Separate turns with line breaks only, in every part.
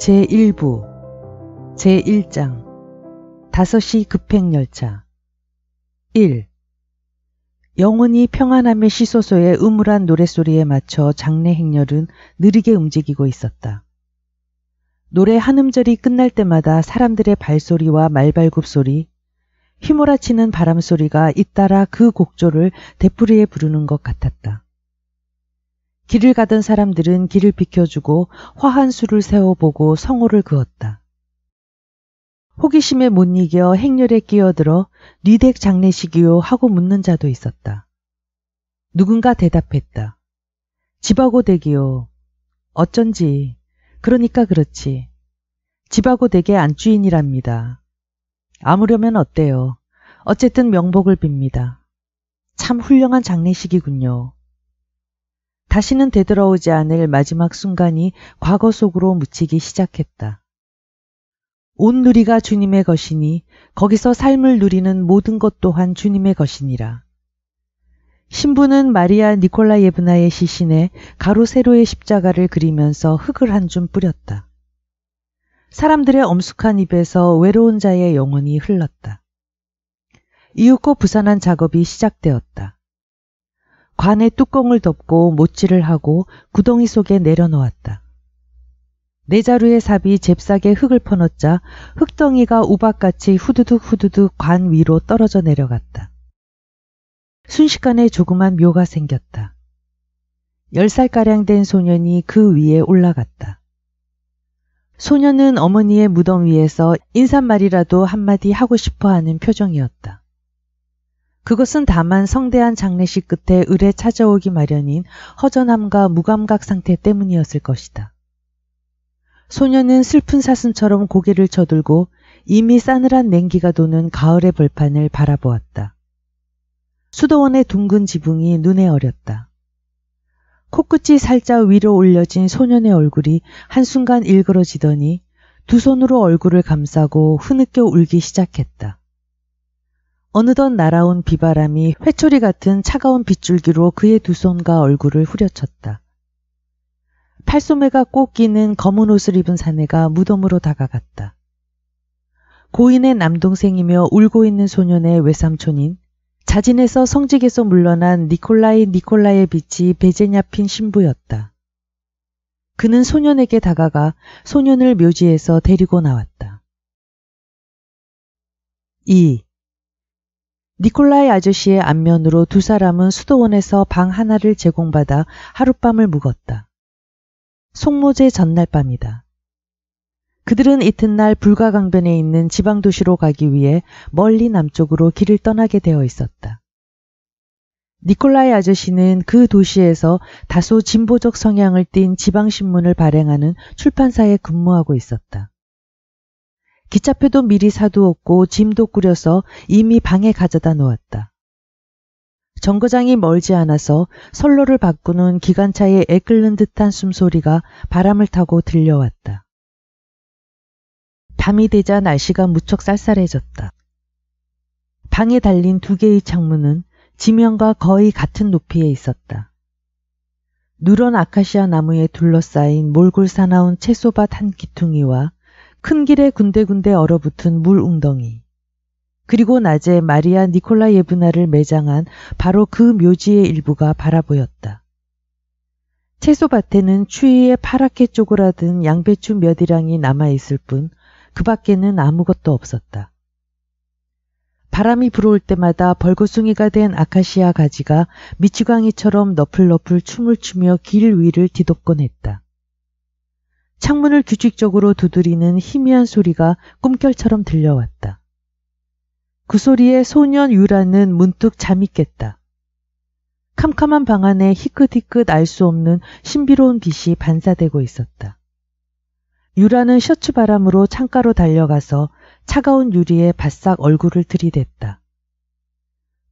제1부 제1장 5시 급행열차 1. 영혼이 평안함의 시소소의 음울한 노랫소리에 맞춰 장례 행렬은 느리게 움직이고 있었다. 노래 한 음절이 끝날 때마다 사람들의 발소리와 말발굽 소리, 휘몰아치는 바람 소리가 잇따라 그 곡조를 대풀이에 부르는 것 같았다. 길을 가던 사람들은 길을 비켜주고 화한수를 세워보고 성호를 그었다. 호기심에 못 이겨 행렬에 끼어들어 니댁 장례식이요 하고 묻는 자도 있었다. 누군가 대답했다. 집하고 댁이요. 어쩐지. 그러니까 그렇지. 집하고 댁의 안주인이랍니다. 아무려면 어때요. 어쨌든 명복을 빕니다. 참 훌륭한 장례식이군요. 다시는 되돌아오지 않을 마지막 순간이 과거 속으로 묻히기 시작했다. 온 누리가 주님의 것이니 거기서 삶을 누리는 모든 것 또한 주님의 것이니라. 신부는 마리아 니콜라 예브나의 시신에 가로 세로의 십자가를 그리면서 흙을 한 줌 뿌렸다. 사람들의 엄숙한 입에서 외로운 자의 영혼이 흘렀다. 이윽고 부산한 작업이 시작되었다. 관의 뚜껑을 덮고 못질을 하고 구덩이 속에 내려놓았다. 네 자루의 삽이 잽싸게 흙을 퍼넣자 흙덩이가 우박같이 후두둑 후두둑 관 위로 떨어져 내려갔다. 순식간에 조그만 묘가 생겼다. 열 살가량 된 소년이 그 위에 올라갔다. 소년은 어머니의 무덤 위에서 인사말이라도 한마디 하고 싶어 하는 표정이었다. 그것은 다만 성대한 장례식 끝에 을에 찾아오기 마련인 허전함과 무감각 상태 때문이었을 것이다. 소년은 슬픈 사슴처럼 고개를 쳐들고 이미 싸늘한 냉기가 도는 가을의 벌판을 바라보았다. 수도원의 둥근 지붕이 눈에 어렸다. 코끝이 살짝 위로 올려진 소년의 얼굴이 한순간 일그러지더니 두 손으로 얼굴을 감싸고 흐느껴 울기 시작했다. 어느덧 날아온 비바람이 회초리 같은 차가운 빗줄기로 그의 두 손과 얼굴을 후려쳤다. 팔소매가 꼭 끼는 검은 옷을 입은 사내가 무덤으로 다가갔다. 고인의 남동생이며 울고 있는 소년의 외삼촌인 자진에서 성직에서 물러난 니콜라이 니콜라의 빛이 베제냐핀 신부였다. 그는 소년에게 다가가 소년을 묘지에서 데리고 나왔다. 2. 니콜라이 아저씨의 안면으로 두 사람은 수도원에서 방 하나를 제공받아 하룻밤을 묵었다. 송모제 전날 밤이다. 그들은 이튿날 불가강변에 있는 지방도시로 가기 위해 멀리 남쪽으로 길을 떠나게 되어 있었다. 니콜라이 아저씨는 그 도시에서 다소 진보적 성향을 띤 지방신문을 발행하는 출판사에 근무하고 있었다. 기차표도 미리 사두었고 짐도 꾸려서 이미 방에 가져다 놓았다. 정거장이 멀지 않아서 선로를 바꾸는 기관차의 애끓는 듯한 숨소리가 바람을 타고 들려왔다. 밤이 되자 날씨가 무척 쌀쌀해졌다. 방에 달린 두 개의 창문은 지면과 거의 같은 높이에 있었다. 누런 아카시아 나무에 둘러싸인 몰골 사나운 채소밭 한 기퉁이와 큰 길에 군데군데 얼어붙은 물 웅덩이. 그리고 낮에 마리아 니콜라 예브나를 매장한 바로 그 묘지의 일부가 바라보였다. 채소밭에는 추위에 파랗게 쪼그라든 양배추 몇 이랑이 남아있을 뿐 그 밖에는 아무것도 없었다. 바람이 불어올 때마다 벌거숭이가 된 아카시아 가지가 미치광이처럼 너플너플 춤을 추며 길 위를 뒤덮곤 했다. 창문을 규칙적으로 두드리는 희미한 소리가 꿈결처럼 들려왔다. 그 소리에 소년 유라는 문득 잠이 깼다. 캄캄한 방 안에 희끗희끗 알 수 없는 신비로운 빛이 반사되고 있었다. 유라는 셔츠 바람으로 창가로 달려가서 차가운 유리에 바싹 얼굴을 들이댔다.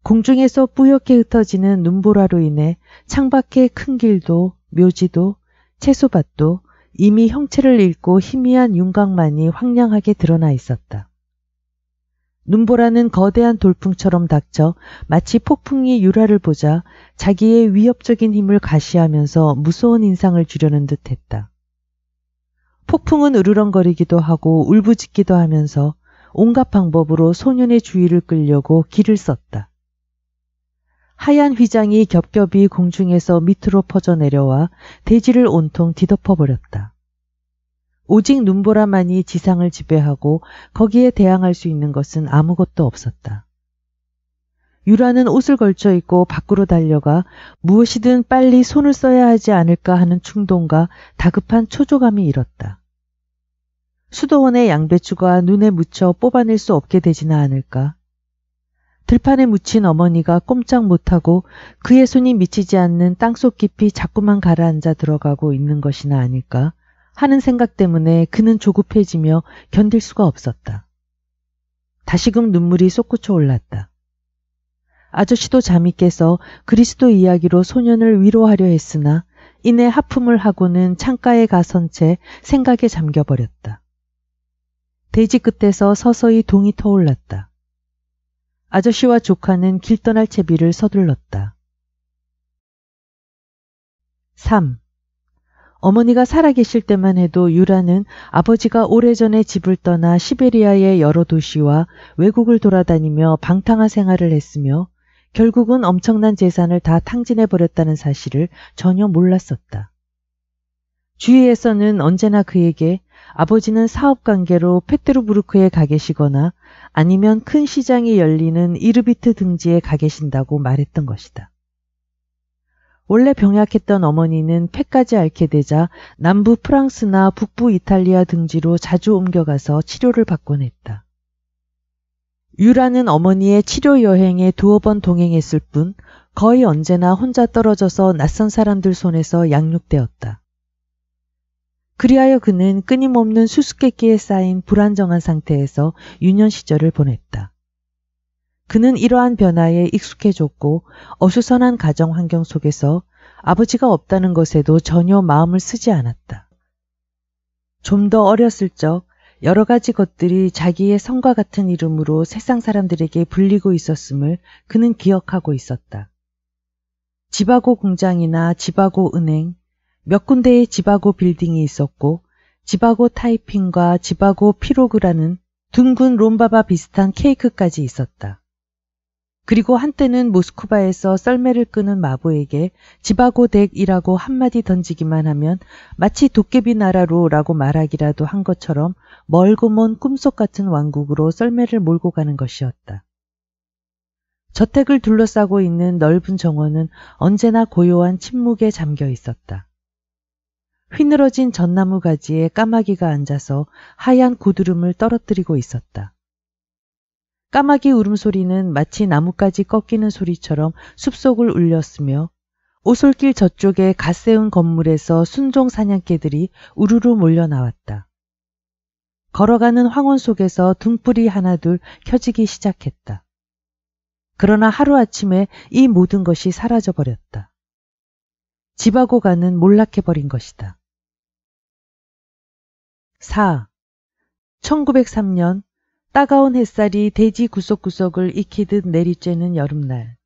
공중에서 뿌옇게 흩어지는 눈보라로 인해 창밖의 큰 길도 묘지도 채소밭도 이미 형체를 잃고 희미한 윤곽만이 황량하게 드러나 있었다. 눈보라는 거대한 돌풍처럼 닥쳐 마치 폭풍이 유라를 보자 자기의 위협적인 힘을 가시하면서 무서운 인상을 주려는 듯 했다. 폭풍은 으르렁거리기도 하고 울부짖기도 하면서 온갖 방법으로 소년의 주의를 끌려고 길을 썼다. 하얀 휘장이 겹겹이 공중에서 밑으로 퍼져 내려와 대지를 온통 뒤덮어 버렸다. 오직 눈보라만이 지상을 지배하고 거기에 대항할 수 있는 것은 아무것도 없었다. 유라는 옷을 걸쳐 입고 밖으로 달려가 무엇이든 빨리 손을 써야 하지 않을까 하는 충동과 다급한 초조감이 일었다. 수도원의 양배추가 눈에 묻혀 뽑아낼 수 없게 되지는 않을까? 들판에 묻힌 어머니가 꼼짝 못하고 그의 손이 미치지 않는 땅속 깊이 자꾸만 가라앉아 들어가고 있는 것이나 아닐까 하는 생각 때문에 그는 조급해지며 견딜 수가 없었다. 다시금 눈물이 솟구쳐 올랐다. 아저씨도 잠이 깨서 그리스도 이야기로 소년을 위로하려 했으나 이내 하품을 하고는 창가에 가선 채 생각에 잠겨버렸다. 대지 끝에서 서서히 동이 터올랐다. 아저씨와 조카는 길 떠날 채비를 서둘렀다. 3. 어머니가 살아계실 때만 해도 유라는 아버지가 오래전에 집을 떠나 시베리아의 여러 도시와 외국을 돌아다니며 방탕한 생활을 했으며 결국은 엄청난 재산을 다 탕진해버렸다는 사실을 전혀 몰랐었다. 주위에서는 언제나 그에게 아버지는 사업 관계로 페트로부르크에가 계시거나 아니면 큰 시장이 열리는 이르비트 등지에 가 계신다고 말했던 것이다. 원래 병약했던 어머니는 폐까지 앓게 되자 남부 프랑스나 북부 이탈리아 등지로 자주 옮겨가서 치료를 받곤 했다. 유라는 어머니의 치료 여행에 두어 번 동행했을 뿐 거의 언제나 혼자 떨어져서 낯선 사람들 손에서 양육되었다. 그리하여 그는 끊임없는 수수께끼에 쌓인 불안정한 상태에서 유년 시절을 보냈다. 그는 이러한 변화에 익숙해졌고 어수선한 가정 환경 속에서 아버지가 없다는 것에도 전혀 마음을 쓰지 않았다. 좀 더 어렸을 적 여러 가지 것들이 자기의 성과 같은 이름으로 세상 사람들에게 불리고 있었음을 그는 기억하고 있었다. 지바고 공장이나 지바고 은행, 몇 군데의 지바고 빌딩이 있었고 지바고 타이핑과 지바고 피로그라는 둥근 롬바바 비슷한 케이크까지 있었다. 그리고 한때는 모스크바에서 썰매를 끄는 마부에게 지바고덱이라고 한마디 던지기만 하면 마치 도깨비 나라로라고 말하기라도 한 것처럼 멀고 먼 꿈속 같은 왕국으로 썰매를 몰고 가는 것이었다. 저택을 둘러싸고 있는 넓은 정원은 언제나 고요한 침묵에 잠겨 있었다. 휘늘어진 전나무 가지에 까마귀가 앉아서 하얀 고드름을 떨어뜨리고 있었다. 까마귀 울음소리는 마치 나뭇가지 꺾이는 소리처럼 숲속을 울렸으며 오솔길 저쪽에 갓 세운 건물에서 순종 사냥개들이 우르르 몰려 나왔다. 걸어가는 황혼 속에서 등불이 하나둘 켜지기 시작했다. 그러나 하루아침에 이 모든 것이 사라져버렸다. 집하고 가는 몰락해버린 것이다. 4. 1903년 따가운 햇살이 대지 구석구석을 익히듯 내리쬐는 여름날.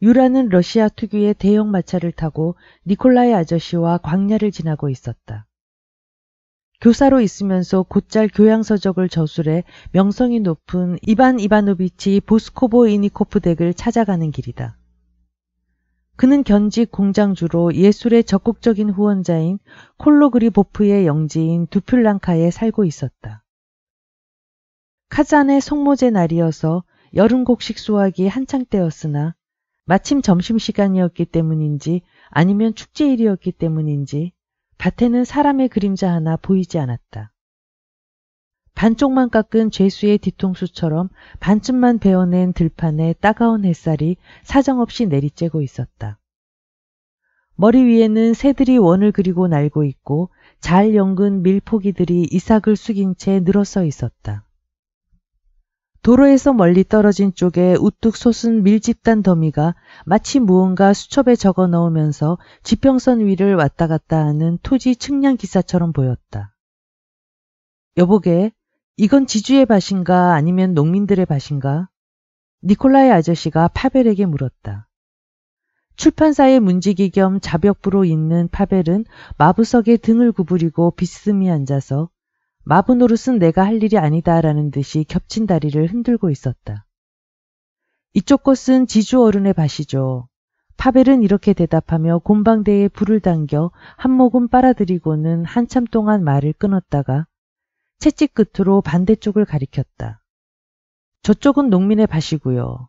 유라는 러시아 특유의 대형 마차를 타고 니콜라의 아저씨와 광야를 지나고 있었다. 교사로 있으면서 곧잘 교양서적을 저술해 명성이 높은 이반 이바노비치 보스코보 이니코프 덱을 찾아가는 길이다. 그는 견직 공장주로 예술의 적극적인 후원자인 콜로그리보프의 영지인 두플랑카에 살고 있었다. 카잔의 송모제 날이어서 여름 곡식 수확이 한창 때였으나 마침 점심시간이었기 때문인지 아니면 축제일이었기 때문인지 밭에는 사람의 그림자 하나 보이지 않았다. 반쪽만 깎은 죄수의 뒤통수처럼 반쯤만 베어낸 들판에 따가운 햇살이 사정없이 내리쬐고 있었다. 머리 위에는 새들이 원을 그리고 날고 있고 잘 연근 밀포기들이 이삭을 숙인 채 늘어서 있었다. 도로에서 멀리 떨어진 쪽에 우뚝 솟은 밀집단 더미가 마치 무언가 수첩에 적어 넣으면서 지평선 위를 왔다 갔다 하는 토지 측량 기사처럼 보였다. 여보게, 이건 지주의 밭인가 아니면 농민들의 밭인가? 니콜라의 아저씨가 파벨에게 물었다. 출판사의 문지기 겸 자벽부로 있는 파벨은 마부석에 등을 구부리고 비스듬히 앉아서 마부 노릇은 내가 할 일이 아니다라는 듯이 겹친 다리를 흔들고 있었다. 이쪽 것은 지주 어른의 밭이죠. 파벨은 이렇게 대답하며 곰방대에 불을 당겨 한 모금 빨아들이고는 한참 동안 말을 끊었다가 채찍 끝으로 반대쪽을 가리켰다. 저쪽은 농민의 밭이고요.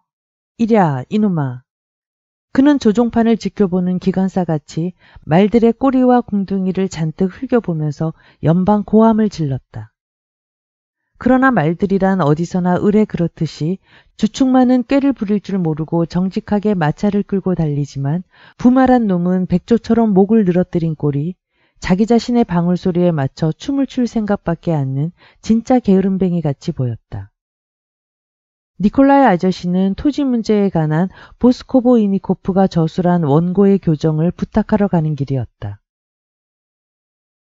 이랴 이놈아. 그는 조종판을 지켜보는 기관사같이 말들의 꼬리와 궁둥이를 잔뜩 흘겨보면서 연방 고함을 질렀다. 그러나 말들이란 어디서나 을에 그렇듯이 주축만은 꾀를 부릴 줄 모르고 정직하게 마차를 끌고 달리지만 부말한 놈은 백조처럼 목을 늘어뜨린 꼴이 자기 자신의 방울소리에 맞춰 춤을 출 생각밖에 않는 진짜 게으름뱅이 같이 보였다. 니콜라의 아저씨는 토지 문제에 관한 보스코보 이니코프가 저술한 원고의 교정을 부탁하러 가는 길이었다.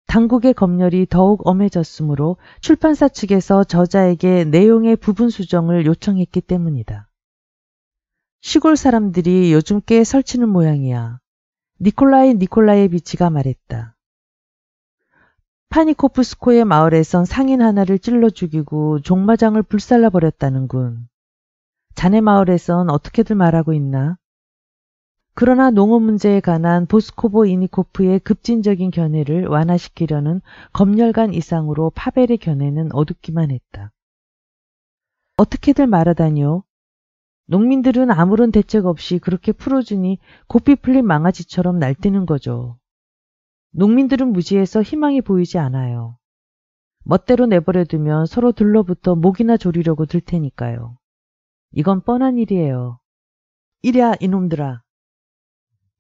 당국의 검열이 더욱 엄해졌으므로 출판사 측에서 저자에게 내용의 부분 수정을 요청했기 때문이다. 시골 사람들이 요즘 꽤 설치는 모양이야. 니콜라이 니콜라의 비치가 말했다. 파니코프스코의 마을에선 상인 하나를 찔러 죽이고 종마장을 불살라 버렸다는군. 자네 마을에선 어떻게들 말하고 있나? 그러나 농업 문제에 관한 보스코보 이니코프의 급진적인 견해를 완화시키려는 검열간 이상으로 파벨의 견해는 어둡기만 했다. 어떻게들 말하다뇨 농민들은 아무런 대책 없이 그렇게 풀어주니 고삐 풀린 망아지처럼 날뛰는 거죠. 농민들은 무지해서 희망이 보이지 않아요. 멋대로 내버려두면 서로 둘러붙어 목이나 조리려고 들 테니까요. 이건 뻔한 일이에요. 이랴 이놈들아.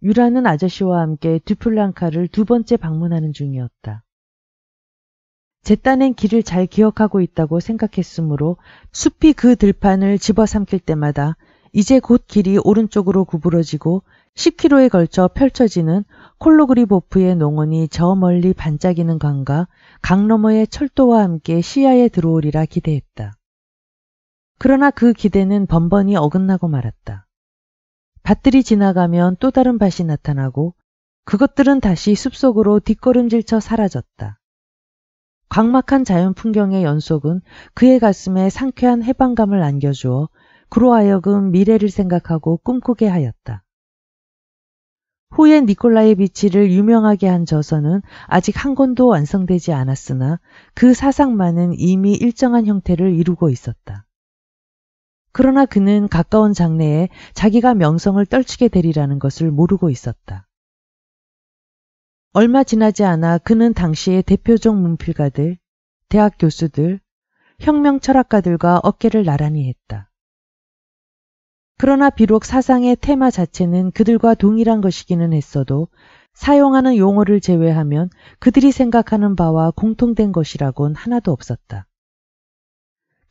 유라는 아저씨와 함께 듀플랑카를 두 번째 방문하는 중이었다. 제 딴엔 길을 잘 기억하고 있다고 생각했으므로 숲이 그 들판을 집어삼킬 때마다 이제 곧 길이 오른쪽으로 구부러지고 10km에 걸쳐 펼쳐지는 콜로그리보프의 농원이 저 멀리 반짝이는 강과 강 너머의 철도와 함께 시야에 들어오리라 기대했다. 그러나 그 기대는 번번이 어긋나고 말았다. 밭들이 지나가면 또 다른 밭이 나타나고 그것들은 다시 숲속으로 뒷걸음질쳐 사라졌다. 광막한 자연 풍경의 연속은 그의 가슴에 상쾌한 해방감을 안겨주어 그로 하여금 미래를 생각하고 꿈꾸게 하였다. 후에 니콜라이비치를 유명하게 한 저서는 아직 한 권도 완성되지 않았으나 그 사상만은 이미 일정한 형태를 이루고 있었다. 그러나 그는 가까운 장래에 자기가 명성을 떨치게 되리라는 것을 모르고 있었다. 얼마 지나지 않아 그는 당시의 대표적 문필가들, 대학 교수들, 혁명 철학가들과 어깨를 나란히 했다. 그러나 비록 사상의 테마 자체는 그들과 동일한 것이기는 했어도 사용하는 용어를 제외하면 그들이 생각하는 바와 공통된 것이라곤 하나도 없었다.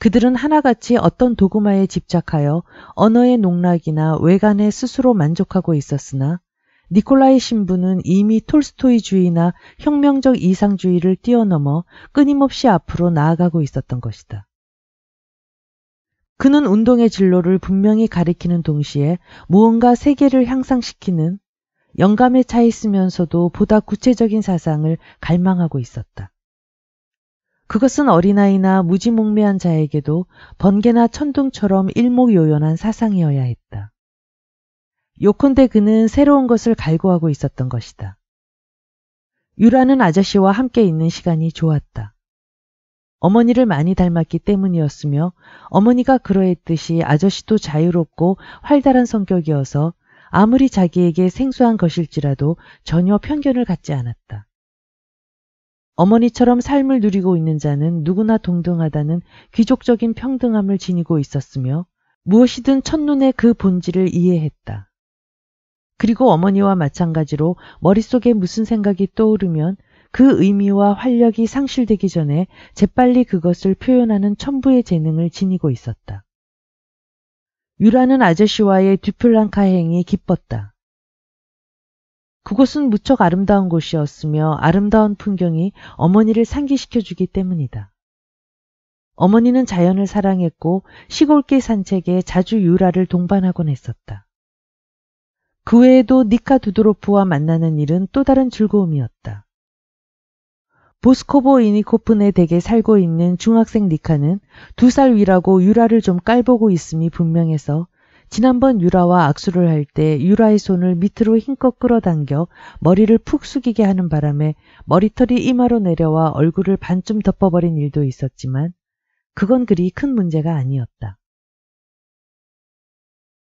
그들은 하나같이 어떤 도구마에 집착하여 언어의 농락이나 외관에 스스로 만족하고 있었으나 니콜라이 신부는 이미 톨스토이주의나 혁명적 이상주의를 뛰어넘어 끊임없이 앞으로 나아가고 있었던 것이다. 그는 운동의 진로를 분명히 가리키는 동시에 무언가 세계를 향상시키는 영감에 차 있으면서도 보다 구체적인 사상을 갈망하고 있었다. 그것은 어린아이나 무지몽매한 자에게도 번개나 천둥처럼 일목요연한 사상이어야 했다. 요컨대 그는 새로운 것을 갈구하고 있었던 것이다. 유라는 아저씨와 함께 있는 시간이 좋았다. 어머니를 많이 닮았기 때문이었으며 어머니가 그러했듯이 아저씨도 자유롭고 활달한 성격이어서 아무리 자기에게 생소한 것일지라도 전혀 편견을 갖지 않았다. 어머니처럼 삶을 누리고 있는 자는 누구나 동등하다는 귀족적인 평등함을 지니고 있었으며 무엇이든 첫눈에 그 본질을 이해했다. 그리고 어머니와 마찬가지로 머릿속에 무슨 생각이 떠오르면 그 의미와 활력이 상실되기 전에 재빨리 그것을 표현하는 천부의 재능을 지니고 있었다. 유라는 아저씨와의 듀플랑카 행이 기뻤다. 그곳은 무척 아름다운 곳이었으며 아름다운 풍경이 어머니를 상기시켜 주기 때문이다. 어머니는 자연을 사랑했고 시골길 산책에 자주 유라를 동반하곤 했었다. 그 외에도 니카 두드로프와 만나는 일은 또 다른 즐거움이었다. 보스코보 이니코픈의 댁에 살고 있는 중학생 니카는 두 살 위라고 유라를 좀 깔보고 있음이 분명해서 지난번 유라와 악수를 할 때 유라의 손을 밑으로 힘껏 끌어당겨 머리를 푹 숙이게 하는 바람에 머리털이 이마로 내려와 얼굴을 반쯤 덮어버린 일도 있었지만 그건 그리 큰 문제가 아니었다.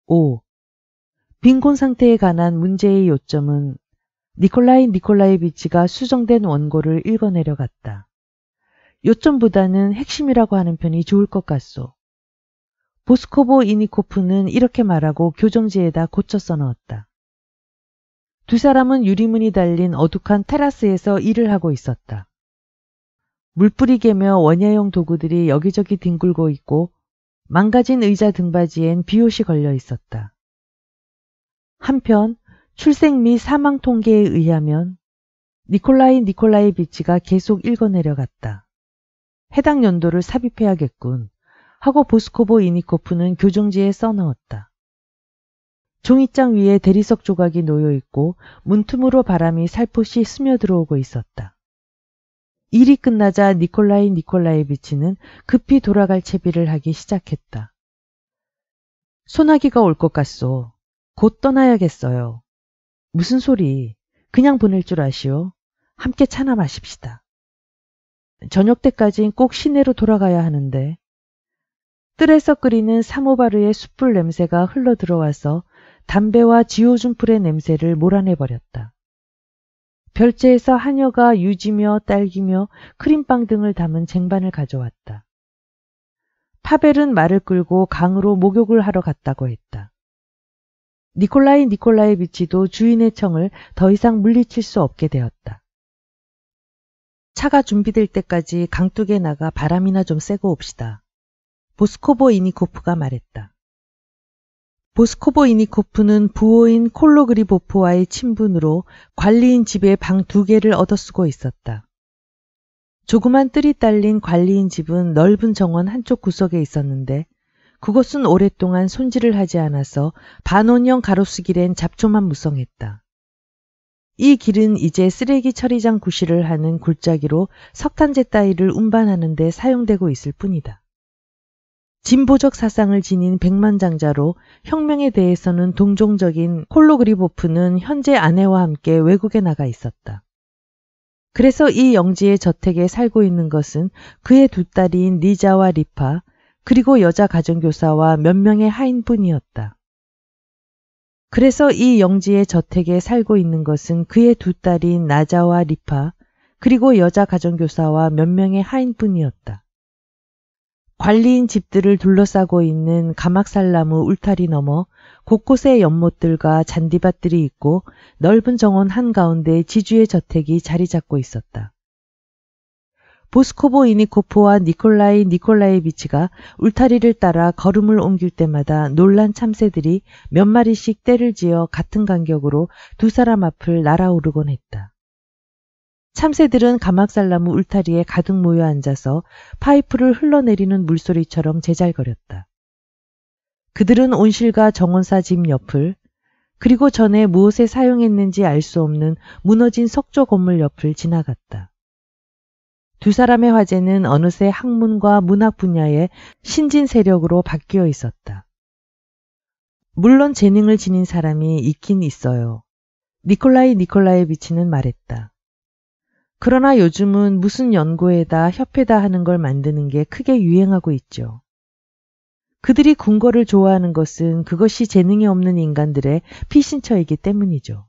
5. 빈곤 상태에 관한 문제의 요점은 니콜라이 니콜라이비치가 수정된 원고를 읽어내려갔다. 요점보다는 핵심이라고 하는 편이 좋을 것 같소. 보스코보 이니코프는 이렇게 말하고 교정지에다 고쳐 써넣었다. 두 사람은 유리문이 달린 어둑한 테라스에서 일을 하고 있었다. 물뿌리 개며 원예용 도구들이 여기저기 뒹굴고 있고 망가진 의자 등받이엔 비옷이 걸려 있었다. 한편 출생 및 사망 통계에 의하면 니콜라이 니콜라이비치가 계속 읽어내려갔다. 해당 연도를 삽입해야겠군 하고 보스코보 이니코프는 교정지에 써넣었다. 종이장 위에 대리석 조각이 놓여있고 문틈으로 바람이 살포시 스며들어오고 있었다. 일이 끝나자 니콜라이 니콜라이비치는 급히 돌아갈 채비를 하기 시작했다. 소나기가 올 것 같소. 곧 떠나야겠어요. 무슨 소리. 그냥 보낼 줄 아시오. 함께 차나 마십시다. 저녁 때까진 꼭 시내로 돌아가야 하는데. 뜰에서 끓이는 사모바르의 숯불 냄새가 흘러들어와서 담배와 지오줌풀의 냄새를 몰아내버렸다. 별채에서 하녀가 유지며 딸기며 크림빵 등을 담은 쟁반을 가져왔다. 파벨은 말을 끌고 강으로 목욕을 하러 갔다고 했다. 니콜라이 니콜라이비치도 주인의 청을 더 이상 물리칠 수 없게 되었다. 차가 준비될 때까지 강둑에 나가 바람이나 좀 쐬고 옵시다. 보스코보 이니코프가 말했다. 보스코보 이니코프는 부호인 콜로그리보프와의 친분으로 관리인 집에 방 두 개를 얻어쓰고 있었다. 조그만 뜰이 딸린 관리인 집은 넓은 정원 한쪽 구석에 있었는데 그것은 오랫동안 손질을 하지 않아서 반원형 가로수길엔 잡초만 무성했다. 이 길은 이제 쓰레기 처리장 구실을 하는 굴짜기로 석탄재 따위를 운반하는 데 사용되고 있을 뿐이다. 진보적 사상을 지닌 백만장자로 혁명에 대해서는 동종적인 콜로그리보프는 현재 아내와 함께 외국에 나가 있었다. 그래서 이 영지의 저택에 살고 있는 것은 그의 두 딸인 리자와 리파, 그리고 여자 가정교사와 몇 명의 하인뿐이었다. 그래서 이 영지의 저택에 살고 있는 것은 그의 두 딸인 나자와 리파, 그리고 여자 가정교사와 몇 명의 하인뿐이었다. 관리인 집들을 둘러싸고 있는 가막살나무 울타리 너머 곳곳에 연못들과 잔디밭들이 있고 넓은 정원 한가운데 지주의 저택이 자리 잡고 있었다. 보스코보 이니코프와 니콜라이 니콜라이비치가 울타리를 따라 걸음을 옮길 때마다 놀란 참새들이 몇 마리씩 떼를 지어 같은 간격으로 두 사람 앞을 날아오르곤 했다. 참새들은 가막살나무 울타리에 가득 모여 앉아서 파이프를 흘러내리는 물소리처럼 제잘거렸다. 그들은 온실과 정원사 집 옆을 그리고 전에 무엇에 사용했는지 알 수 없는 무너진 석조 건물 옆을 지나갔다. 두 사람의 화제는 어느새 학문과 문학 분야의 신진 세력으로 바뀌어 있었다. 물론 재능을 지닌 사람이 있긴 있어요. 니콜라이 니콜라에비치는 말했다. 그러나 요즘은 무슨 연구에다 협회다 하는 걸 만드는 게 크게 유행하고 있죠. 그들이 궁궐을 좋아하는 것은 그것이 재능이 없는 인간들의 피신처이기 때문이죠.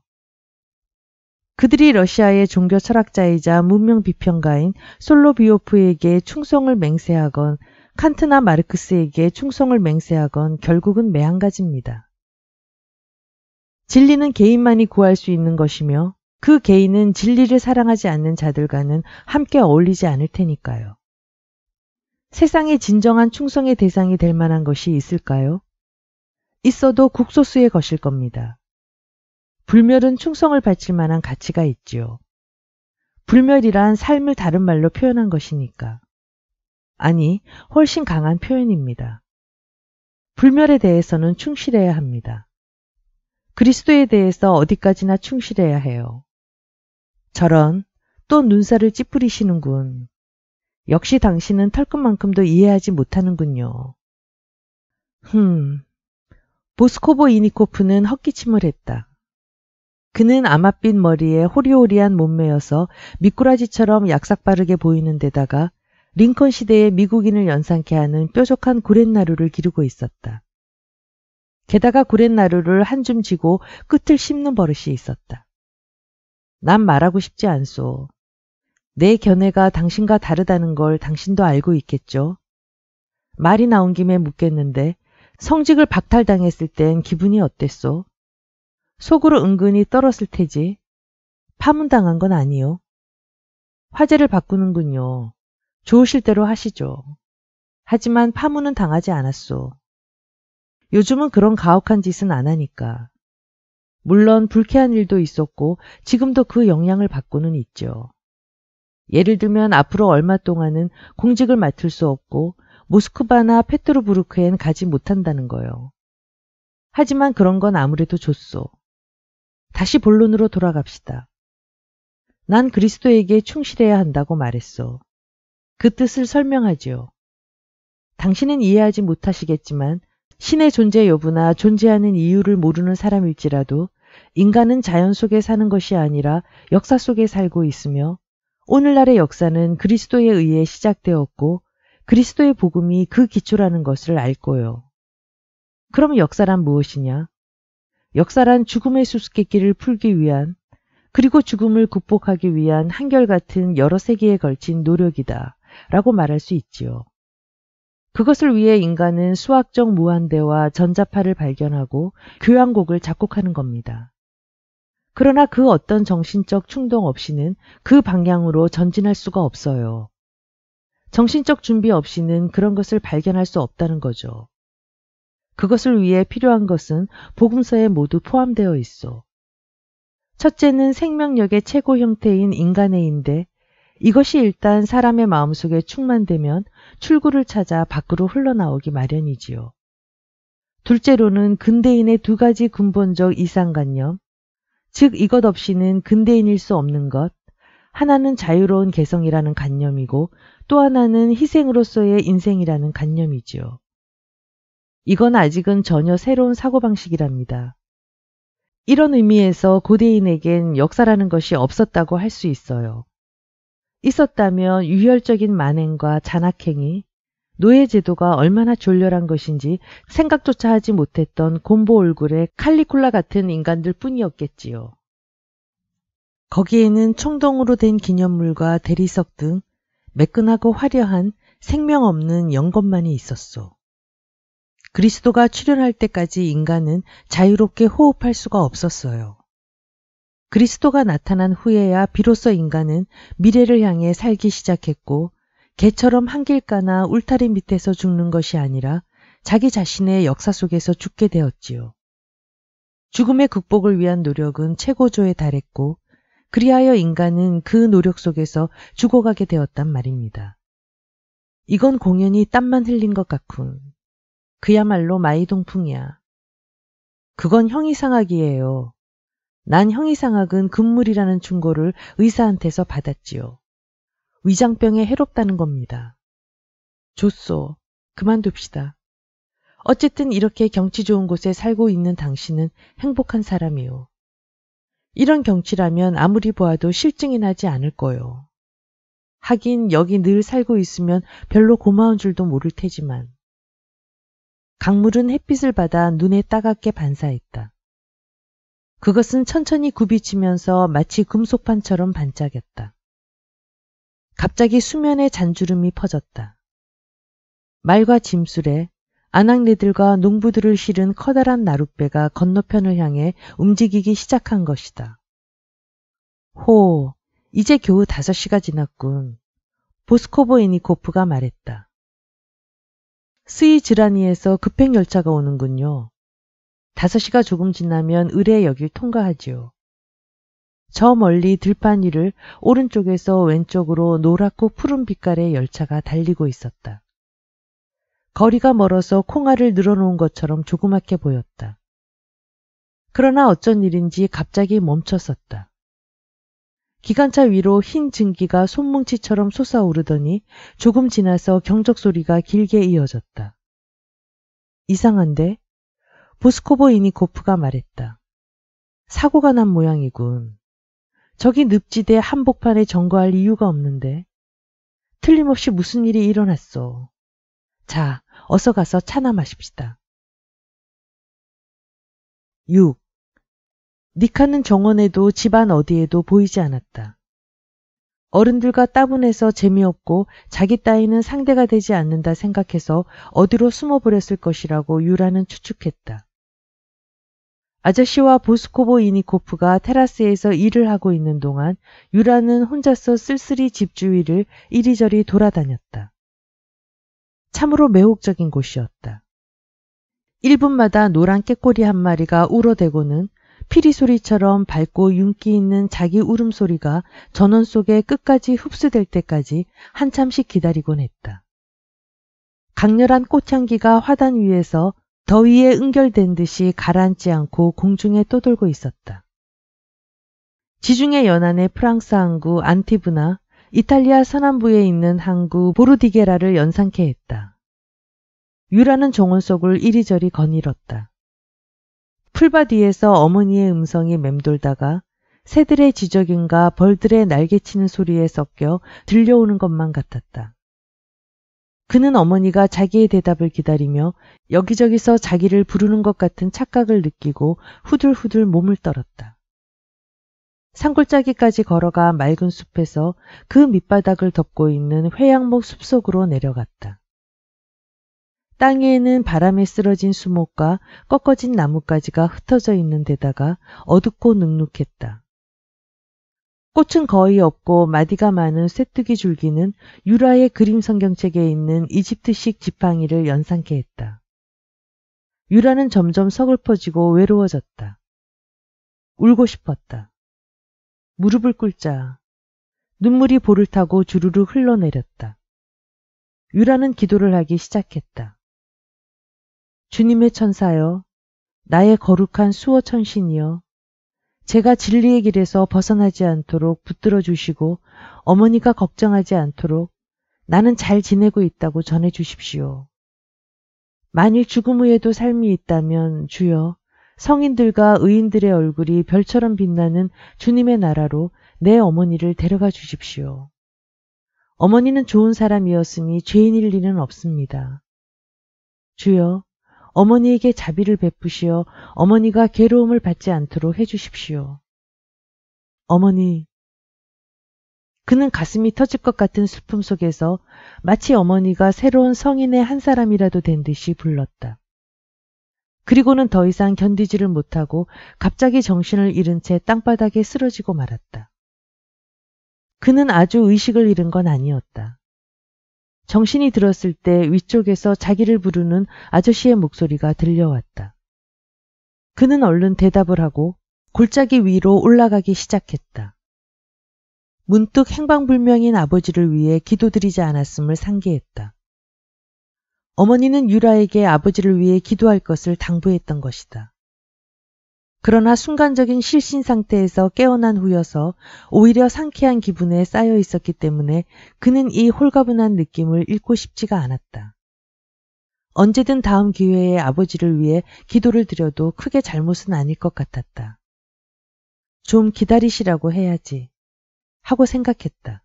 그들이 러시아의 종교 철학자이자 문명 비평가인 솔로비오프에게 충성을 맹세하건 칸트나 마르크스에게 충성을 맹세하건 결국은 매한가지입니다. 진리는 개인만이 구할 수 있는 것이며 그 개인은 진리를 사랑하지 않는 자들과는 함께 어울리지 않을 테니까요. 세상에 진정한 충성의 대상이 될 만한 것이 있을까요? 있어도 국소수의 것일 겁니다. 불멸은 충성을 바칠 만한 가치가 있지요. 불멸이란 삶을 다른 말로 표현한 것이니까. 아니, 훨씬 강한 표현입니다. 불멸에 대해서는 충실해야 합니다. 그리스도에 대해서 어디까지나 충실해야 해요. 저런, 또 눈살을 찌푸리시는군. 역시 당신은 털끝만큼도 이해하지 못하는군요. 흠. 보스코보 이니코프는 헛기침을 했다. 그는 아마빛 머리에 호리호리한 몸매여서 미꾸라지처럼 약삭빠르게 보이는 데다가 링컨 시대의 미국인을 연상케 하는 뾰족한 구렛나루를 기르고 있었다. 게다가 구렛나루를한 줌 쥐고 끝을 씹는 버릇이 있었다. 난 말하고 싶지 않소. 내 견해가 당신과 다르다는 걸 당신도 알고 있겠죠? 말이 나온 김에 묻겠는데 성직을 박탈당했을 땐 기분이 어땠소? 속으로 은근히 떨었을 테지. 파문당한 건 아니요. 화제를 바꾸는군요. 좋으실 대로 하시죠. 하지만 파문은 당하지 않았소. 요즘은 그런 가혹한 짓은 안 하니까. 물론 불쾌한 일도 있었고 지금도 그 영향을 받고는 있죠. 예를 들면 앞으로 얼마 동안은 공직을 맡을 수 없고 모스크바나 페트로부르크엔 가지 못한다는 거요. 하지만 그런 건 아무래도 좋소. 다시 본론으로 돌아갑시다. 난 그리스도에게 충실해야 한다고 말했소. 그 뜻을 설명하지요. 당신은 이해하지 못하시겠지만 신의 존재 여부나 존재하는 이유를 모르는 사람일지라도 인간은 자연 속에 사는 것이 아니라 역사 속에 살고 있으며 오늘날의 역사는 그리스도에 의해 시작되었고 그리스도의 복음이 그 기초라는 것을 알 거요. 그럼 역사란 무엇이냐? 역사란 죽음의 수수께끼를 풀기 위한 그리고 죽음을 극복하기 위한 한결같은 여러 세기에 걸친 노력이다 라고 말할 수 있지요. 그것을 위해 인간은 수학적 무한대와 전자파를 발견하고 교향곡을 작곡하는 겁니다. 그러나 그 어떤 정신적 충동 없이는 그 방향으로 전진할 수가 없어요. 정신적 준비 없이는 그런 것을 발견할 수 없다는 거죠. 그것을 위해 필요한 것은 복음서에 모두 포함되어 있어. 첫째는 생명력의 최고 형태인 인간의인데 이것이 일단 사람의 마음속에 충만되면 출구를 찾아 밖으로 흘러나오기 마련이지요. 둘째로는 근대인의 두 가지 근본적 이상관념, 즉 이것 없이는 근대인일 수 없는 것, 하나는 자유로운 개성이라는 관념이고 또 하나는 희생으로서의 인생이라는 관념이지요. 이건 아직은 전혀 새로운 사고방식이랍니다. 이런 의미에서 고대인에겐 역사라는 것이 없었다고 할 수 있어요. 있었다면 유혈적인 만행과 잔악행위, 노예제도가 얼마나 졸렬한 것인지 생각조차 하지 못했던 곰보 얼굴의 칼리콜라 같은 인간들 뿐이었겠지요. 거기에는 총동으로 된 기념물과 대리석 등 매끈하고 화려한 생명 없는 연것만이 있었소. 그리스도가 출현할 때까지 인간은 자유롭게 호흡할 수가 없었어요. 그리스도가 나타난 후에야 비로소 인간은 미래를 향해 살기 시작했고 개처럼 한길가나 울타리 밑에서 죽는 것이 아니라 자기 자신의 역사 속에서 죽게 되었지요. 죽음의 극복을 위한 노력은 최고조에 달했고 그리하여 인간은 그 노력 속에서 죽어가게 되었단 말입니다. 이건 공연히 땀만 흘린 것 같군. 그야말로 마이동풍이야. 그건 형이상학이에요. 난 형이상학은 금물이라는 충고를 의사한테서 받았지요. 위장병에 해롭다는 겁니다. 좋소. 그만둡시다. 어쨌든 이렇게 경치 좋은 곳에 살고 있는 당신은 행복한 사람이요. 이런 경치라면 아무리 보아도 실증이 나지 않을 거요. 하긴 여기 늘 살고 있으면 별로 고마운 줄도 모를 테지만 강물은 햇빛을 받아 눈에 따갑게 반사했다. 그것은 천천히 굽이치면서 마치 금속판처럼 반짝였다. 갑자기 수면의 잔주름이 퍼졌다. 말과 짐술에 아낙네들과 농부들을 실은 커다란 나룻배가 건너편을 향해 움직이기 시작한 것이다. 호, 이제 겨우 다섯 시가 지났군. 보스코보 에니코프가 말했다. 스위즈라니에서 급행열차가 오는군요. 5시가 조금 지나면 의례역을 통과하지요. 저 멀리 들판 위를 오른쪽에서 왼쪽으로 노랗고 푸른 빛깔의 열차가 달리고 있었다. 거리가 멀어서 콩알을 늘어놓은 것처럼 조그맣게 보였다. 그러나 어쩐 일인지 갑자기 멈췄었다. 기관차 위로 흰 증기가 손뭉치처럼 솟아오르더니 조금 지나서 경적 소리가 길게 이어졌다. 이상한데? 보스코보 이니코프가 말했다. 사고가 난 모양이군. 저기 늪지대 한복판에 점거할 이유가 없는데. 틀림없이 무슨 일이 일어났어. 자, 어서 가서 차나 마십시다. 6. 니카는 정원에도 집안 어디에도 보이지 않았다. 어른들과 따분해서 재미없고 자기 따위는 상대가 되지 않는다 생각해서 어디로 숨어버렸을 것이라고 유라는 추측했다. 아저씨와 보스코보 이니코프가 테라스에서 일을 하고 있는 동안 유라는 혼자서 쓸쓸히 집 주위를 이리저리 돌아다녔다. 참으로 매혹적인 곳이었다. 1분마다 노란 깨꼬리 한 마리가 울어대고는 피리 소리처럼 밝고 윤기 있는 자기 울음소리가 전원 속에 끝까지 흡수될 때까지 한참씩 기다리곤 했다. 강렬한 꽃향기가 화단 위에서 더위에 응결된 듯이 가라앉지 않고 공중에 떠돌고 있었다. 지중해 연안의 프랑스 항구 안티브나 이탈리아 서남부에 있는 항구 보르디게라를 연상케 했다. 유라는 정원 속을 이리저리 거닐었다. 풀밭 위에서 어머니의 음성이 맴돌다가 새들의 지적인가 벌들의 날개치는 소리에 섞여 들려오는 것만 같았다. 그는 어머니가 자기의 대답을 기다리며 여기저기서 자기를 부르는 것 같은 착각을 느끼고 후들후들 몸을 떨었다. 산골짜기까지 걸어가 맑은 숲에서 그 밑바닥을 덮고 있는 회양목 숲속으로 내려갔다. 땅 위에는 바람에 쓰러진 수목과 꺾어진 나뭇가지가 흩어져 있는 데다가 어둡고 눅눅했다. 꽃은 거의 없고 마디가 많은 쇠뜨기 줄기는 유라의 그림 성경책에 있는 이집트식 지팡이를 연상케 했다. 유라는 점점 서글퍼지고 외로워졌다. 울고 싶었다. 무릎을 꿇자 눈물이 볼을 타고 주르르 흘러내렸다. 유라는 기도를 하기 시작했다. 주님의 천사여, 나의 거룩한 수호 천신이여, 제가 진리의 길에서 벗어나지 않도록 붙들어 주시고 어머니가 걱정하지 않도록 나는 잘 지내고 있다고 전해 주십시오. 만일 죽음 후에도 삶이 있다면 주여 성인들과 의인들의 얼굴이 별처럼 빛나는 주님의 나라로 내 어머니를 데려가 주십시오. 어머니는 좋은 사람이었으니 죄인일 리는 없습니다. 주여 어머니에게 자비를 베푸시어 어머니가 괴로움을 받지 않도록 해주십시오. 어머니. 그는 가슴이 터질 것 같은 슬픔 속에서 마치 어머니가 새로운 성인의 한 사람이라도 된 듯이 불렀다. 그리고는 더 이상 견디지를 못하고 갑자기 정신을 잃은 채 땅바닥에 쓰러지고 말았다. 그는 아주 의식을 잃은 건 아니었다. 정신이 들었을 때 위쪽에서 자기를 부르는 아저씨의 목소리가 들려왔다. 그는 얼른 대답을 하고 골짜기 위로 올라가기 시작했다. 문득 행방불명인 아버지를 위해 기도드리지 않았음을 상기했다. 어머니는 유라에게 아버지를 위해 기도할 것을 당부했던 것이다. 그러나 순간적인 실신 상태에서 깨어난 후여서 오히려 상쾌한 기분에 쌓여 있었기 때문에 그는 이 홀가분한 느낌을 잃고 싶지가 않았다. 언제든 다음 기회에 아버지를 위해 기도를 드려도 크게 잘못은 아닐 것 같았다. 좀 기다리시라고 해야지 하고 생각했다.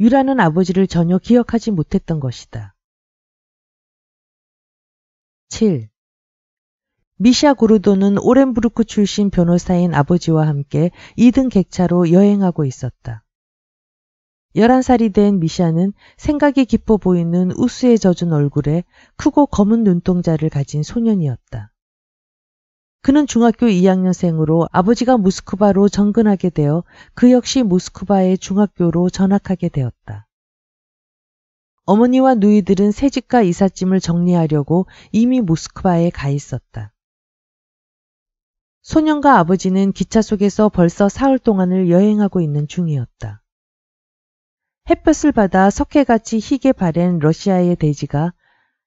유라는 아버지를 전혀 기억하지 못했던 것이다. 7. 미샤 고르도는 오렌부르크 출신 변호사인 아버지와 함께 2등 객차로 여행하고 있었다. 11살이 된 미샤는 생각이 깊어 보이는 우수에 젖은 얼굴에 크고 검은 눈동자를 가진 소년이었다. 그는 중학교 2학년생으로 아버지가 모스크바로 정근하게 되어 그 역시 모스크바의 중학교로 전학하게 되었다. 어머니와 누이들은 새 집과 이삿짐을 정리하려고 이미 모스크바에 가 있었다. 소년과 아버지는 기차 속에서 벌써 사흘 동안을 여행하고 있는 중이었다. 햇볕을 받아 석회같이 희게 바랜 러시아의 대지가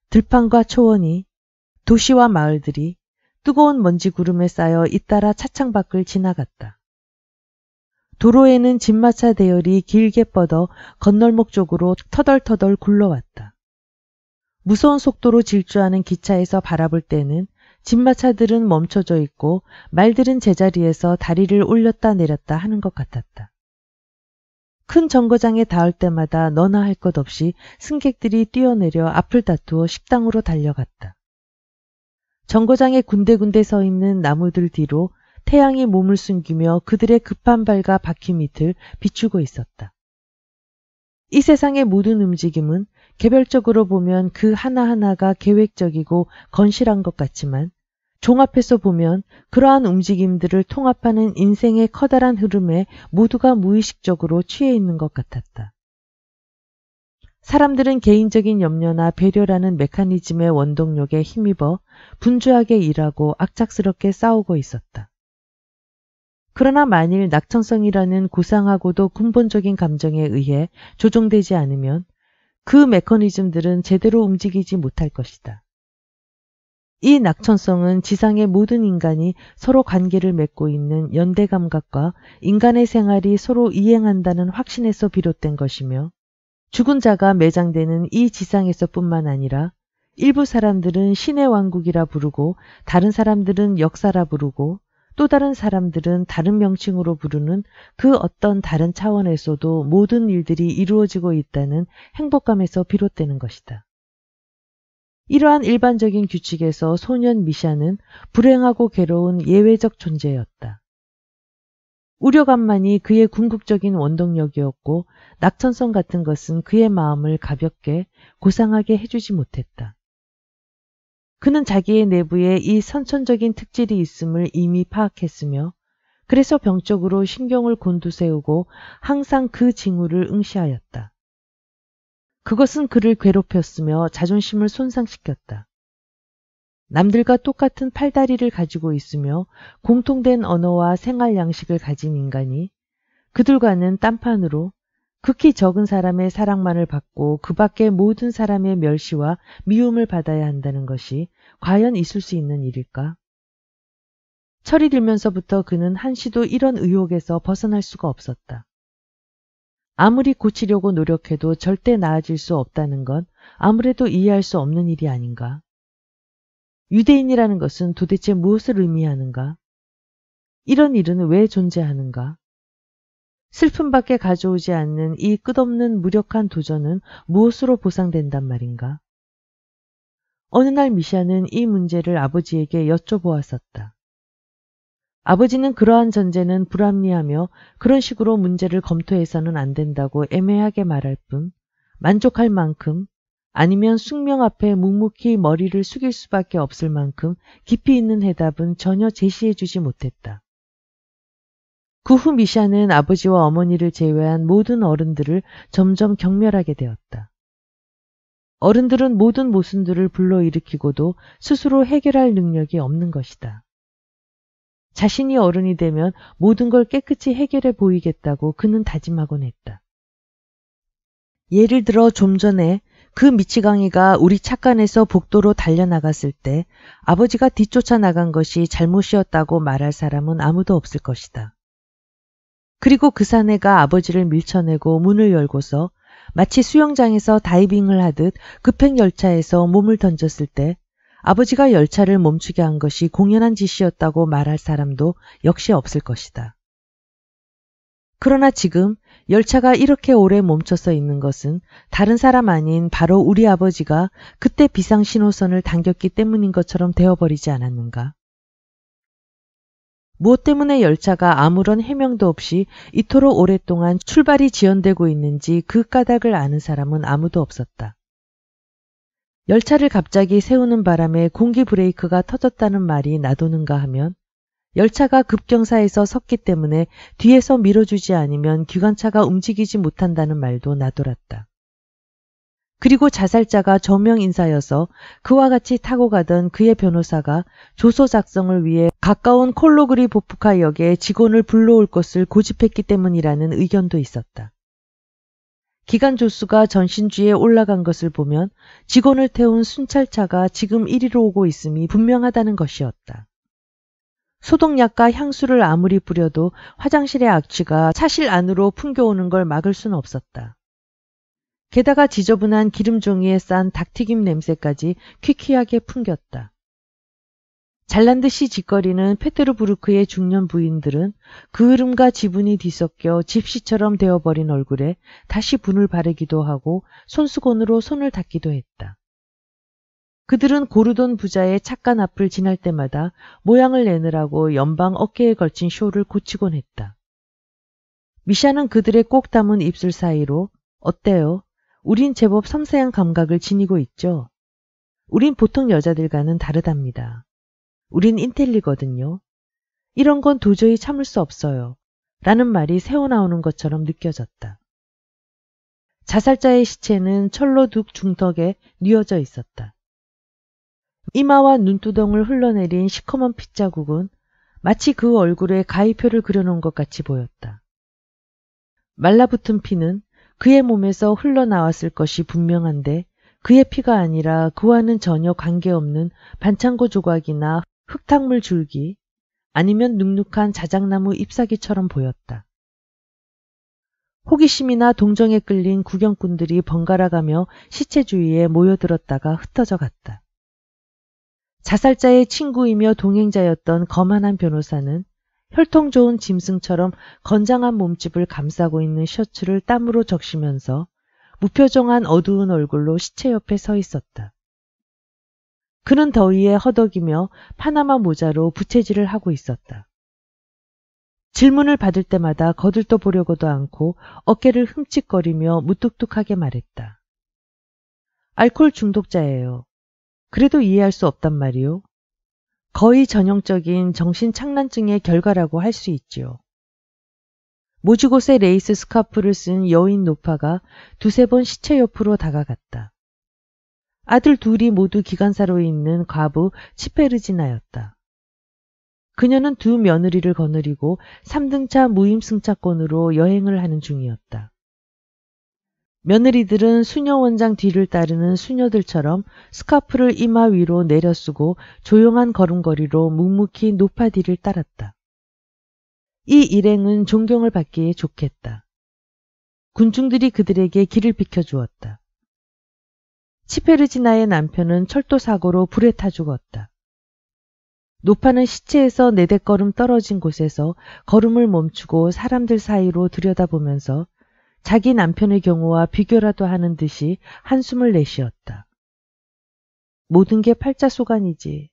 들판과 초원이 도시와 마을들이 뜨거운 먼지 구름에 쌓여 잇따라 차창 밖을 지나갔다. 도로에는 짐마차 대열이 길게 뻗어 건널목 쪽으로 터덜터덜 굴러왔다. 무서운 속도로 질주하는 기차에서 바라볼 때는 진마차들은 멈춰져 있고 말들은 제자리에서 다리를 올렸다 내렸다 하는 것 같았다. 큰 정거장에 닿을 때마다 너나 할 것 없이 승객들이 뛰어내려 앞을 다투어 식당으로 달려갔다. 정거장에 군데군데 서 있는 나무들 뒤로 태양이 몸을 숨기며 그들의 급한 발과 바퀴 밑을 비추고 있었다. 이 세상의 모든 움직임은 개별적으로 보면 그 하나하나가 계획적이고 건실한 것 같지만 종합해서 보면 그러한 움직임들을 통합하는 인생의 커다란 흐름에 모두가 무의식적으로 취해 있는 것 같았다. 사람들은 개인적인 염려나 배려라는 메커니즘의 원동력에 힘입어 분주하게 일하고 악착스럽게 싸우고 있었다. 그러나 만일 낙천성이라는 고상하고도 근본적인 감정에 의해 조종되지 않으면 그 메커니즘들은 제대로 움직이지 못할 것이다. 이 낙천성은 지상의 모든 인간이 서로 관계를 맺고 있는 연대 감각과 인간의 생활이 서로 이행한다는 확신에서 비롯된 것이며 죽은 자가 매장되는 이 지상에서뿐만 아니라 일부 사람들은 신의 왕국이라 부르고 다른 사람들은 역사라 부르고 또 다른 사람들은 다른 명칭으로 부르는 그 어떤 다른 차원에서도 모든 일들이 이루어지고 있다는 행복감에서 비롯되는 것이다. 이러한 일반적인 규칙에서 소년 미샤는 불행하고 괴로운 예외적 존재였다. 우려감만이 그의 궁극적인 원동력이었고 낙천성 같은 것은 그의 마음을 가볍게 고상하게 해주지 못했다. 그는 자기의 내부에 이 선천적인 특질이 있음을 이미 파악했으며 그래서 병적으로 신경을 곤두세우고 항상 그 징후를 응시하였다. 그것은 그를 괴롭혔으며 자존심을 손상시켰다. 남들과 똑같은 팔다리를 가지고 있으며 공통된 언어와 생활 양식을 가진 인간이 그들과는 딴판으로 극히 적은 사람의 사랑만을 받고 그 밖의 모든 사람의 멸시와 미움을 받아야 한다는 것이 과연 있을 수 있는 일일까? 철이 들면서부터 그는 한시도 이런 의혹에서 벗어날 수가 없었다. 아무리 고치려고 노력해도 절대 나아질 수 없다는 건 아무래도 이해할 수 없는 일이 아닌가. 유대인이라는 것은 도대체 무엇을 의미하는가? 이런 일은 왜 존재하는가? 슬픔밖에 가져오지 않는 이 끝없는 무력한 도전은 무엇으로 보상된단 말인가? 어느 날 미샤는 이 문제를 아버지에게 여쭤보았었다. 아버지는 그러한 전제는 불합리하며 그런 식으로 문제를 검토해서는 안 된다고 애매하게 말할 뿐 만족할 만큼 아니면 숙명 앞에 묵묵히 머리를 숙일 수밖에 없을 만큼 깊이 있는 해답은 전혀 제시해 주지 못했다. 그후 미샤는 아버지와 어머니를 제외한 모든 어른들을 점점 경멸하게 되었다. 어른들은 모든 모순들을 불러일으키고도 스스로 해결할 능력이 없는 것이다. 자신이 어른이 되면 모든 걸 깨끗이 해결해 보이겠다고 그는 다짐하곤 했다. 예를 들어 좀 전에 그 미치광이가 우리 착간에서 복도로 달려나갔을 때 아버지가 뒤쫓아 나간 것이 잘못이었다고 말할 사람은 아무도 없을 것이다. 그리고 그 사내가 아버지를 밀쳐내고 문을 열고서 마치 수영장에서 다이빙을 하듯 급행 열차에서 몸을 던졌을 때 아버지가 열차를 멈추게 한 것이 공연한 짓이었다고 말할 사람도 역시 없을 것이다. 그러나 지금 열차가 이렇게 오래 멈춰서 있는 것은 다른 사람 아닌 바로 우리 아버지가 그때 비상신호선을 당겼기 때문인 것처럼 되어버리지 않았는가. 무엇 때문에 열차가 아무런 해명도 없이 이토록 오랫동안 출발이 지연되고 있는지 그 까닭을 아는 사람은 아무도 없었다. 열차를 갑자기 세우는 바람에 공기 브레이크가 터졌다는 말이 나도는가 하면 열차가 급경사에서 섰기 때문에 뒤에서 밀어주지 않으면 기관차가 움직이지 못한다는 말도 나돌았다. 그리고 자살자가 저명 인사여서 그와 같이 타고 가던 그의 변호사가 조서 작성을 위해 가까운 콜로그리 보프카 역에 직원을 불러올 것을 고집했기 때문이라는 의견도 있었다. 기간 조수가 전신주에 올라간 것을 보면 직원을 태운 순찰차가 지금 이리로 오고 있음이 분명하다는 것이었다. 소독약과 향수를 아무리 뿌려도 화장실의 악취가 차실 안으로 풍겨오는 걸 막을 순 없었다. 게다가 지저분한 기름종이에 싼 닭튀김 냄새까지 퀴퀴하게 풍겼다. 잘난 듯이 짓거리는 페테르부르크의 중년 부인들은 그을름과 지분이 뒤섞여 집시처럼 되어버린 얼굴에 다시 분을 바르기도 하고 손수건으로 손을 닦기도 했다. 그들은 고르돈 부자의 착한 앞을 지날 때마다 모양을 내느라고 연방 어깨에 걸친 쇼를 고치곤 했다. 미샤는 그들의 꼭 담은 입술 사이로 어때요? 우린 제법 섬세한 감각을 지니고 있죠. 우린 보통 여자들과는 다르답니다. 우린 인텔리거든요. 이런 건 도저히 참을 수 없어요. 라는 말이 새어나오는 것처럼 느껴졌다. 자살자의 시체는 철로 둑 중턱에 뉘어져 있었다. 이마와 눈두덩을 흘러내린 시커먼 핏자국은 마치 그 얼굴에 가위표를 그려놓은 것 같이 보였다. 말라붙은 피는 그의 몸에서 흘러나왔을 것이 분명한데 그의 피가 아니라 그와는 전혀 관계없는 반창고 조각이나 흙탕물 줄기 아니면 눅눅한 자작나무 잎사귀처럼 보였다. 호기심이나 동정에 끌린 구경꾼들이 번갈아가며 시체 주위에 모여들었다가 흩어져 갔다. 자살자의 친구이며 동행자였던 거만한 변호사는 혈통 좋은 짐승처럼 건장한 몸집을 감싸고 있는 셔츠를 땀으로 적시면서 무표정한 어두운 얼굴로 시체 옆에 서 있었다. 그는 더위에 허덕이며 파나마 모자로 부채질을 하고 있었다. 질문을 받을 때마다 거들떠 보려고도 않고 어깨를 흠칫거리며 무뚝뚝하게 말했다. 알코올 중독자예요. 그래도 이해할 수 없단 말이요. 거의 전형적인 정신착란증의 결과라고 할 수 있지요. 모지곳에 레이스 스카프를 쓴 여인 노파가 두세 번 시체 옆으로 다가갔다. 아들 둘이 모두 기관사로 있는 과부 치페르지나였다. 그녀는 두 며느리를 거느리고 3등차 무임승차권으로 여행을 하는 중이었다. 며느리들은 수녀 원장 뒤를 따르는 수녀들처럼 스카프를 이마 위로 내려쓰고 조용한 걸음걸이로 묵묵히 노파디를 따랐다. 이 일행은 존경을 받기에 좋겠다. 군중들이 그들에게 길을 비켜주었다. 치페르지나의 남편은 철도 사고로 불에 타 죽었다. 노파는 시체에서 네댓걸음 떨어진 곳에서 걸음을 멈추고 사람들 사이로 들여다보면서 자기 남편의 경우와 비교라도 하는 듯이 한숨을 내쉬었다. 모든 게팔자소관이지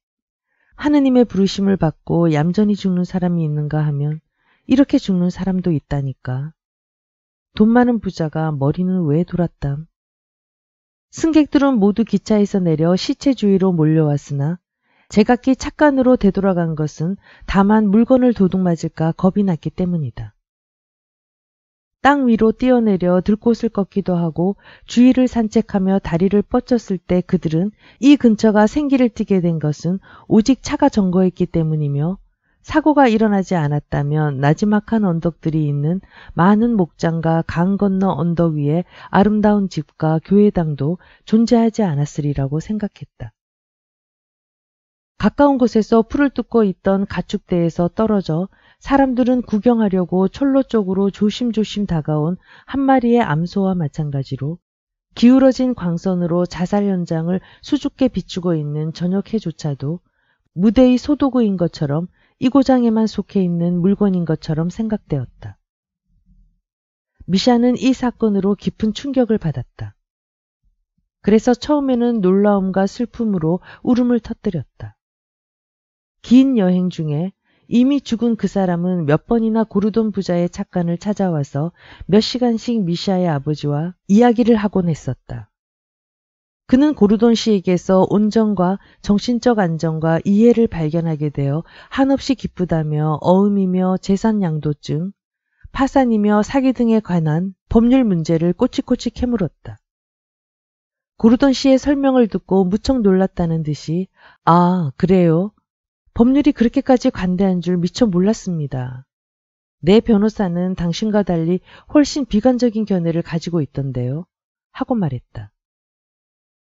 하느님의 부르심을 받고 얌전히 죽는 사람이 있는가 하면 이렇게 죽는 사람도 있다니까. 돈 많은 부자가 머리는 왜 돌았담? 승객들은 모두 기차에서 내려 시체 주위로 몰려왔으나 제각기 착간으로 되돌아간 것은 다만 물건을 도둑맞을까 겁이 났기 때문이다. 땅 위로 뛰어내려 들꽃을 꺾기도 하고 주위를 산책하며 다리를 뻗쳤을 때 그들은 이 근처가 생기를 띠게 된 것은 오직 차가 점거했기 때문이며 사고가 일어나지 않았다면 나지막한 언덕들이 있는 많은 목장과 강 건너 언덕 위에 아름다운 집과 교회당도 존재하지 않았으리라고 생각했다. 가까운 곳에서 풀을 뜯고 있던 가축대에서 떨어져 사람들은 구경하려고 철로 쪽으로 조심조심 다가온 한 마리의 암소와 마찬가지로 기울어진 광선으로 자살 현장을 수줍게 비추고 있는 저녁 해조차도 무대의 소도구인 것처럼 이 고장에만 속해 있는 물건인 것처럼 생각되었다. 미샤는 이 사건으로 깊은 충격을 받았다. 그래서 처음에는 놀라움과 슬픔으로 울음을 터뜨렸다. 긴 여행 중에 이미 죽은 그 사람은 몇 번이나 고르돈 부자의 착간을 찾아와서 몇 시간씩 미샤의 아버지와 이야기를 하곤 했었다. 그는 고르돈 씨에게서 온정과 정신적 안정과 이해를 발견하게 되어 한없이 기쁘다며 어음이며 재산 양도증, 파산이며 사기 등에 관한 법률 문제를 꼬치꼬치 캐물었다. 고르돈 씨의 설명을 듣고 무척 놀랐다는 듯이 아, 그래요? 법률이 그렇게까지 관대한 줄 미처 몰랐습니다. 내 변호사는 당신과 달리 훨씬 비관적인 견해를 가지고 있던데요. 하고 말했다.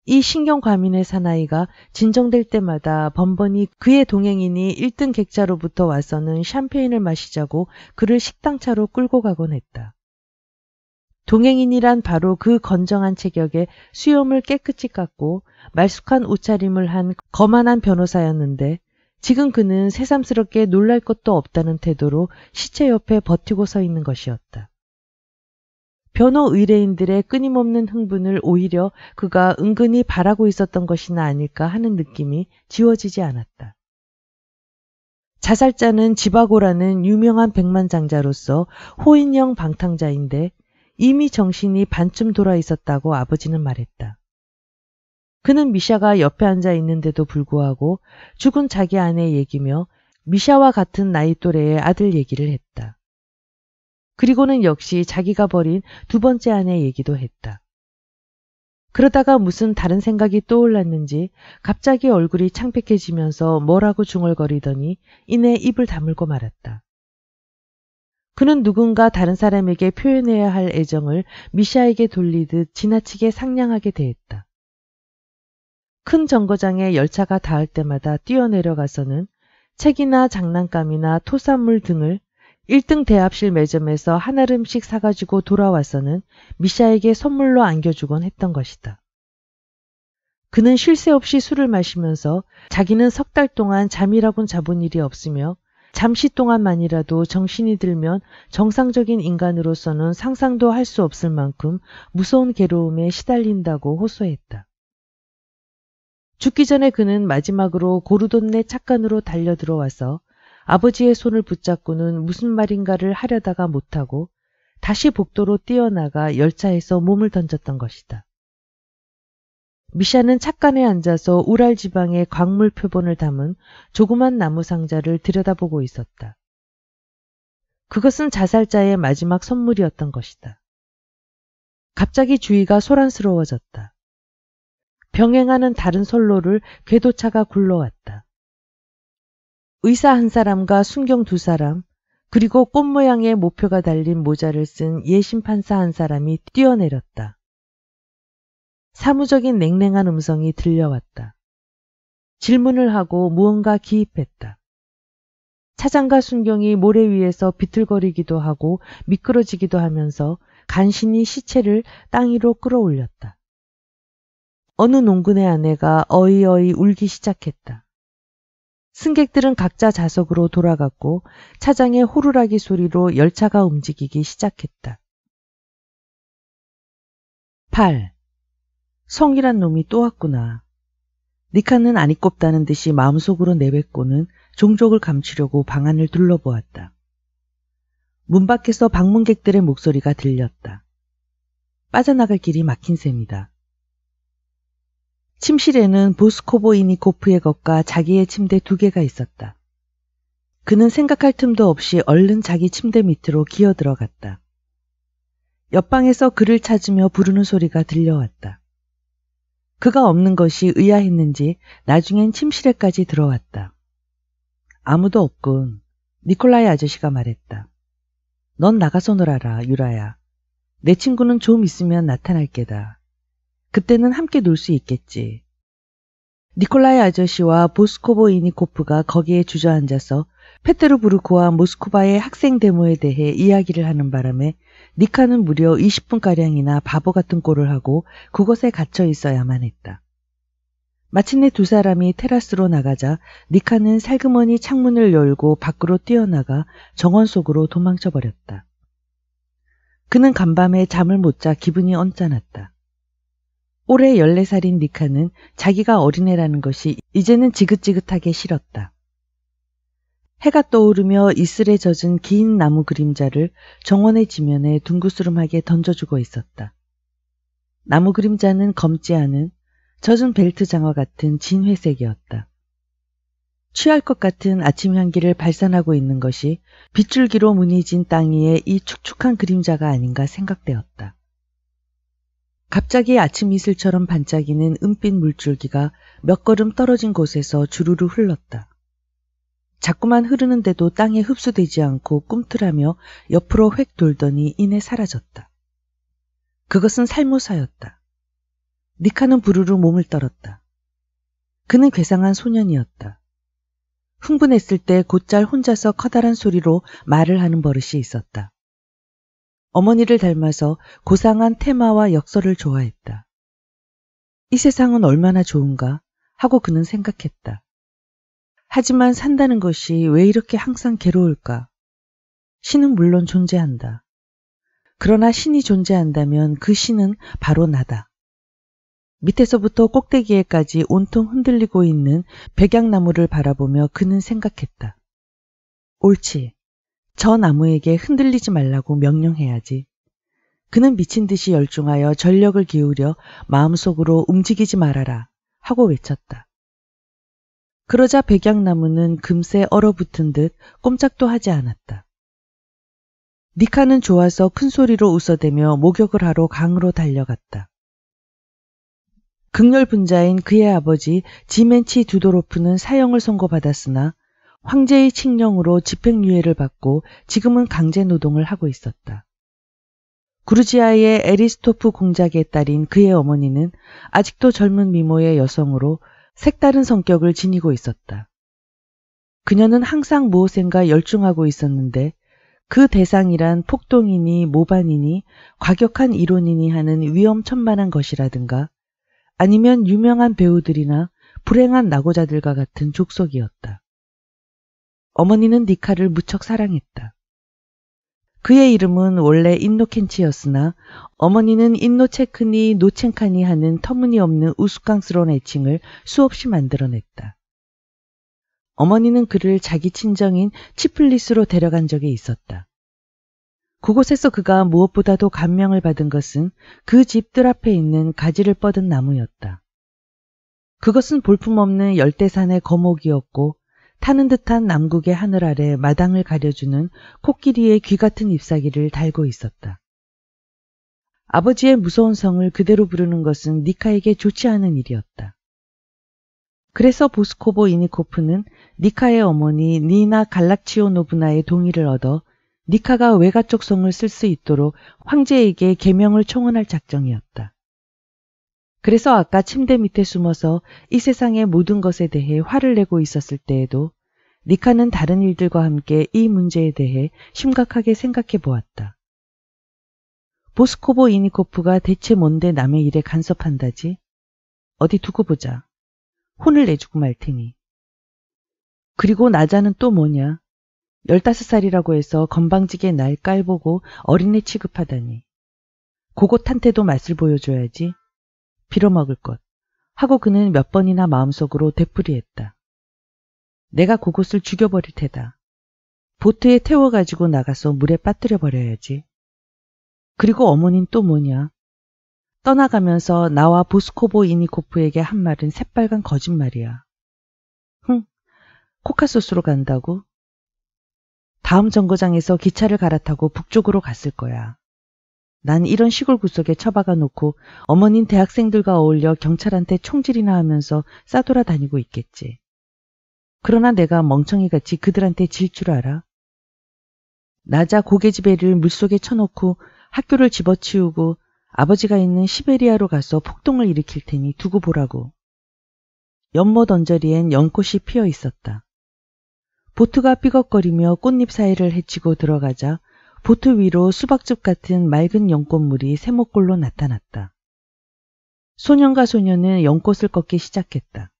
이 신경 과민의 사나이가 진정될 때마다 번번이 그의 동행인이 1등 객자로부터 와서는 샴페인을 마시자고 그를 식당차로 끌고 가곤 했다. 동행인이란 바로 그 건정한 체격에 수염을 깨끗이 깎고 말쑥한 옷차림을 한 거만한 변호사였는데 지금 그는 새삼스럽게 놀랄 것도 없다는 태도로 시체 옆에 버티고 서 있는 것이었다. 변호 의뢰인들의 끊임없는 흥분을 오히려 그가 은근히 바라고 있었던 것이나 아닐까 하는 느낌이 지워지지 않았다. 자살자는 지바고라는 유명한 백만장자로서 호인형 방탕자인데 이미 정신이 반쯤 돌아 있었다고 아버지는 말했다. 그는 미샤가 옆에 앉아 있는데도 불구하고 죽은 자기 아내 얘기며 미샤와 같은 나이 또래의 아들 얘기를 했다. 그리고는 역시 자기가 버린 두 번째 아내 얘기도 했다. 그러다가 무슨 다른 생각이 떠올랐는지 갑자기 얼굴이 창백해지면서 뭐라고 중얼거리더니 이내 입을 다물고 말았다. 그는 누군가 다른 사람에게 표현해야 할 애정을 미샤에게 돌리듯 지나치게 상냥하게 대했다. 큰 정거장에 열차가 닿을 때마다 뛰어내려가서는 책이나 장난감이나 토산물 등을 1등 대합실 매점에서 한 알음씩 사가지고 돌아와서는 미샤에게 선물로 안겨주곤 했던 것이다. 그는 쉴 새 없이 술을 마시면서 자기는 석 달 동안 잠이라곤 잡은 일이 없으며 잠시 동안만이라도 정신이 들면 정상적인 인간으로서는 상상도 할 수 없을 만큼 무서운 괴로움에 시달린다고 호소했다. 죽기 전에 그는 마지막으로 고르돈네 착간으로 달려들어와서 아버지의 손을 붙잡고는 무슨 말인가를 하려다가 못하고 다시 복도로 뛰어나가 열차에서 몸을 던졌던 것이다. 미샤는 착간에 앉아서 우랄 지방의 광물 표본을 담은 조그만 나무 상자를 들여다보고 있었다. 그것은 자살자의 마지막 선물이었던 것이다. 갑자기 주위가 소란스러워졌다. 병행하는 다른 선로를 궤도차가 굴러왔다. 의사 한 사람과 순경 두 사람, 그리고 꽃 모양의 목표가 달린 모자를 쓴 예심판사 한 사람이 뛰어내렸다. 사무적인 냉랭한 음성이 들려왔다. 질문을 하고 무언가 기입했다. 차장과 순경이 모래 위에서 비틀거리기도 하고 미끄러지기도 하면서 간신히 시체를 땅 위로 끌어올렸다. 어느 농군의 아내가 어이어이 울기 시작했다. 승객들은 각자 좌석으로 돌아갔고 차장의 호루라기 소리로 열차가 움직이기 시작했다. 8. 성이란 놈이 또 왔구나. 니카는 아니꼽다는 듯이 마음속으로 내뱉고는 종족을 감추려고 방안을 둘러보았다. 문 밖에서 방문객들의 목소리가 들렸다. 빠져나갈 길이 막힌 셈이다. 침실에는 보스코보이니코프의 것과 자기의 침대 두 개가 있었다. 그는 생각할 틈도 없이 얼른 자기 침대 밑으로 기어 들어갔다. 옆방에서 그를 찾으며 부르는 소리가 들려왔다. 그가 없는 것이 의아했는지 나중엔 침실에까지 들어왔다. 아무도 없군. 니콜라이 아저씨가 말했다. 넌 나가서 놀아라, 유라야. 내 친구는 좀 있으면 나타날 게다. 그때는 함께 놀 수 있겠지. 니콜라이 아저씨와 보스코보이니코프가 거기에 주저앉아서 페테르부르크와 모스크바의 학생 데모에 대해 이야기를 하는 바람에 니카는 무려 20분가량이나 바보 같은 꼴을 하고 그것에 갇혀 있어야만 했다. 마침내 두 사람이 테라스로 나가자 니카는 살그머니 창문을 열고 밖으로 뛰어나가 정원 속으로 도망쳐 버렸다. 그는 간밤에 잠을 못 자 기분이 언짢았다. 올해 14살인 니카는 자기가 어린애라는 것이 이제는 지긋지긋하게 싫었다. 해가 떠오르며 이슬에 젖은 긴 나무 그림자를 정원의 지면에 둥그스름하게 던져주고 있었다. 나무 그림자는 검지 않은 젖은 벨트 장화 같은 진회색이었다. 취할 것 같은 아침 향기를 발산하고 있는 것이 빗줄기로 무늬진 땅 위에 이 축축한 그림자가 아닌가 생각되었다. 갑자기 아침 이슬처럼 반짝이는 은빛 물줄기가 몇 걸음 떨어진 곳에서 주르르 흘렀다. 자꾸만 흐르는데도 땅에 흡수되지 않고 꿈틀하며 옆으로 획 돌더니 이내 사라졌다. 그것은 살모사였다. 니카는 부르르 몸을 떨었다. 그는 괴상한 소년이었다. 흥분했을 때 곧잘 혼자서 커다란 소리로 말을 하는 버릇이 있었다. 어머니를 닮아서 고상한 테마와 역설을 좋아했다. 이 세상은 얼마나 좋은가 하고 그는 생각했다. 하지만 산다는 것이 왜 이렇게 항상 괴로울까? 신은 물론 존재한다. 그러나 신이 존재한다면 그 신은 바로 나다. 밑에서부터 꼭대기에까지 온통 흔들리고 있는 백양나무를 바라보며 그는 생각했다. 옳지. 저 나무에게 흔들리지 말라고 명령해야지. 그는 미친 듯이 열중하여 전력을 기울여 마음속으로 움직이지 말아라 하고 외쳤다. 그러자 백양나무는 금세 얼어붙은 듯 꼼짝도 하지 않았다. 니카는 좋아서 큰 소리로 웃어대며 목욕을 하러 강으로 달려갔다. 극렬 분자인 그의 아버지 지멘치 두도로프는 사형을 선고받았으나 황제의 칙령으로 집행유예를 받고 지금은 강제 노동을 하고 있었다. 그루지아의 에리스토프 공작의 딸인 그의 어머니는 아직도 젊은 미모의 여성으로 색다른 성격을 지니고 있었다. 그녀는 항상 무엇인가 열중하고 있었는데 그 대상이란 폭동이니 모반이니 과격한 이론이니 하는 위험천만한 것이라든가 아니면 유명한 배우들이나 불행한 낙오자들과 같은 족속이었다. 어머니는 니카를 무척 사랑했다. 그의 이름은 원래 인노켄치였으나 어머니는 인노체크니 노첸카니 하는 터무니없는 우스꽝스러운 애칭을 수없이 만들어냈다. 어머니는 그를 자기 친정인 치플릿으로 데려간 적이 있었다. 그곳에서 그가 무엇보다도 감명을 받은 것은 그 집들 앞에 있는 가지를 뻗은 나무였다. 그것은 볼품없는 열대산의 거목이었고 타는 듯한 남극의 하늘 아래 마당을 가려주는 코끼리의 귀 같은 잎사귀를 달고 있었다. 아버지의 무서운 성을 그대로 부르는 것은 니카에게 좋지 않은 일이었다. 그래서 보스코보 이니코프는 니카의 어머니 니나 갈락치오노브나의 동의를 얻어 니카가 외가 쪽 성을 쓸 수 있도록 황제에게 개명을 청원할 작정이었다. 그래서 아까 침대 밑에 숨어서 이 세상의 모든 것에 대해 화를 내고 있었을 때에도 니카는 다른 일들과 함께 이 문제에 대해 심각하게 생각해 보았다. 보스코보 이니코프가 대체 뭔데 남의 일에 간섭한다지? 어디 두고 보자. 혼을 내주고 말 테니. 그리고 나자는 또 뭐냐? 15살이라고 해서 건방지게 날 깔보고 어린애 취급하다니. 고것한테도 맛을 보여줘야지. 빌어먹을 것 하고 그는 몇 번이나 마음속으로 되풀이했다. 내가 그곳을 죽여버릴 테다. 보트에 태워가지고 나가서 물에 빠뜨려 버려야지. 그리고 어머닌 또 뭐냐? 떠나가면서 나와 보스코보 이니코프에게 한 말은 새빨간 거짓말이야. 흥, 코카소스로 간다고? 다음 정거장에서 기차를 갈아타고 북쪽으로 갔을 거야. 난 이런 시골 구석에 처박아 놓고 어머닌 대학생들과 어울려 경찰한테 총질이나 하면서 싸돌아 다니고 있겠지. 그러나 내가 멍청이같이 그들한테 질 줄 알아? 낮아 고개지배를 물속에 쳐놓고 학교를 집어치우고 아버지가 있는 시베리아로 가서 폭동을 일으킬 테니 두고 보라고. 연못 언저리엔 연꽃이 피어 있었다. 보트가 삐걱거리며 꽃잎 사이를 헤치고 들어가자 보트 위로 수박즙 같은 맑은 연꽃물이 세모꼴로 나타났다. 소년과 소녀는 연꽃을 꺾기 시작했다.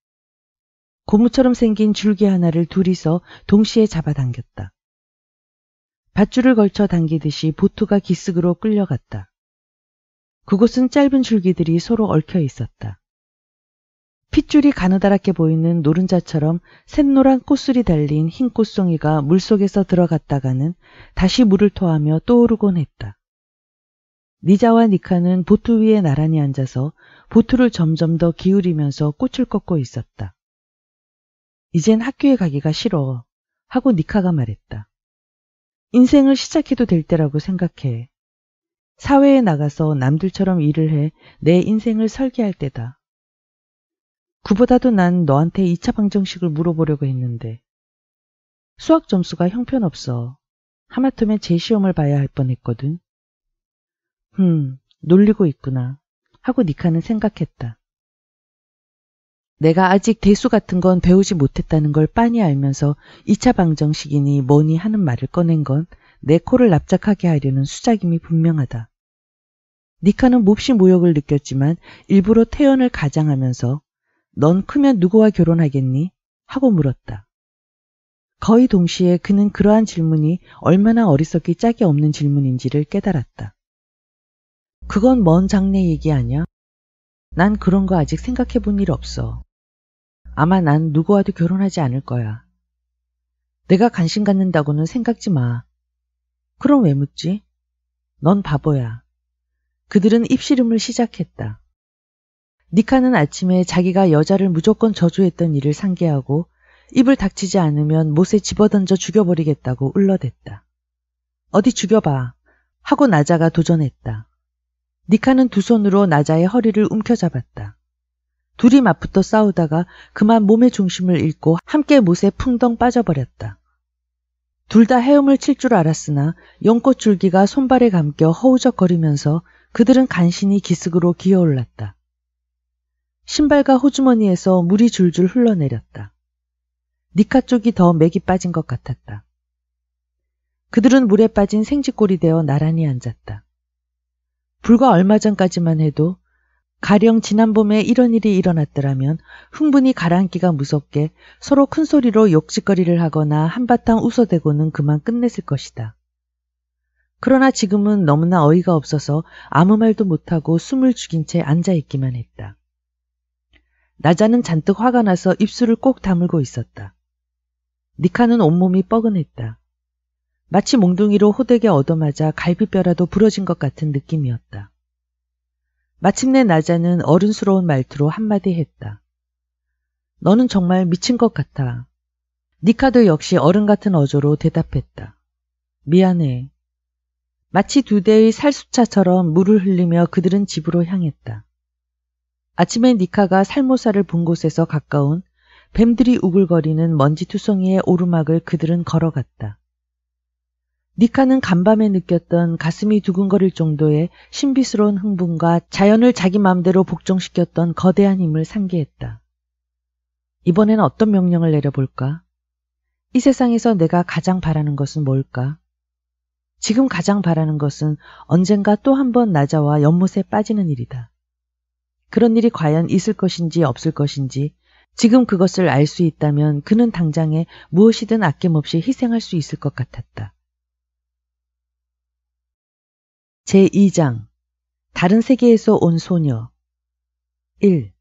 고무처럼 생긴 줄기 하나를 둘이서 동시에 잡아당겼다. 밧줄을 걸쳐 당기듯이 보트가 기슭으로 끌려갔다. 그곳은 짧은 줄기들이 서로 얽혀 있었다. 핏줄이 가느다랗게 보이는 노른자처럼 샛노란 꽃술이 달린 흰 꽃송이가 물속에서 들어갔다가는 다시 물을 토하며 떠오르곤 했다. 니자와 니카는 보트 위에 나란히 앉아서 보트를 점점 더 기울이면서 꽃을 꺾고 있었다. 이젠 학교에 가기가 싫어. 하고 니카가 말했다. 인생을 시작해도 될 때라고 생각해. 사회에 나가서 남들처럼 일을 해 내 인생을 설계할 때다. 그보다도 난 너한테 2차 방정식을 물어보려고 했는데. 수학 점수가 형편없어. 하마터면 재시험을 봐야 할 뻔했거든. 흠, 놀리고 있구나. 하고 니카는 생각했다. 내가 아직 대수 같은 건 배우지 못했다는 걸 빤히 알면서 2차 방정식이니 뭐니 하는 말을 꺼낸 건 내 코를 납작하게 하려는 수작임이 분명하다. 니카는 몹시 모욕을 느꼈지만 일부러 태연을 가장하면서 넌 크면 누구와 결혼하겠니? 하고 물었다. 거의 동시에 그는 그러한 질문이 얼마나 어리석기 짝이 없는 질문인지를 깨달았다. 그건 먼 장래 얘기 아냐? 난 그런 거 아직 생각해 본 일 없어. 아마 난 누구와도 결혼하지 않을 거야. 내가 관심 갖는다고는 생각지 마. 그럼 왜 묻지? 넌 바보야. 그들은 입씨름을 시작했다. 니카는 아침에 자기가 여자를 무조건 저주했던 일을 상기하고 입을 닥치지 않으면 못에 집어던져 죽여버리겠다고 울러댔다. 어디 죽여봐 하고 나자가 도전했다. 니카는 두 손으로 나자의 허리를 움켜잡았다. 둘이 맞붙어 싸우다가 그만 몸의 중심을 잃고 함께 못에 풍덩 빠져버렸다. 둘 다 헤엄을 칠 줄 알았으나 연꽃 줄기가 손발에 감겨 허우적거리면서 그들은 간신히 기슭으로 기어올랐다. 신발과 호주머니에서 물이 줄줄 흘러내렸다. 니카 쪽이 더 맥이 빠진 것 같았다. 그들은 물에 빠진 생쥐꼴이 되어 나란히 앉았다. 불과 얼마 전까지만 해도 가령 지난 봄에 이런 일이 일어났더라면 흥분이 가라앉기가 무섭게 서로 큰 소리로 욕짓거리를 하거나 한바탕 웃어대고는 그만 끝냈을 것이다. 그러나 지금은 너무나 어이가 없어서 아무 말도 못하고 숨을 죽인 채 앉아있기만 했다. 나자는 잔뜩 화가 나서 입술을 꼭 다물고 있었다. 니카는 온몸이 뻐근했다. 마치 몽둥이로 호되게 얻어맞아 갈비뼈라도 부러진 것 같은 느낌이었다. 마침내 나자는 어른스러운 말투로 한마디 했다. 너는 정말 미친 것 같아. 니카도 역시 어른 같은 어조로 대답했다. 미안해. 마치 두 대의 살수차처럼 물을 흘리며 그들은 집으로 향했다. 아침에 니카가 살모사를 본 곳에서 가까운 뱀들이 우글거리는 먼지투성이의 오르막을 그들은 걸어갔다. 니카는 간밤에 느꼈던 가슴이 두근거릴 정도의 신비스러운 흥분과 자연을 자기 마음대로 복종시켰던 거대한 힘을 상기했다. 이번엔 어떤 명령을 내려볼까? 이 세상에서 내가 가장 바라는 것은 뭘까? 지금 가장 바라는 것은 언젠가 또 한번 낮아와 연못에 빠지는 일이다. 그런 일이 과연 있을 것인지 없을 것인지 지금 그것을 알 수 있다면 그는 당장에 무엇이든 아낌없이 희생할 수 있을 것 같았다. 제2장 다른 세계에서 온 소녀 1.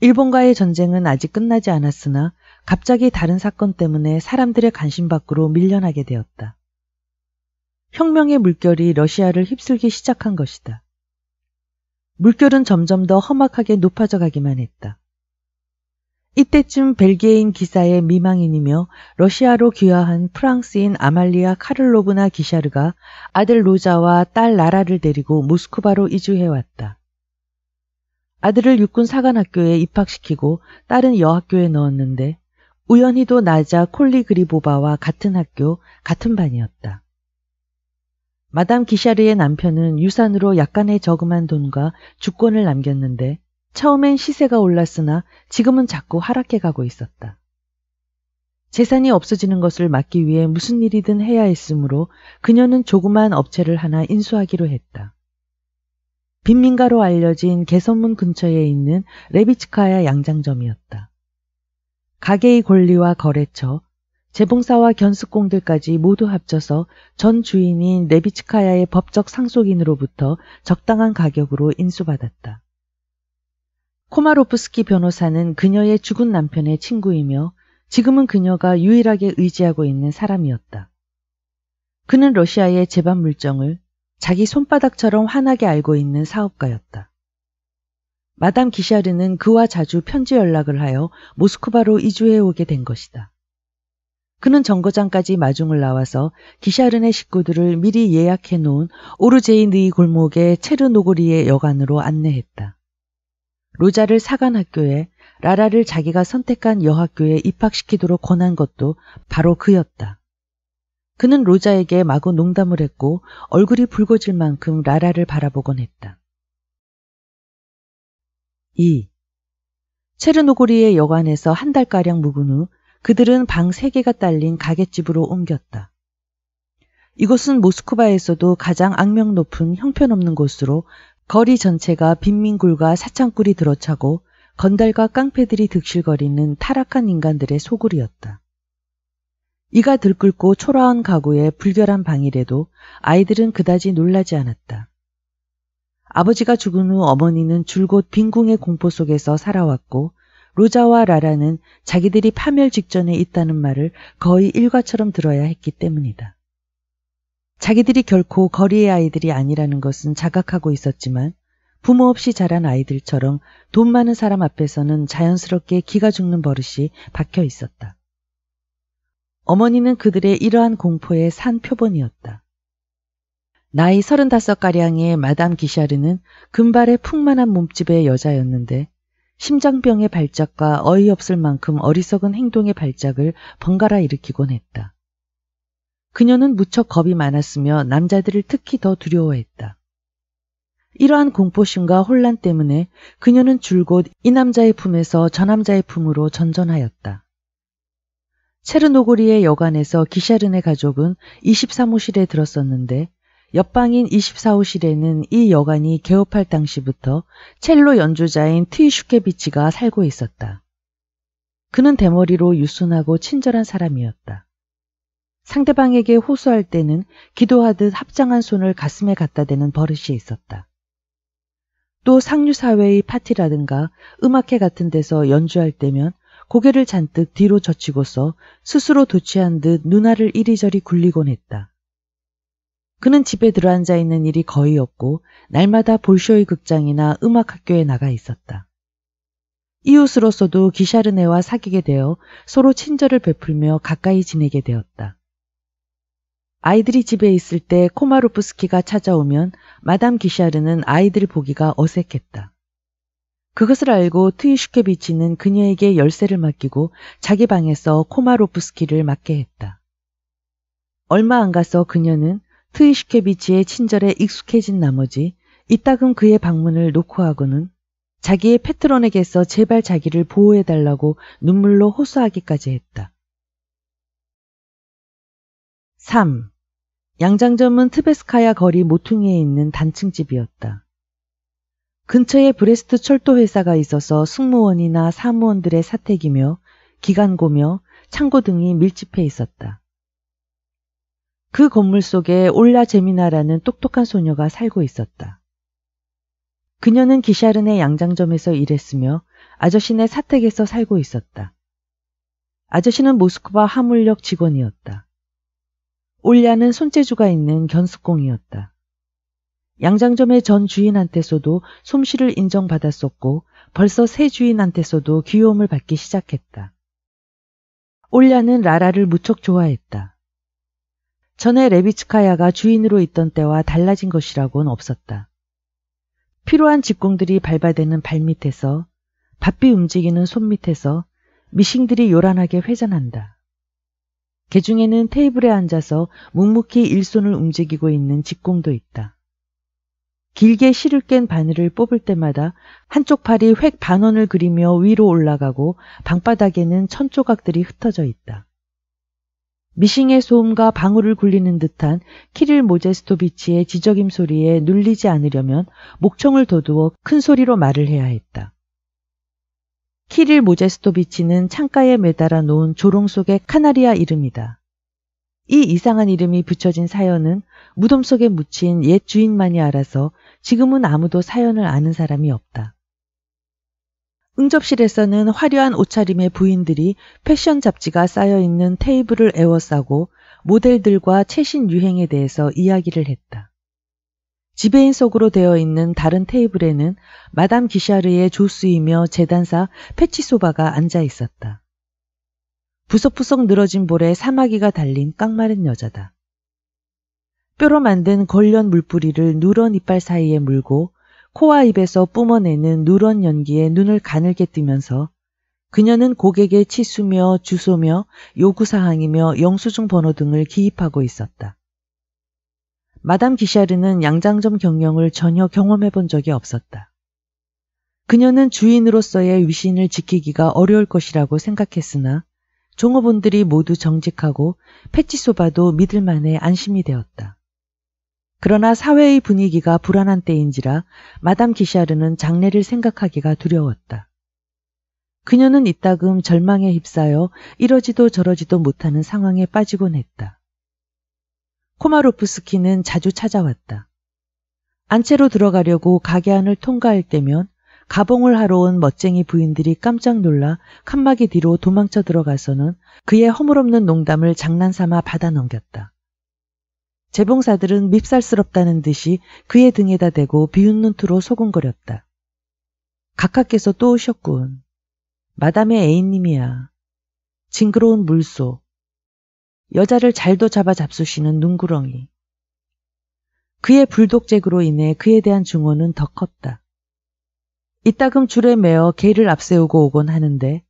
일본과의 전쟁은 아직 끝나지 않았으나 갑자기 다른 사건 때문에 사람들의 관심 밖으로 밀려나게 되었다. 혁명의 물결이 러시아를 휩쓸기 시작한 것이다. 물결은 점점 더 험악하게 높아져 가기만 했다. 이때쯤 벨기에인 기사의 미망인이며 러시아로 귀화한 프랑스인 아말리아 카를로브나 기샤르가 아들 로자와 딸 라라를 데리고 모스크바로 이주해왔다. 아들을 육군 사관학교에 입학시키고 딸은 여학교에 넣었는데 우연히도 나자 콜리 그리보바와 같은 학교, 같은 반이었다. 마담 기샤르의 남편은 유산으로 약간의 저금한 돈과 주권을 남겼는데 처음엔 시세가 올랐으나 지금은 자꾸 하락해 가고 있었다. 재산이 없어지는 것을 막기 위해 무슨 일이든 해야 했으므로 그녀는 조그만 업체를 하나 인수하기로 했다. 빈민가로 알려진 개선문 근처에 있는 레비츠카야 양장점이었다. 가게의 권리와 거래처, 재봉사와 견습공들까지 모두 합쳐서 전 주인인 네비츠카야의 법적 상속인으로부터 적당한 가격으로 인수받았다. 코마로프스키 변호사는 그녀의 죽은 남편의 친구이며 지금은 그녀가 유일하게 의지하고 있는 사람이었다. 그는 러시아의 재반 물정을 자기 손바닥처럼 환하게 알고 있는 사업가였다. 마담 기샤르는 그와 자주 편지 연락을 하여 모스크바로 이주해 오게 된 것이다. 그는 정거장까지 마중을 나와서 기샤른의 식구들을 미리 예약해 놓은 오르제이느 골목의 체르노고리의 여관으로 안내했다. 로자를 사관학교에 라라를 자기가 선택한 여학교에 입학시키도록 권한 것도 바로 그였다. 그는 로자에게 마구 농담을 했고 얼굴이 붉어질 만큼 라라를 바라보곤 했다. 2. 체르노고리의 여관에서 한 달가량 묵은 후 그들은 방 3개가 딸린 가게집으로 옮겼다. 이곳은 모스크바에서도 가장 악명 높은 형편없는 곳으로 거리 전체가 빈민굴과 사창굴이 들어차고 건달과 깡패들이 득실거리는 타락한 인간들의 소굴이었다. 이가 들끓고 초라한 가구에 불결한 방이라도 아이들은 그다지 놀라지 않았다. 아버지가 죽은 후 어머니는 줄곧 빈궁의 공포 속에서 살아왔고 로자와 라라는 자기들이 파멸 직전에 있다는 말을 거의 일과처럼 들어야 했기 때문이다. 자기들이 결코 거리의 아이들이 아니라는 것은 자각하고 있었지만 부모 없이 자란 아이들처럼 돈 많은 사람 앞에서는 자연스럽게 기가 죽는 버릇이 박혀 있었다. 어머니는 그들의 이러한 공포의 산 표본이었다. 나이 서른다섯 가량의 마담 기샤르는 금발의 풍만한 몸집의 여자였는데 심장병의 발작과 어이없을 만큼 어리석은 행동의 발작을 번갈아 일으키곤 했다. 그녀는 무척 겁이 많았으며 남자들을 특히 더 두려워했다. 이러한 공포심과 혼란 때문에 그녀는 줄곧 이 남자의 품에서 저 남자의 품으로 전전하였다. 체르노고리의 여관에서 기샤른의 가족은 23호실에 들었었는데 옆방인 24호실에는 이 여관이 개업할 당시부터 첼로 연주자인 트이슈케비치가 살고 있었다. 그는 대머리로 유순하고 친절한 사람이었다. 상대방에게 호소할 때는 기도하듯 합장한 손을 가슴에 갖다 대는 버릇이 있었다. 또 상류사회의 파티라든가 음악회 같은 데서 연주할 때면 고개를 잔뜩 뒤로 젖히고서 스스로 도취한 듯 누나를 이리저리 굴리곤 했다. 그는 집에 들어앉아 있는 일이 거의 없고 날마다 볼쇼이 극장이나 음악학교에 나가 있었다. 이웃으로서도 기샤르네와 사귀게 되어 서로 친절을 베풀며 가까이 지내게 되었다. 아이들이 집에 있을 때 코마로프스키가 찾아오면 마담 기샤르는 아이들 보기가 어색했다. 그것을 알고 트이슈케비치는 그녀에게 열쇠를 맡기고 자기 방에서 코마로프스키를 맡게 했다. 얼마 안 가서 그녀는 트이슈케비치의 친절에 익숙해진 나머지 이따금 그의 방문을 노크하고는 자기의 패트론에게서 제발 자기를 보호해달라고 눈물로 호소하기까지 했다. 3. 양장점은 트베스카야 거리 모퉁이에 있는 단층집이었다. 근처에 브레스트 철도회사가 있어서 승무원이나 사무원들의 사택이며 기간고며 창고 등이 밀집해 있었다. 그 건물 속에 올라 제미나라는 똑똑한 소녀가 살고 있었다. 그녀는 기샤른의 양장점에서 일했으며 아저씨네 사택에서 살고 있었다. 아저씨는 모스크바 화물역 직원이었다. 올리는 손재주가 있는 견습공이었다. 양장점의 전 주인한테서도 솜씨를 인정받았었고 벌써 새 주인한테서도 귀여움을 받기 시작했다. 올리는 라라를 무척 좋아했다. 전에 레비츠카야가 주인으로 있던 때와 달라진 것이라고는 없었다. 필요한 직공들이 발바대는 발밑에서 바삐 움직이는 손밑에서 미싱들이 요란하게 회전한다. 개 그 중에는 테이블에 앉아서 묵묵히 일손을 움직이고 있는 직공도 있다. 길게 실을 깬 바늘을 뽑을 때마다 한쪽 팔이 획 반원을 그리며 위로 올라가고 방바닥에는 천조각들이 흩어져 있다. 미싱의 소음과 방울을 굴리는 듯한 키릴 모제스토비치의 지적임 소리에 눌리지 않으려면 목청을 더두어 큰 소리로 말을 해야 했다. 키릴 모제스토비치는 창가에 매달아 놓은 조롱 속의 카나리아 이름이다. 이 이상한 이름이 붙여진 사연은 무덤 속에 묻힌 옛 주인만이 알아서 지금은 아무도 사연을 아는 사람이 없다. 응접실에서는 화려한 옷차림의 부인들이 패션 잡지가 쌓여 있는 테이블을 에워싸고 모델들과 최신 유행에 대해서 이야기를 했다. 지배인 속으로 되어 있는 다른 테이블에는 마담 기샤르의 조수이며 재단사 패치소바가 앉아 있었다. 부석부석 늘어진 볼에 사마귀가 달린 깡마른 여자다. 뼈로 만든 걸련 물뿌리를 누런 이빨 사이에 물고 코와 입에서 뿜어내는 누런 연기에 눈을 가늘게 뜨면서 그녀는 고객의 치수며 주소며 요구사항이며 영수증 번호 등을 기입하고 있었다. 마담 기샤르는 양장점 경영을 전혀 경험해 본 적이 없었다. 그녀는 주인으로서의 위신을 지키기가 어려울 것이라고 생각했으나 종업원들이 모두 정직하고 패치소바도 믿을 만해 안심이 되었다. 그러나 사회의 분위기가 불안한 때인지라 마담 기샤르는 장례를 생각하기가 두려웠다. 그녀는 이따금 절망에 휩싸여 이러지도 저러지도 못하는 상황에 빠지곤 했다. 코마로프스키는 자주 찾아왔다. 안채로 들어가려고 가게 안을 통과할 때면 가봉을 하러 온 멋쟁이 부인들이 깜짝 놀라 칸막이 뒤로 도망쳐 들어가서는 그의 허물없는 농담을 장난삼아 받아 넘겼다. 재봉사들은 밉살스럽다는 듯이 그의 등에다 대고 비웃는 투로 소근거렸다 각하께서 또 오셨군. 마담의 애인님이야. 징그러운 물소. 여자를 잘도 잡아 잡수시는 눈구렁이. 그의 불독재으로 인해 그에 대한 증오는 더 컸다. 이따금 줄에 매어 개를 앞세우고 오곤 하는데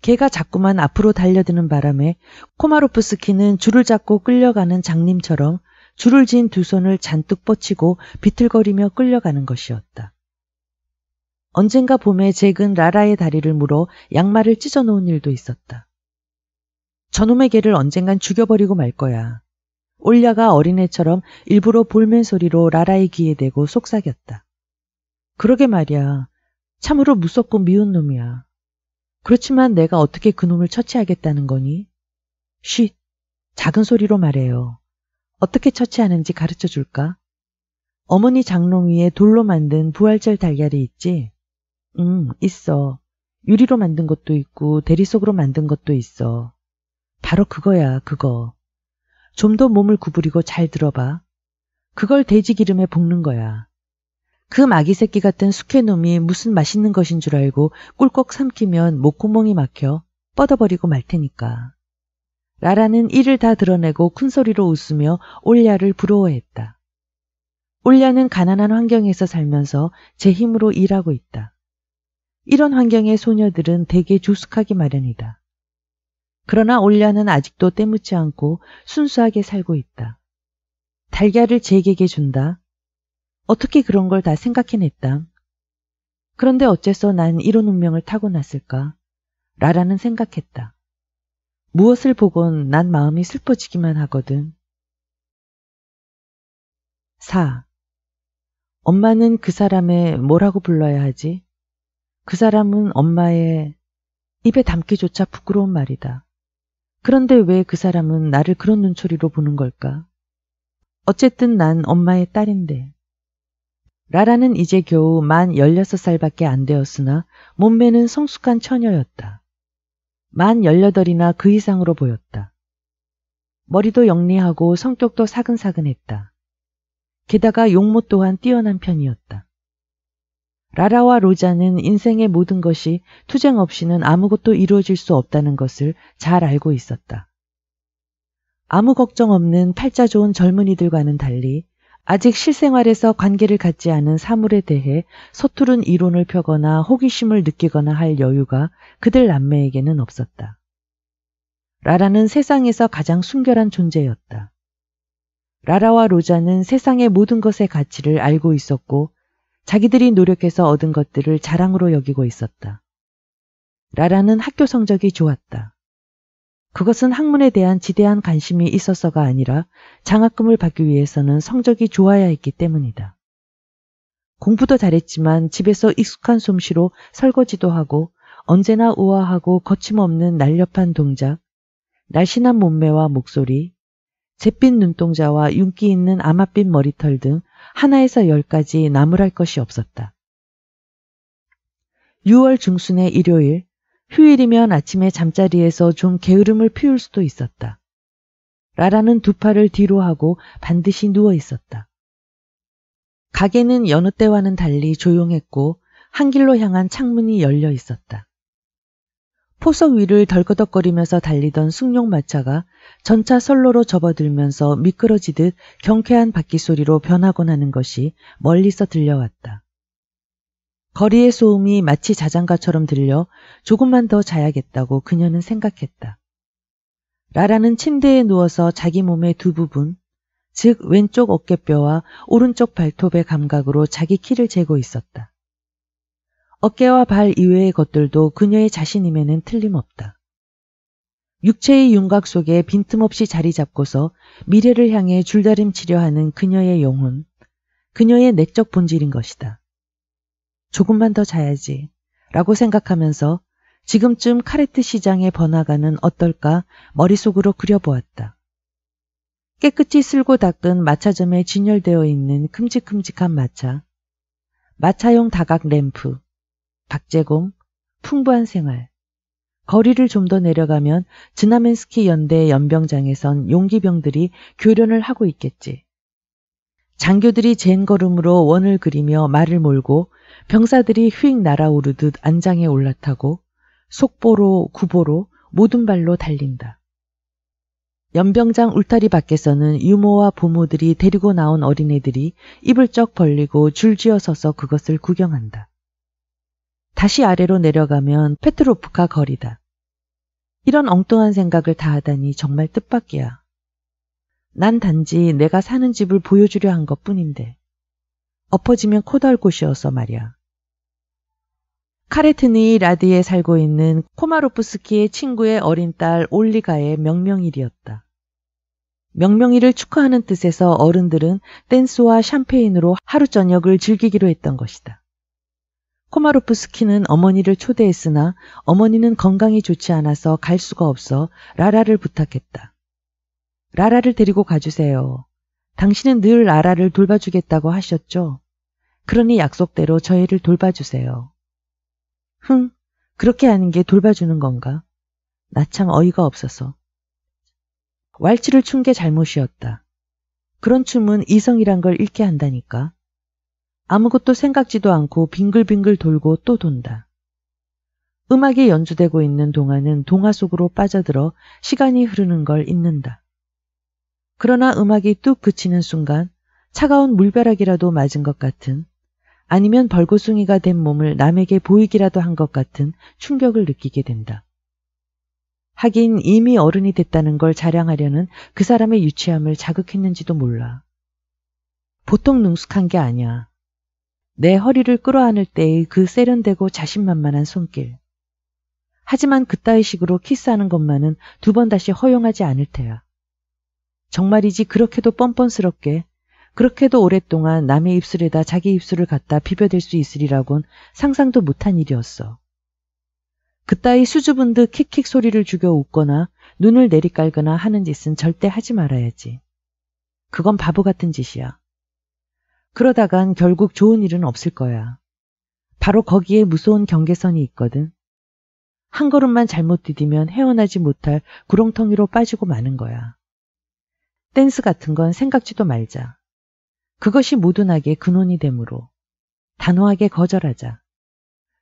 개가 자꾸만 앞으로 달려드는 바람에 코마로프스키는 줄을 잡고 끌려가는 장님처럼 줄을 진 두 손을 잔뜩 뻗치고 비틀거리며 끌려가는 것이었다. 언젠가 봄에 잭은 라라의 다리를 물어 양말을 찢어놓은 일도 있었다. 저놈의 개를 언젠간 죽여버리고 말 거야. 올려가 어린애처럼 일부러 볼멘 소리로 라라의 귀에 대고 속삭였다. 그러게 말이야. 참으로 무섭고 미운 놈이야. 그렇지만 내가 어떻게 그놈을 처치하겠다는 거니? 쉿. 작은 소리로 말해요. 어떻게 처치하는지 가르쳐 줄까? 어머니 장롱 위에 돌로 만든 부활절 달걀이 있지? 응, 있어. 유리로 만든 것도 있고 대리석으로 만든 것도 있어. 바로 그거야, 그거. 좀 더 몸을 구부리고 잘 들어봐. 그걸 돼지 기름에 볶는 거야. 그마귀 새끼 같은 숙해놈이 무슨 맛있는 것인 줄 알고 꿀꺽 삼키면 목구멍이 막혀 뻗어버리고 말 테니까. 라라는 이를 다 드러내고 큰 소리로 웃으며 올야를 부러워했다. 올야는 가난한 환경에서 살면서 제 힘으로 일하고 있다. 이런 환경의 소녀들은 대개 조숙하기 마련이다. 그러나 올야는 아직도 때묻지 않고 순수하게 살고 있다. 달걀을 제게게 준다. 어떻게 그런 걸 다 생각해냈다. 그런데 어째서 난 이런 운명을 타고났을까? 라라는 생각했다. 무엇을 보건 난 마음이 슬퍼지기만 하거든. 4. 엄마는 그 사람의 뭐라고 불러야 하지? 그 사람은 엄마의 입에 담기조차 부끄러운 말이다. 그런데 왜 그 사람은 나를 그런 눈초리로 보는 걸까? 어쨌든 난 엄마의 딸인데. 라라는 이제 겨우 만 16살밖에 안 되었으나 몸매는 성숙한 처녀였다. 만 18이나 그 이상으로 보였다. 머리도 영리하고 성격도 사근사근했다. 게다가 용모 또한 뛰어난 편이었다. 라라와 로자는 인생의 모든 것이 투쟁 없이는 아무것도 이루어질 수 없다는 것을 잘 알고 있었다. 아무 걱정 없는 팔자 좋은 젊은이들과는 달리 아직 실생활에서 관계를 갖지 않은 사물에 대해 서투른 이론을 펴거나 호기심을 느끼거나 할 여유가 그들 남매에게는 없었다. 라라는 세상에서 가장 순결한 존재였다. 라라와 로자는 세상의 모든 것의 가치를 알고 있었고 자기들이 노력해서 얻은 것들을 자랑으로 여기고 있었다. 라라는 학교 성적이 좋았다. 그것은 학문에 대한 지대한 관심이 있어서가 아니라 장학금을 받기 위해서는 성적이 좋아야 했기 때문이다. 공부도 잘했지만 집에서 익숙한 솜씨로 설거지도 하고 언제나 우아하고 거침없는 날렵한 동작, 날씬한 몸매와 목소리, 잿빛 눈동자와 윤기 있는 아마빛 머리털 등 하나에서 열까지 나무랄 것이 없었다. 6월 중순의 일요일 휴일이면 아침에 잠자리에서 좀 게으름을 피울 수도 있었다. 라라는 두 팔을 뒤로 하고 반드시 누워 있었다. 가게는 여느 때와는 달리 조용했고 한 길로 향한 창문이 열려 있었다. 포석 위를 덜거덕거리면서 달리던 숭룡마차가 전차 선로로 접어들면서 미끄러지듯 경쾌한 바퀴 소리로 변하곤 하는 것이 멀리서 들려왔다. 거리의 소음이 마치 자장가처럼 들려 조금만 더 자야겠다고 그녀는 생각했다. 라라는 침대에 누워서 자기 몸의 두 부분, 즉 왼쪽 어깨뼈와 오른쪽 발톱의 감각으로 자기 키를 재고 있었다. 어깨와 발 이외의 것들도 그녀의 자신임에는 틀림없다. 육체의 윤곽 속에 빈틈없이 자리 잡고서 미래를 향해 줄다림치려 하는 그녀의 영혼, 그녀의 내적 본질인 것이다. 조금만 더 자야지 라고 생각하면서 지금쯤 카레트 시장의 번화가는 어떨까 머릿속으로 그려보았다. 깨끗이 쓸고 닦은 마차점에 진열되어 있는 큼직큼직한 마차, 마차용 다각 램프, 박제공, 풍부한 생활. 거리를 좀 더 내려가면 지나멘스키 연대 연병장에선 용기병들이 교련을 하고 있겠지. 장교들이 젠 걸음으로 원을 그리며 말을 몰고 병사들이 휙 날아오르듯 안장에 올라타고 속보로 구보로 모든 발로 달린다. 연병장 울타리 밖에서는 유모와 부모들이 데리고 나온 어린애들이 입을 쩍 벌리고 줄지어 서서 그것을 구경한다. 다시 아래로 내려가면 페트로프카 거리다. 이런 엉뚱한 생각을 다 하다니 정말 뜻밖이야. 난 단지 내가 사는 집을 보여주려 한 것 뿐인데. 엎어지면 코덜할 곳이어서 말이야. 카레트니 라디에 살고 있는 코마로프스키의 친구의 어린 딸 올리가의 명명일이었다. 명명일을 축하하는 뜻에서 어른들은 댄스와 샴페인으로 하루 저녁을 즐기기로 했던 것이다. 코마로프스키는 어머니를 초대했으나 어머니는 건강이 좋지 않아서 갈 수가 없어 라라를 부탁했다. 라라를 데리고 가주세요. 당신은 늘 라라를 돌봐주겠다고 하셨죠? 그러니 약속대로 저희를 돌봐주세요. 흥, 그렇게 하는 게 돌봐주는 건가? 나참 어이가 없어서. 왈츠를 춘 게 잘못이었다. 그런 춤은 이성이란 걸 잃게 한다니까. 아무것도 생각지도 않고 빙글빙글 돌고 또 돈다. 음악이 연주되고 있는 동안은 동화 속으로 빠져들어 시간이 흐르는 걸 잊는다. 그러나 음악이 뚝 그치는 순간 차가운 물벼락이라도 맞은 것 같은 아니면 벌고숭이가 된 몸을 남에게 보이기라도 한 것 같은 충격을 느끼게 된다. 하긴 이미 어른이 됐다는 걸 자랑하려는 그 사람의 유치함을 자극했는지도 몰라. 보통 능숙한 게 아니야. 내 허리를 끌어안을 때의 그 세련되고 자신만만한 손길. 하지만 그따위 식으로 키스하는 것만은 두 번 다시 허용하지 않을 테야. 정말이지 그렇게도 뻔뻔스럽게 그렇게도 오랫동안 남의 입술에다 자기 입술을 갖다 비벼댈 수 있으리라곤 상상도 못한 일이었어. 그따위 수줍은 듯 킥킥 소리를 죽여 웃거나 눈을 내리깔거나 하는 짓은 절대 하지 말아야지. 그건 바보 같은 짓이야. 그러다간 결국 좋은 일은 없을 거야. 바로 거기에 무서운 경계선이 있거든. 한 걸음만 잘못 디디면 헤어나지 못할 구렁텅이로 빠지고 마는 거야. 댄스 같은 건 생각지도 말자. 그것이 모든악의 근원이 되므로 단호하게 거절하자.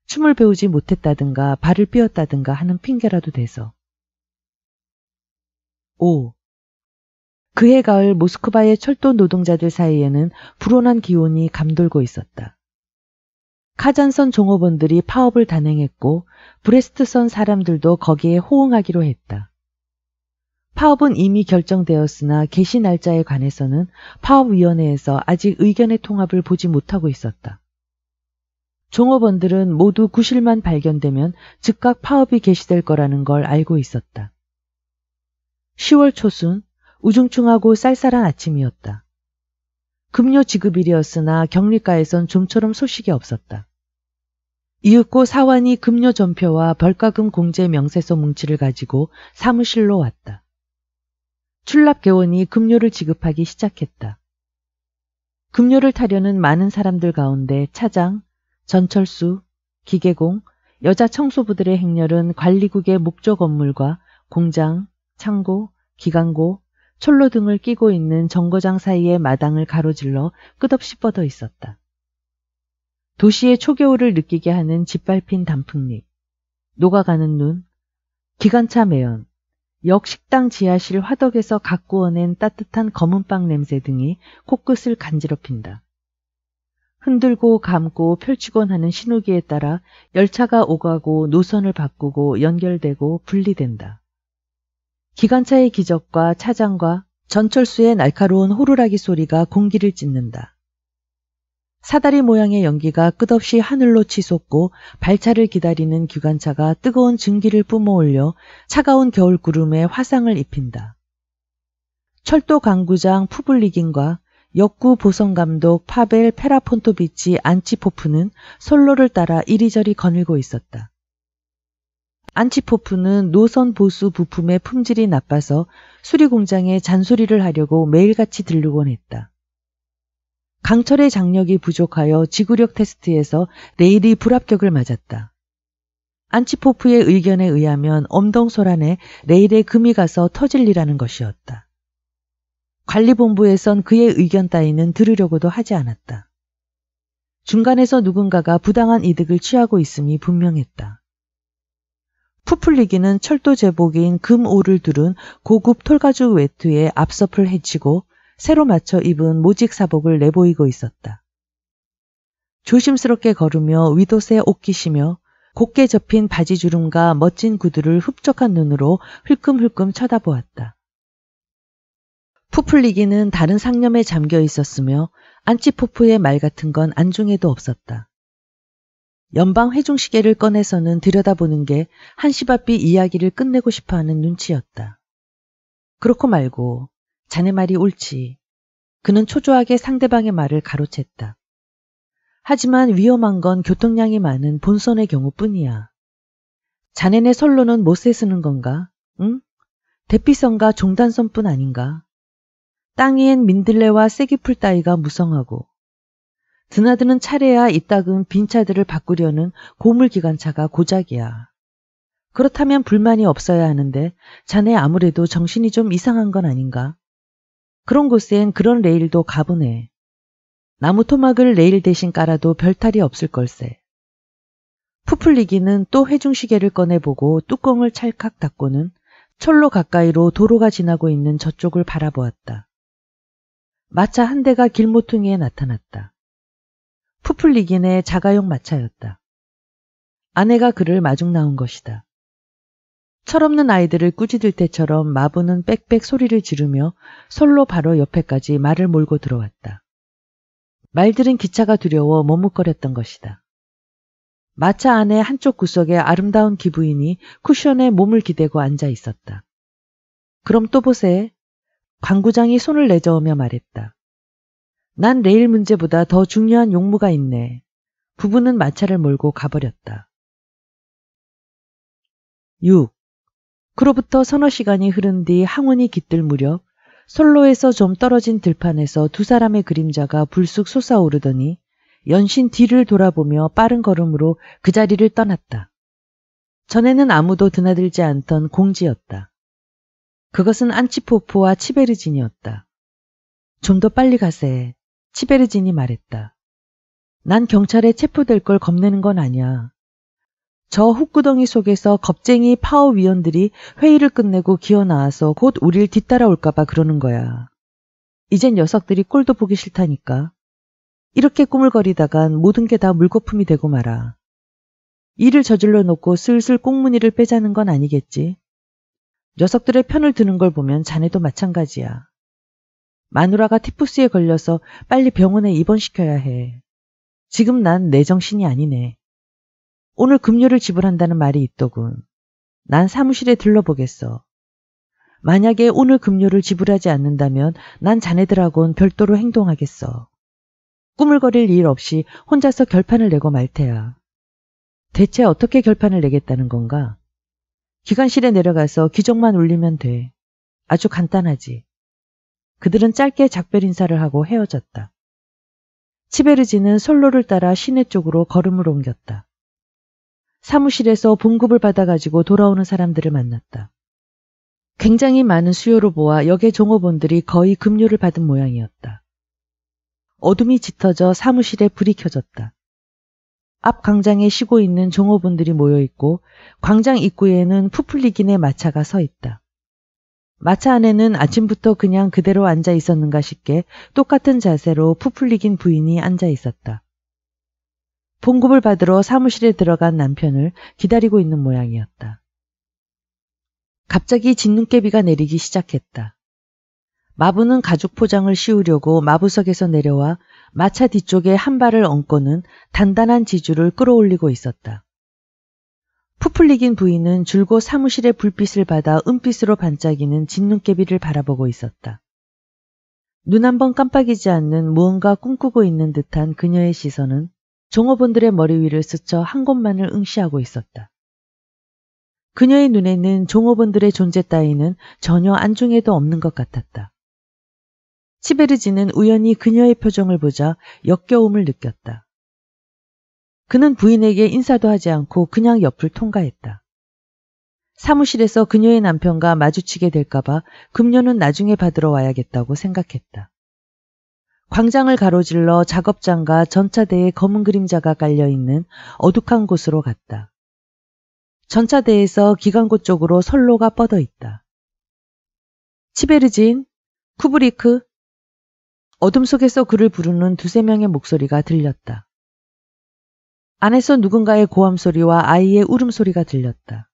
춤을 배우지 못했다든가 발을 삐었다든가 하는 핑계라도 돼서. 5. 그해 가을 모스크바의 철도 노동자들 사이에는 불온한 기온이 감돌고 있었다. 카잔선 종업원들이 파업을 단행했고 브레스트선 사람들도 거기에 호응하기로 했다. 파업은 이미 결정되었으나 개시 날짜에 관해서는 파업위원회에서 아직 의견의 통합을 보지 못하고 있었다. 종업원들은 모두 구실만 발견되면 즉각 파업이 개시될 거라는 걸 알고 있었다. 10월 초순 우중충하고 쌀쌀한 아침이었다. 급료 지급일이었으나 격리가에선 좀처럼 소식이 없었다. 이윽고 사환이 급료 전표와 벌가금 공제 명세서 뭉치를 가지고 사무실로 왔다. 출납개원이 급료를 지급하기 시작했다. 급료를 타려는 많은 사람들 가운데 차장, 전철수, 기계공, 여자 청소부들의 행렬은 관리국의 목조 건물과 공장, 창고, 기강고, 철로 등을 끼고 있는 정거장 사이의 마당을 가로질러 끝없이 뻗어 있었다. 도시의 초겨울을 느끼게 하는 짓밟힌 단풍잎, 녹아가는 눈, 기관차 매연, 역 식당 지하실 화덕에서 가꾸어낸 따뜻한 검은빵 냄새 등이 코끝을 간지럽힌다. 흔들고 감고 펼치곤 하는 신호기에 따라 열차가 오가고 노선을 바꾸고 연결되고 분리된다. 기관차의 기적과 차장과 전철수의 날카로운 호루라기 소리가 공기를 찢는다. 사다리 모양의 연기가 끝없이 하늘로 치솟고 발차를 기다리는 기관차가 뜨거운 증기를 뿜어올려 차가운 겨울 구름에 화상을 입힌다. 철도 강구장 푸블리긴과 역구 보성 감독 파벨 페라폰토비치 안치포프는 선로를 따라 이리저리 거닐고 있었다. 안치포프는 노선 보수 부품의 품질이 나빠서 수리 공장에 잔소리를 하려고 매일같이 들르곤 했다. 강철의 장력이 부족하여 지구력 테스트에서 레일이 불합격을 맞았다. 안치포프의 의견에 의하면 엄동소란에 레일의 금이 가서 터질리라는 것이었다. 관리본부에선 그의 의견 따위는 들으려고도 하지 않았다. 중간에서 누군가가 부당한 이득을 취하고 있음이 분명했다. 푸플리기는 철도 제복인 금오를 두른 고급 톨가죽 외투에 앞섭풀해치고 새로 맞춰 입은 모직 사복을 내보이고 있었다. 조심스럽게 걸으며 위도새 옷깃이며 곱게 접힌 바지 주름과 멋진 구두를 흡족한 눈으로 흘끔흘끔 쳐다보았다. 푸플리기는 다른 상념에 잠겨 있었으며 안치포프의 말 같은 건 안중에도 없었다. 연방 회중시계를 꺼내서는 들여다보는 게 한시바삐 이야기를 끝내고 싶어하는 눈치였다. 그렇고 말고 자네 말이 옳지. 그는 초조하게 상대방의 말을 가로챘다. 하지만 위험한 건 교통량이 많은 본선의 경우뿐이야. 자네네 선로는 못세 쓰는 건가? 응? 대피선과 종단선뿐 아닌가? 땅 위엔 민들레와 쐐기풀 따위가 무성하고 드나드는 차례야 이따금 빈 차들을 바꾸려는 고물기관차가 고작이야. 그렇다면 불만이 없어야 하는데 자네 아무래도 정신이 좀 이상한 건 아닌가? 그런 곳엔 그런 레일도 가보네. 나무 토막을 레일 대신 깔아도 별탈이 없을 걸세. 푸풀리기는 또 회중시계를 꺼내보고 뚜껑을 찰칵 닫고는 철로 가까이로 도로가 지나고 있는 저쪽을 바라보았다. 마차 한 대가 길모퉁이에 나타났다. 푸풀리긴의 자가용 마차였다. 아내가 그를 마중 나온 것이다. 철없는 아이들을 꾸짖을 때처럼 마부는 빽빽 소리를 지르며 솔로 바로 옆에까지 말을 몰고 들어왔다. 말들은 기차가 두려워 머뭇거렸던 것이다. 마차 안에 한쪽 구석에 아름다운 기부인이 쿠션에 몸을 기대고 앉아 있었다. 그럼 또 보세. 광구장이 손을 내저으며 말했다. 난 레일 문제보다 더 중요한 용무가 있네. 부부는 마차를 몰고 가버렸다. 6. 그로부터 서너 시간이 흐른 뒤 항원이 깃들 무렵 솔로에서좀 떨어진 들판에서 두 사람의 그림자가 불쑥 솟아오르더니 연신 뒤를 돌아보며 빠른 걸음으로 그 자리를 떠났다. 전에는 아무도 드나들지 않던 공지였다. 그것은 안치포포와 치베르진이었다. 좀 더 빨리 가세. 치베르진이 말했다. 난 경찰에 체포될 걸 겁내는 건 아니야. 저훅구덩이 속에서 겁쟁이 파워 위원들이 회의를 끝내고 기어 나와서 곧 우릴 뒤따라올까봐 그러는 거야. 이젠 녀석들이 꼴도 보기 싫다니까. 이렇게 꾸물거리다간 모든 게 다 물거품이 되고 말아. 일을 저질러 놓고 슬슬 꽁무니를 빼자는 건 아니겠지. 녀석들의 편을 드는 걸 보면 자네도 마찬가지야. 마누라가 티푸스에 걸려서 빨리 병원에 입원시켜야 해. 지금 난 내 정신이 아니네. 오늘 급료를 지불한다는 말이 있더군. 난 사무실에 들러보겠어. 만약에 오늘 급료를 지불하지 않는다면 난 자네들하고는 별도로 행동하겠어. 꾸물거릴 일 없이 혼자서 결판을 내고 말 테야. 대체 어떻게 결판을 내겠다는 건가? 기관실에 내려가서 기적만 울리면 돼. 아주 간단하지. 그들은 짧게 작별 인사를 하고 헤어졌다. 치베르지는 솔로를 따라 시내 쪽으로 걸음을 옮겼다. 사무실에서 봉급을 받아가지고 돌아오는 사람들을 만났다. 굉장히 많은 수요로 보아 역의 종업원들이 거의 급료를 받은 모양이었다. 어둠이 짙어져 사무실에 불이 켜졌다. 앞 광장에 쉬고 있는 종업원들이 모여 있고 광장 입구에는 푸플리긴의 마차가 서 있다. 마차 안에는 아침부터 그냥 그대로 앉아 있었는가 싶게 똑같은 자세로 푸플리긴 부인이 앉아 있었다. 봉급을 받으러 사무실에 들어간 남편을 기다리고 있는 모양이었다. 갑자기 진눈깨비가 내리기 시작했다. 마부는 가죽 포장을 씌우려고 마부석에서 내려와 마차 뒤쪽에 한 발을 얹고는 단단한 지주를 끌어올리고 있었다. 푸풀리긴 부인은 줄곧 사무실의 불빛을 받아 은빛으로 반짝이는 진눈깨비를 바라보고 있었다. 눈 한번 깜빡이지 않는 무언가 꿈꾸고 있는 듯한 그녀의 시선은 종업원들의 머리 위를 스쳐 한 곳만을 응시하고 있었다. 그녀의 눈에는 종업원들의 존재 따위는 전혀 안중에도 없는 것 같았다. 치베르지는 우연히 그녀의 표정을 보자 역겨움을 느꼈다. 그는 부인에게 인사도 하지 않고 그냥 옆을 통과했다. 사무실에서 그녀의 남편과 마주치게 될까봐 금년은 나중에 받으러 와야겠다고 생각했다. 광장을 가로질러 작업장과 전차대의 검은 그림자가 깔려있는 어둑한 곳으로 갔다. 전차대에서 기관고 쪽으로 선로가 뻗어있다. 치베르진, 쿠브리크, 어둠 속에서 그를 부르는 두세 명의 목소리가 들렸다. 안에서 누군가의 고함 소리와 아이의 울음소리가 들렸다.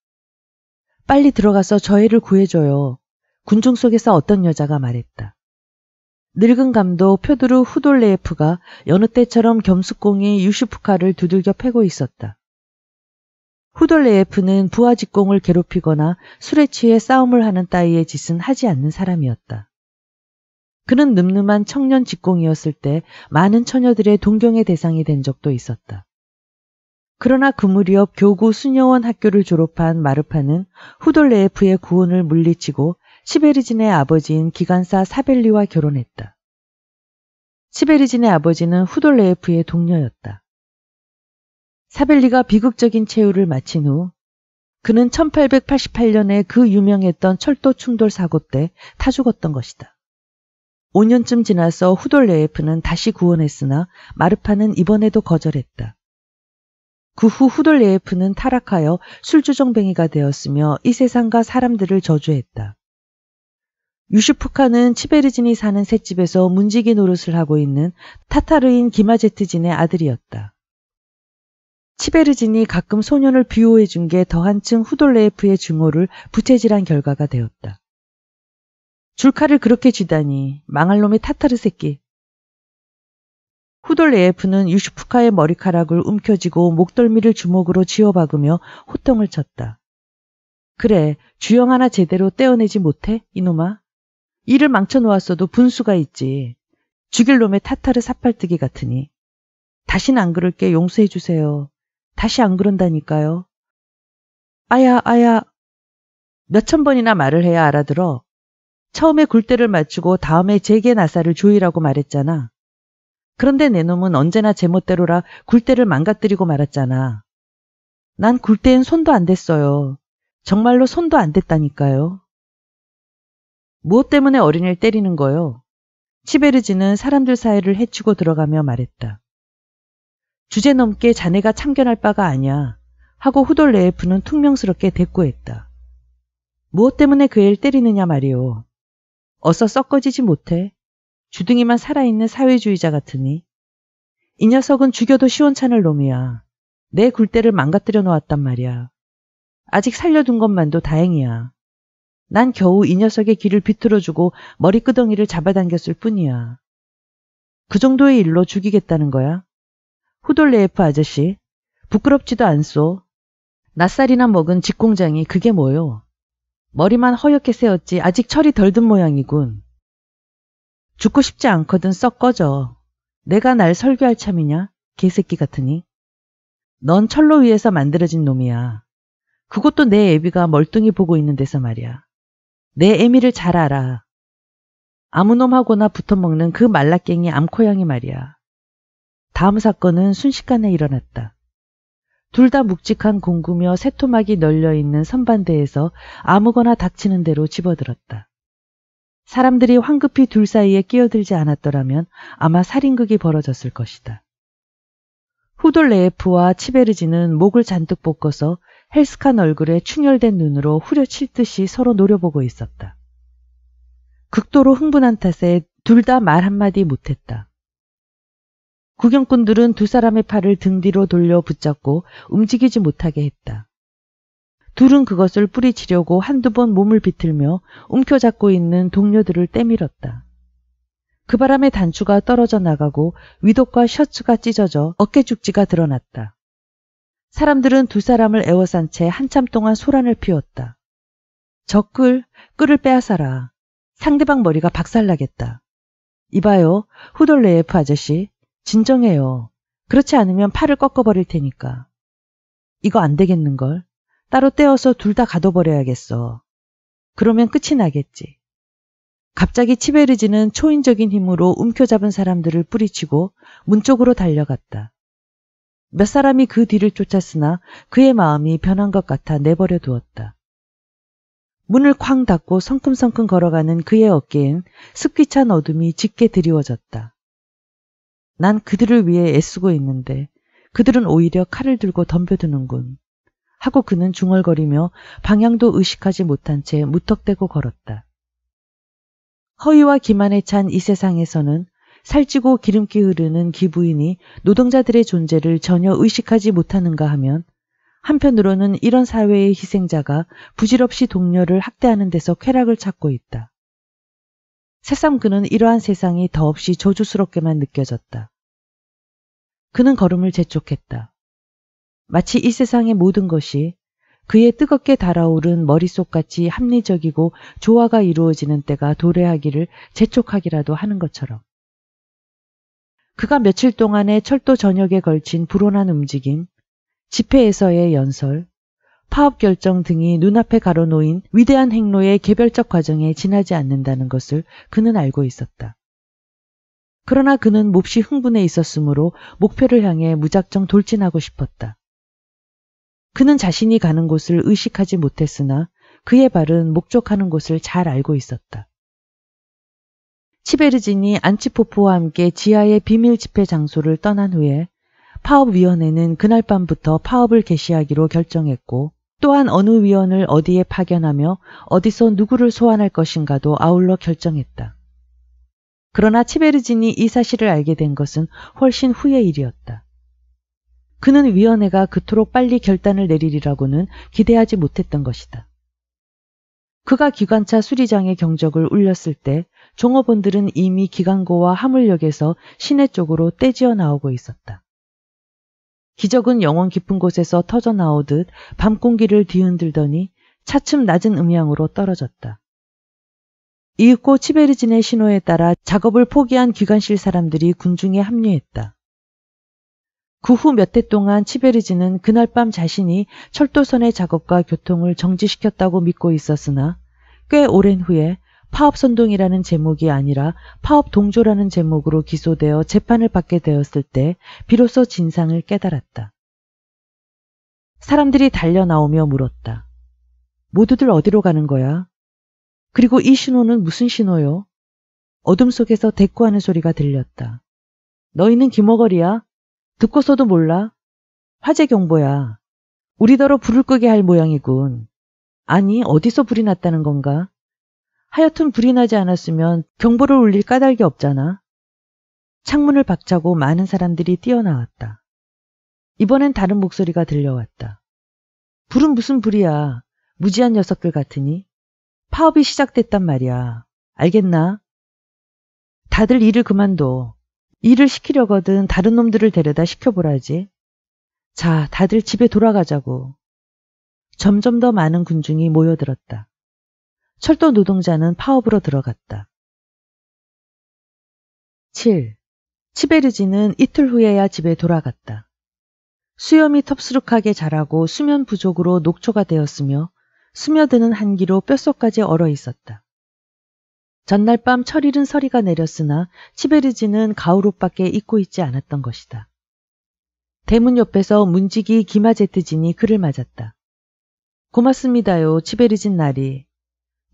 빨리 들어가서 저애를 구해줘요. 군중 속에서 어떤 여자가 말했다. 늙은 감독 표드르 후돌레예프가 여느 때처럼 겸수공이 유슈프카를 두들겨 패고 있었다. 후돌레예프는 부하 직공을 괴롭히거나 술에 취해 싸움을 하는 따위의 짓은 하지 않는 사람이었다. 그는 늠름한 청년 직공이었을 때 많은 처녀들의 동경의 대상이 된 적도 있었다. 그러나 그 무렵 교구 수녀원 학교를 졸업한 마르파는 후돌레예프의 구원을 물리치고 시베리진의 아버지인 기간사 사벨리와 결혼했다. 시베리진의 아버지는 후돌레에프의 동료였다. 사벨리가 비극적인 체유를 마친 후 그는 1888년에 그 유명했던 철도 충돌 사고 때 타죽었던 것이다. 5년쯤 지나서 후돌레에프는 다시 구원했으나 마르파는 이번에도 거절했다. 그 후 후돌레에프는 타락하여 술주정뱅이가 되었으며 이 세상과 사람들을 저주했다. 유슈프카는 치베르진이 사는 셋집에서 문지기 노릇을 하고 있는 타타르인 기마제트진의 아들이었다. 치베르진이 가끔 소년을 비호해 준 게 더한층 후돌레프의 증오를 부채질한 결과가 되었다. 줄카를 그렇게 쥐다니 망할 놈의 타타르 새끼. 후돌레프는 유슈프카의 머리카락을 움켜쥐고 목덜미를 주먹으로 쥐어박으며 호통을 쳤다. 그래, 주영 하나 제대로 떼어내지 못해, 이놈아. 일을 망쳐놓았어도 분수가 있지. 죽일 놈의 타타르 사팔뜨기 같으니. 다신 안 그럴게 용서해 주세요. 다시 안 그런다니까요. 아야, 아야. 몇천 번이나 말을 해야 알아들어. 처음에 굴대를 맞추고 다음에 제게 나사를 조이라고 말했잖아. 그런데 내 놈은 언제나 제멋대로라 굴대를 망가뜨리고 말았잖아. 난 굴대엔 손도 안 댔어요. 정말로 손도 안 댔다니까요. 무엇 때문에 어린이를 때리는 거요? 치베르지는 사람들 사이를 헤치고 들어가며 말했다. 주제 넘게 자네가 참견할 바가 아니야. 하고 후돌레에프는 퉁명스럽게 대꾸했다. 무엇 때문에 그 애를 때리느냐 말이오. 어서 섞어지지 못해. 주둥이만 살아있는 사회주의자 같으니. 이 녀석은 죽여도 시원찮을 놈이야. 내 굴대를 망가뜨려 놓았단 말이야. 아직 살려둔 것만도 다행이야. 난 겨우 이 녀석의 귀를 비틀어주고 머리끄덩이를 잡아당겼을 뿐이야. 그 정도의 일로 죽이겠다는 거야? 후돌레에프 아저씨, 부끄럽지도 않소. 낯살이나 먹은 직공장이 그게 뭐요? 머리만 허옇게 세웠지 아직 철이 덜 든 모양이군. 죽고 싶지 않거든 썩 꺼져. 내가 날 설교할 참이냐? 개새끼 같으니. 넌 철로 위에서 만들어진 놈이야. 그것도 내 애비가 멀뚱히 보고 있는 데서 말이야. 내 애미를 잘 알아. 아무 놈하고나 붙어먹는 그 말라깽이 암코양이 말이야. 다음 사건은 순식간에 일어났다. 둘 다 묵직한 공구며 새토막이 널려있는 선반대에서 아무거나 닥치는 대로 집어들었다. 사람들이 황급히 둘 사이에 끼어들지 않았더라면 아마 살인극이 벌어졌을 것이다. 후돌레프와 에 치베르지는 목을 잔뜩 볶어서 헬스칸 얼굴에 충혈된 눈으로 후려칠 듯이 서로 노려보고 있었다. 극도로 흥분한 탓에 둘 다 말 한마디 못했다. 구경꾼들은 두 사람의 팔을 등 뒤로 돌려 붙잡고 움직이지 못하게 했다. 둘은 그것을 뿌리치려고 한두 번 몸을 비틀며 움켜잡고 있는 동료들을 때밀었다. 그 바람에 단추가 떨어져 나가고 위독과 셔츠가 찢어져 어깨죽지가 드러났다. 사람들은 두 사람을 에워싼채 한참 동안 소란을 피웠다. 적글, 끌을 빼앗아라. 상대방 머리가 박살나겠다. 이봐요, 후돌레에프 아저씨. 진정해요. 그렇지 않으면 팔을 꺾어버릴 테니까. 이거 안 되겠는걸. 따로 떼어서 둘 다 가둬버려야겠어. 그러면 끝이 나겠지. 갑자기 치베르지는 초인적인 힘으로 움켜잡은 사람들을 뿌리치고 문 쪽으로 달려갔다. 몇 사람이 그 뒤를 쫓았으나 그의 마음이 변한 것 같아 내버려 두었다. 문을 쾅 닫고 성큼성큼 걸어가는 그의 어깨엔 습기찬 어둠이 짙게 드리워졌다. 난 그들을 위해 애쓰고 있는데 그들은 오히려 칼을 들고 덤벼드는군. 하고 그는 중얼거리며 방향도 의식하지 못한 채 무턱대고 걸었다. 허위와 기만에 찬 이 세상에서는 살찌고 기름기 흐르는 기부인이 노동자들의 존재를 전혀 의식하지 못하는가 하면 한편으로는 이런 사회의 희생자가 부질없이 동료를 학대하는 데서 쾌락을 찾고 있다. 새삼 그는 이러한 세상이 더없이 저주스럽게만 느껴졌다. 그는 걸음을 재촉했다. 마치 이 세상의 모든 것이 그의 뜨겁게 달아오른 머릿속같이 합리적이고 조화가 이루어지는 때가 도래하기를 재촉하기라도 하는 것처럼. 그가 며칠 동안의 철도 전역에 걸친 불온한 움직임, 집회에서의 연설, 파업 결정 등이 눈앞에 가로놓인 위대한 행로의 개별적 과정에 지나지 않는다는 것을 그는 알고 있었다. 그러나 그는 몹시 흥분해 있었으므로 목표를 향해 무작정 돌진하고 싶었다. 그는 자신이 가는 곳을 의식하지 못했으나 그의 발은 목적하는 곳을 잘 알고 있었다. 치베르진이 안치포프와 함께 지하의 비밀 집회 장소를 떠난 후에 파업위원회는 그날 밤부터 파업을 개시하기로 결정했고 또한 어느 위원을 어디에 파견하며 어디서 누구를 소환할 것인가도 아울러 결정했다. 그러나 치베르진이 이 사실을 알게 된 것은 훨씬 후의 일이었다. 그는 위원회가 그토록 빨리 결단을 내리리라고는 기대하지 못했던 것이다. 그가 기관차 수리장의 경적을 울렸을 때 종업원들은 이미 기강고와 화물역에서 시내 쪽으로 떼지어 나오고 있었다. 기적은 영원 깊은 곳에서 터져 나오듯 밤 공기를 뒤흔들더니 차츰 낮은 음향으로 떨어졌다. 이윽고 치베르진의 신호에 따라 작업을 포기한 기관실 사람들이 군중에 합류했다. 그 후 몇 해 동안 치베르진은 그날 밤 자신이 철도선의 작업과 교통을 정지시켰다고 믿고 있었으나 꽤 오랜 후에 파업선동이라는 제목이 아니라 파업동조라는 제목으로 기소되어 재판을 받게 되었을 때 비로소 진상을 깨달았다. 사람들이 달려나오며 물었다. 모두들 어디로 가는 거야? 그리고 이 신호는 무슨 신호요? 어둠 속에서 대꾸하는 소리가 들렸다. 너희는 기머거리야? 듣고서도 몰라? 화재 경보야. 우리더러 불을 끄게 할 모양이군. 아니, 어디서 불이 났다는 건가? 하여튼 불이 나지 않았으면 경보를 울릴 까닭이 없잖아. 창문을 박차고 많은 사람들이 뛰어나왔다. 이번엔 다른 목소리가 들려왔다. 불은 무슨 불이야. 무지한 녀석들 같으니. 파업이 시작됐단 말이야. 알겠나? 다들 일을 그만둬. 일을 시키려거든 다른 놈들을 데려다 시켜보라지. 자, 다들 집에 돌아가자고. 점점 더 많은 군중이 모여들었다. 철도 노동자는 파업으로 들어갔다. 7. 치베르지는 이틀 후에야 집에 돌아갔다. 수염이 텁스룩하게 자라고 수면 부족으로 녹초가 되었으며 스며드는 한기로 뼛속까지 얼어 있었다. 전날 밤철이른 서리가 내렸으나 치베르지는 가을옷밖에 입고 있지 않았던 것이다. 대문 옆에서 문지기 기마제트진이 그를 맞았다. 고맙습니다요, 치베르진 나리.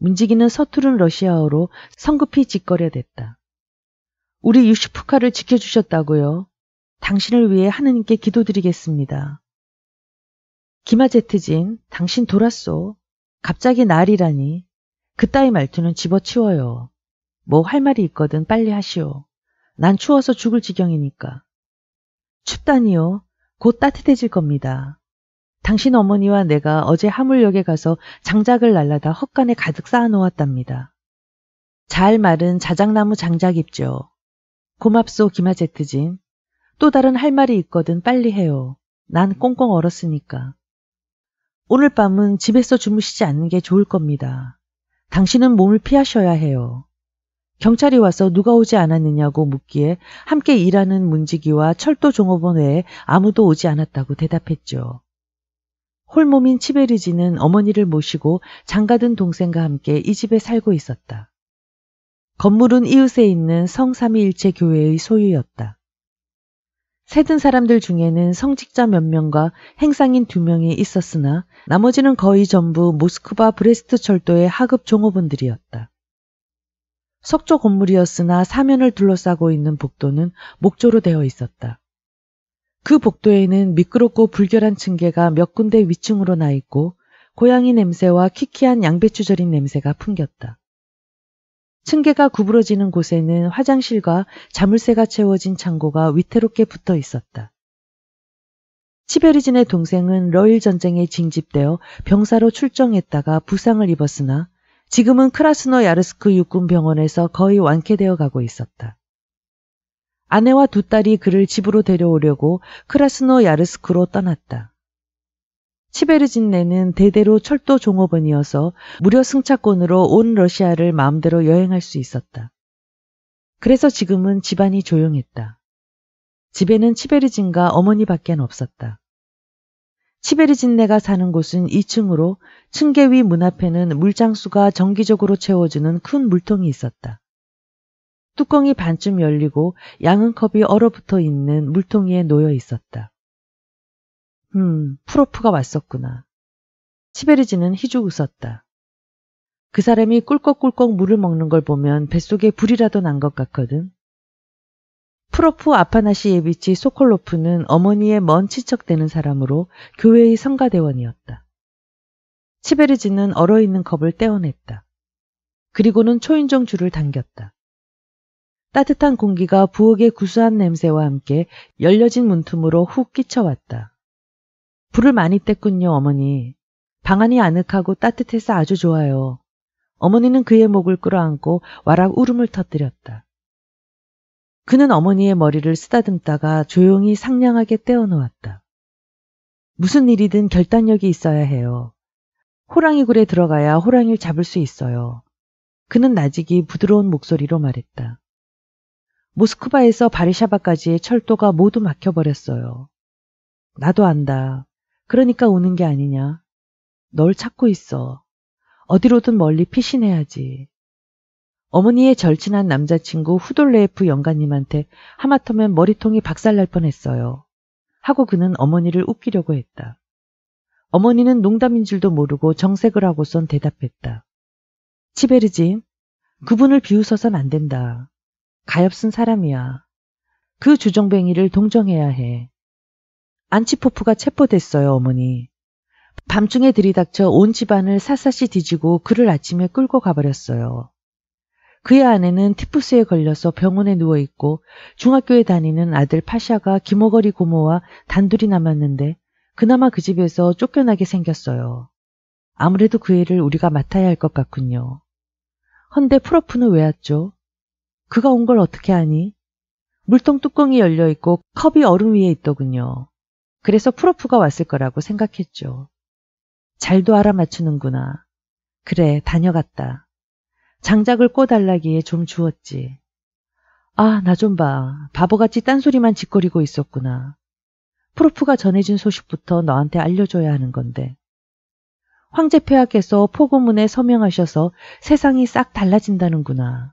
움직이는 서투른 러시아어로 성급히 짓거려댔다. 우리 유슈프카를 지켜주셨다고요. 당신을 위해 하느님께 기도드리겠습니다. 기마제트진, 당신 돌았소. 갑자기 날이라니. 그따위 말투는 집어치워요. 뭐 할 말이 있거든 빨리 하시오. 난 추워서 죽을 지경이니까. 춥다니요. 곧 따뜻해질 겁니다. 당신 어머니와 내가 어제 하물역에 가서 장작을 날라다 헛간에 가득 쌓아놓았답니다. 잘 마른 자작나무 장작 입죠. 고맙소 김아제트진. 또 다른 할 말이 있거든 빨리 해요. 난 꽁꽁 얼었으니까. 오늘 밤은 집에서 주무시지 않는 게 좋을 겁니다. 당신은 몸을 피하셔야 해요. 경찰이 와서 누가 오지 않았느냐고 묻기에 함께 일하는 문지기와 철도 종업원 외에 아무도 오지 않았다고 대답했죠. 홀몸인 치베르지는 어머니를 모시고 장가든 동생과 함께 이 집에 살고 있었다. 건물은 이웃에 있는 성삼위일체 교회의 소유였다. 세든 사람들 중에는 성직자 몇 명과 행상인 두 명이 있었으나 나머지는 거의 전부 모스크바 브레스트 철도의 하급 종업원들이었다. 석조 건물이었으나 사면을 둘러싸고 있는 복도는 목조로 되어 있었다. 그 복도에는 미끄럽고 불결한 층계가 몇 군데 위층으로 나 있고 고양이 냄새와 키키한 양배추 절인 냄새가 풍겼다. 층계가 구부러지는 곳에는 화장실과 자물쇠가 채워진 창고가 위태롭게 붙어 있었다. 치베리진의 동생은 러일 전쟁에 징집되어 병사로 출정했다가 부상을 입었으나 지금은 크라스노 야르스크 육군 병원에서 거의 완쾌되어 가고 있었다. 아내와 두 딸이 그를 집으로 데려오려고 크라스노 야르스크로 떠났다. 치베르진네는 대대로 철도 종업원이어서 무료 승차권으로 온 러시아를 마음대로 여행할 수 있었다. 그래서 지금은 집안이 조용했다. 집에는 치베르진과 어머니밖엔 없었다. 치베르진네가 사는 곳은 2층으로 층계 위 문 앞에는 물장수가 정기적으로 채워주는 큰 물통이 있었다. 뚜껑이 반쯤 열리고 양은 컵이 얼어붙어 있는 물통위에 놓여 있었다. 음, 프로프가 왔었구나. 치베르지는 희죽 웃었다. 그 사람이 꿀꺽꿀꺽 물을 먹는 걸 보면 뱃속에 불이라도 난 것 같거든. 프로프 아파나시예비치 소콜로프는 어머니의 먼 친척되는 사람으로 교회의 성가대원이었다. 치베르지는 얼어있는 컵을 떼어냈다. 그리고는 초인종 줄을 당겼다. 따뜻한 공기가 부엌의 구수한 냄새와 함께 열려진 문틈으로 훅 끼쳐왔다. 불을 많이 뗐군요, 어머니. 방안이 아늑하고 따뜻해서 아주 좋아요. 어머니는 그의 목을 끌어안고 와락 울음을 터뜨렸다. 그는 어머니의 머리를 쓰다듬다가 조용히 상냥하게 떼어놓았다. 무슨 일이든 결단력이 있어야 해요. 호랑이 굴에 들어가야 호랑이를 잡을 수 있어요. 그는 나직이 부드러운 목소리로 말했다. 모스크바에서 바리샤바까지의 철도가 모두 막혀버렸어요. 나도 안다. 그러니까 우는게 아니냐. 널 찾고 있어. 어디로든 멀리 피신해야지. 어머니의 절친한 남자친구 후돌레프 영가님한테 하마터면 머리통이 박살날 뻔했어요. 하고 그는 어머니를 웃기려고 했다. 어머니는 농담인 줄도 모르고 정색을 하고선 대답했다. 치베르진, 그분을 비웃어선 안 된다. 가엾은 사람이야. 그 주정뱅이를 동정해야 해. 안치포프가 체포됐어요, 어머니. 밤중에 들이닥쳐 온 집안을 샅샅이 뒤지고 그를 아침에 끌고 가버렸어요. 그의 아내는 티푸스에 걸려서 병원에 누워있고 중학교에 다니는 아들 파샤가 기모거리 고모와 단둘이 남았는데 그나마 그 집에서 쫓겨나게 생겼어요. 아무래도 그 애를 우리가 맡아야 할 것 같군요. 헌데 프로프는 왜 왔죠? 그가 온 걸 어떻게 아니? 물통 뚜껑이 열려 있고 컵이 얼음 위에 있더군요. 그래서 프로프가 왔을 거라고 생각했죠. 잘도 알아맞추는구나. 그래, 다녀갔다. 장작을 꼬달라기에 좀 주었지. 아, 나 좀 봐. 바보같이 딴소리만 짓거리고 있었구나. 프로프가 전해준 소식부터 너한테 알려줘야 하는 건데. 황제 폐하께서 포고문에 서명하셔서 세상이 싹 달라진다는구나.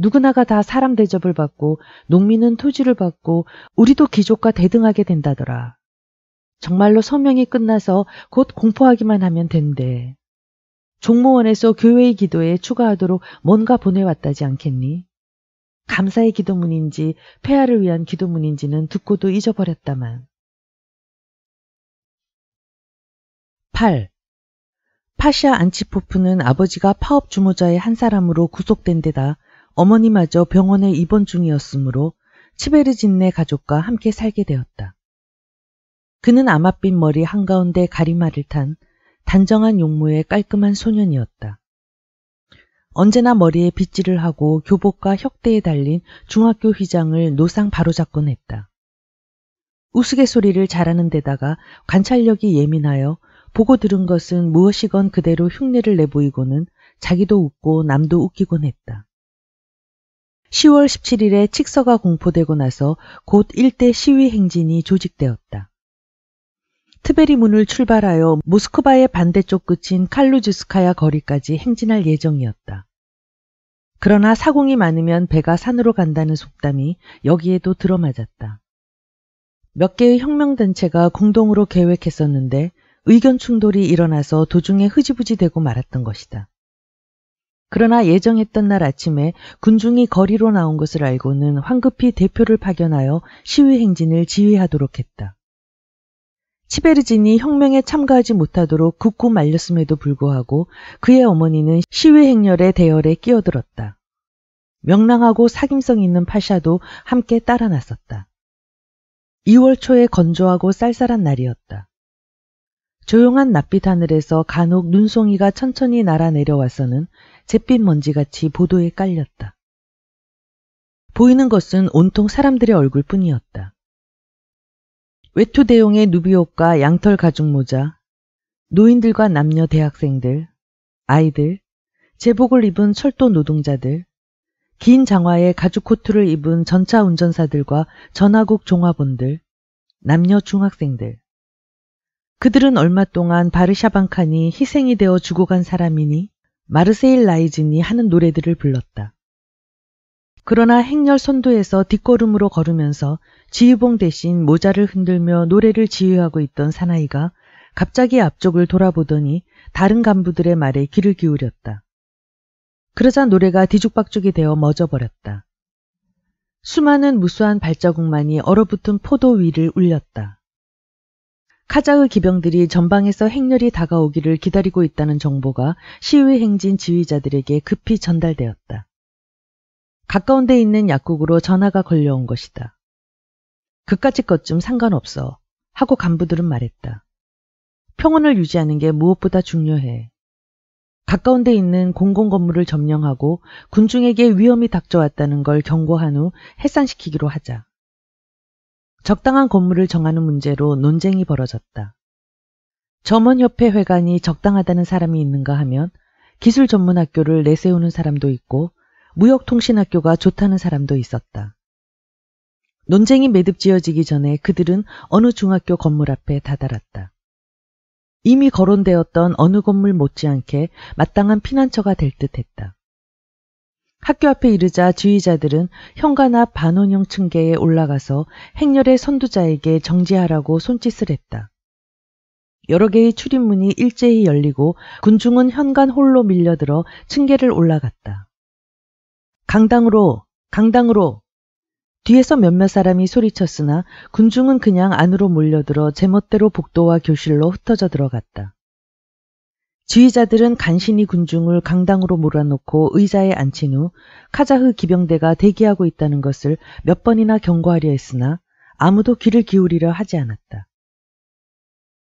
누구나가 다 사람 대접을 받고 농민은 토지를 받고 우리도 귀족과 대등하게 된다더라. 정말로 서명이 끝나서 곧 공포하기만 하면 된대. 종무원에서 교회의 기도에 추가하도록 뭔가 보내왔다지 않겠니? 감사의 기도문인지 폐하를 위한 기도문인지는 듣고도 잊어버렸다만. 8. 파샤 안치포프는 아버지가 파업 주모자의 한 사람으로 구속된 데다 어머니마저 병원에 입원 중이었으므로 치베르진네 가족과 함께 살게 되었다. 그는 아마빛 머리 한가운데 가리마를 탄 단정한 용모의 깔끔한 소년이었다. 언제나 머리에 빗질을 하고 교복과 혁대에 달린 중학교 휘장을 노상 바로잡곤 했다. 우스갯소리를 잘하는 데다가 관찰력이 예민하여 보고 들은 것은 무엇이건 그대로 흉내를 내보이고는 자기도 웃고 남도 웃기곤 했다. 10월 17일에 칙서가 공포되고 나서 곧 일대 시위 행진이 조직되었다. 트베리문을 출발하여 모스크바의 반대쪽 끝인 칼루즈스카야 거리까지 행진할 예정이었다. 그러나 사공이 많으면 배가 산으로 간다는 속담이 여기에도 들어맞았다. 몇 개의 혁명단체가 공동으로 계획했었는데 의견 충돌이 일어나서 도중에 흐지부지 되고 말았던 것이다. 그러나 예정했던 날 아침에 군중이 거리로 나온 것을 알고는 황급히 대표를 파견하여 시위 행진을 지휘하도록 했다. 치베르진이 혁명에 참가하지 못하도록 굳고 말렸음에도 불구하고 그의 어머니는 시위 행렬의 대열에 끼어들었다. 명랑하고 사김성 있는 파샤도 함께 따라 났었다 2월 초에 건조하고 쌀쌀한 날이었다. 조용한 낮빛 하늘에서 간혹 눈송이가 천천히 날아 내려와서는 잿빛 먼지같이 보도에 깔렸다. 보이는 것은 온통 사람들의 얼굴뿐이었다. 외투 대용의 누비옷과 양털 가죽 모자, 노인들과 남녀 대학생들, 아이들, 제복을 입은 철도 노동자들, 긴 장화에 가죽 코트를 입은 전차 운전사들과 전화국 종화본들, 남녀 중학생들. 그들은 얼마 동안 바르샤방칸이 희생이 되어 죽어간 사람이니 마르세일라이진이 하는 노래들을 불렀다. 그러나 행렬 선두에서 뒷걸음으로 걸으면서 지휘봉 대신 모자를 흔들며 노래를 지휘하고 있던 사나이가 갑자기 앞쪽을 돌아보더니 다른 간부들의 말에 귀를 기울였다. 그러자 노래가 뒤죽박죽이 되어 멎어버렸다. 수많은 무수한 발자국만이 얼어붙은 포도 위를 울렸다. 카자흐 기병들이 전방에서 행렬이 다가오기를 기다리고 있다는 정보가 시위 행진 지휘자들에게 급히 전달되었다. 가까운 데 있는 약국으로 전화가 걸려온 것이다. 그까짓 것쯤 상관없어. 하고 간부들은 말했다. 평온을 유지하는 게 무엇보다 중요해. 가까운 데 있는 공공 건물을 점령하고 군중에게 위험이 닥쳐왔다는 걸 경고한 후 해산시키기로 하자. 적당한 건물을 정하는 문제로 논쟁이 벌어졌다. 점원협회 회관이 적당하다는 사람이 있는가 하면 기술 전문 학교를 내세우는 사람도 있고 무역통신학교가 좋다는 사람도 있었다. 논쟁이 매듭지어지기 전에 그들은 어느 중학교 건물 앞에 다다랐다. 이미 거론되었던 어느 건물 못지않게 마땅한 피난처가 될 듯했다. 학교 앞에 이르자 지휘자들은 현관 앞 반원형 층계에 올라가서 행렬의 선두자에게 정지하라고 손짓을 했다. 여러 개의 출입문이 일제히 열리고 군중은 현관 홀로 밀려들어 층계를 올라갔다. 강당으로! 강당으로! 뒤에서 몇몇 사람이 소리쳤으나 군중은 그냥 안으로 몰려들어 제멋대로 복도와 교실로 흩어져 들어갔다. 지휘자들은 간신히 군중을 강당으로 몰아넣고 의자에 앉힌 후 카자흐 기병대가 대기하고 있다는 것을 몇 번이나 경고하려 했으나 아무도 귀를 기울이려 하지 않았다.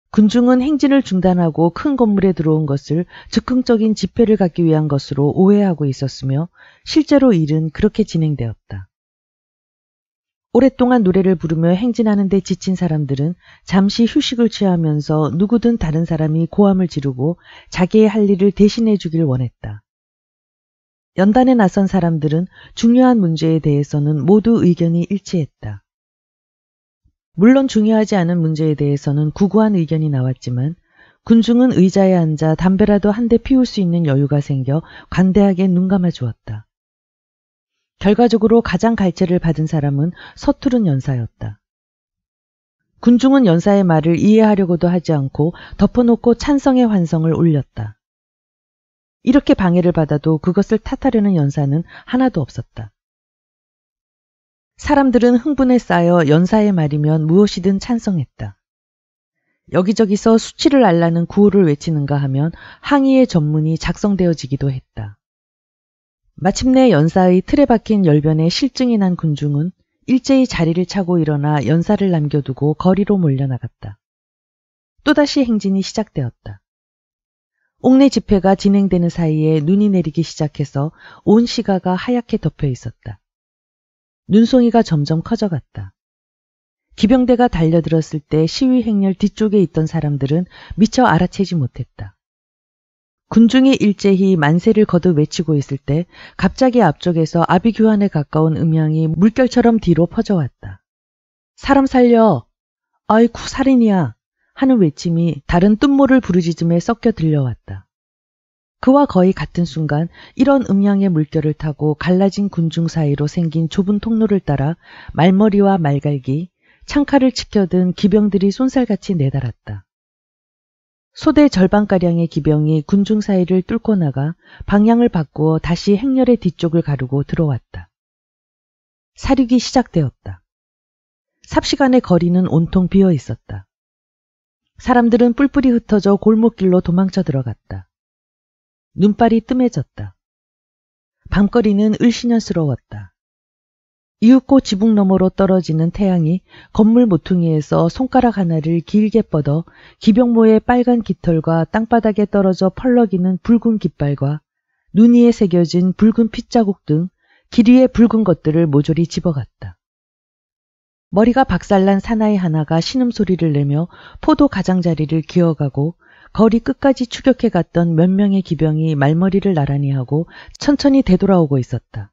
군중은 행진을 중단하고 큰 건물에 들어온 것을 즉흥적인 집회를 갖기 위한 것으로 오해하고 있었으며 실제로 일은 그렇게 진행되었다. 오랫동안 노래를 부르며 행진하는 데 지친 사람들은 잠시 휴식을 취하면서 누구든 다른 사람이 고함을 지르고 자기의 할 일을 대신해 주길 원했다. 연단에 나선 사람들은 중요한 문제에 대해서는 모두 의견이 일치했다. 물론 중요하지 않은 문제에 대해서는 구구한 의견이 나왔지만 군중은 의자에 앉아 담배라도 한 대 피울 수 있는 여유가 생겨 관대하게 눈 감아 주었다. 결과적으로 가장 갈채를 받은 사람은 서투른 연사였다. 군중은 연사의 말을 이해하려고도 하지 않고 덮어놓고 찬성의 환성을 올렸다 이렇게 방해를 받아도 그것을 탓하려는 연사는 하나도 없었다. 사람들은 흥분에 쌓여 연사의 말이면 무엇이든 찬성했다. 여기저기서 수치를 알라는 구호를 외치는가 하면 항의의 전문이 작성되어지기도 했다. 마침내 연사의 틀에 박힌 열변에 실증이 난 군중은 일제히 자리를 차고 일어나 연사를 남겨두고 거리로 몰려나갔다. 또다시 행진이 시작되었다. 옥내 집회가 진행되는 사이에 눈이 내리기 시작해서 온 시가가 하얗게 덮여 있었다. 눈송이가 점점 커져갔다. 기병대가 달려들었을 때 시위 행렬 뒤쪽에 있던 사람들은 미처 알아채지 못했다. 군중이 일제히 만세를 거듭 외치고 있을 때 갑자기 앞쪽에서 아비규환에 가까운 음향이 물결처럼 뒤로 퍼져왔다. 사람 살려! 아이쿠 살인이야! 하는 외침이 다른 뜻모를 부르짖음에 섞여 들려왔다. 그와 거의 같은 순간 이런 음향의 물결을 타고 갈라진 군중 사이로 생긴 좁은 통로를 따라 말머리와 말갈기, 창칼을 치켜든 기병들이 손살같이 내달았다. 소대 절반가량의 기병이 군중 사이를 뚫고 나가 방향을 바꾸어 다시 행렬의 뒤쪽을 가르고 들어왔다. 사륙이 시작되었다. 삽시간의 거리는 온통 비어 있었다. 사람들은 뿔뿔이 흩어져 골목길로 도망쳐 들어갔다. 눈발이 뜸해졌다. 밤거리는 을신연스러웠다. 이윽고 지붕 너머로 떨어지는 태양이 건물 모퉁이에서 손가락 하나를 길게 뻗어 기병모의 빨간 깃털과 땅바닥에 떨어져 펄럭이는 붉은 깃발과 눈 위에 새겨진 붉은 핏자국 등 길 위의 붉은 것들을 모조리 집어갔다. 머리가 박살난 사나이 하나가 신음소리를 내며 포도 가장자리를 기어가고 거리 끝까지 추격해갔던 몇 명의 기병이 말머리를 나란히 하고 천천히 되돌아오고 있었다.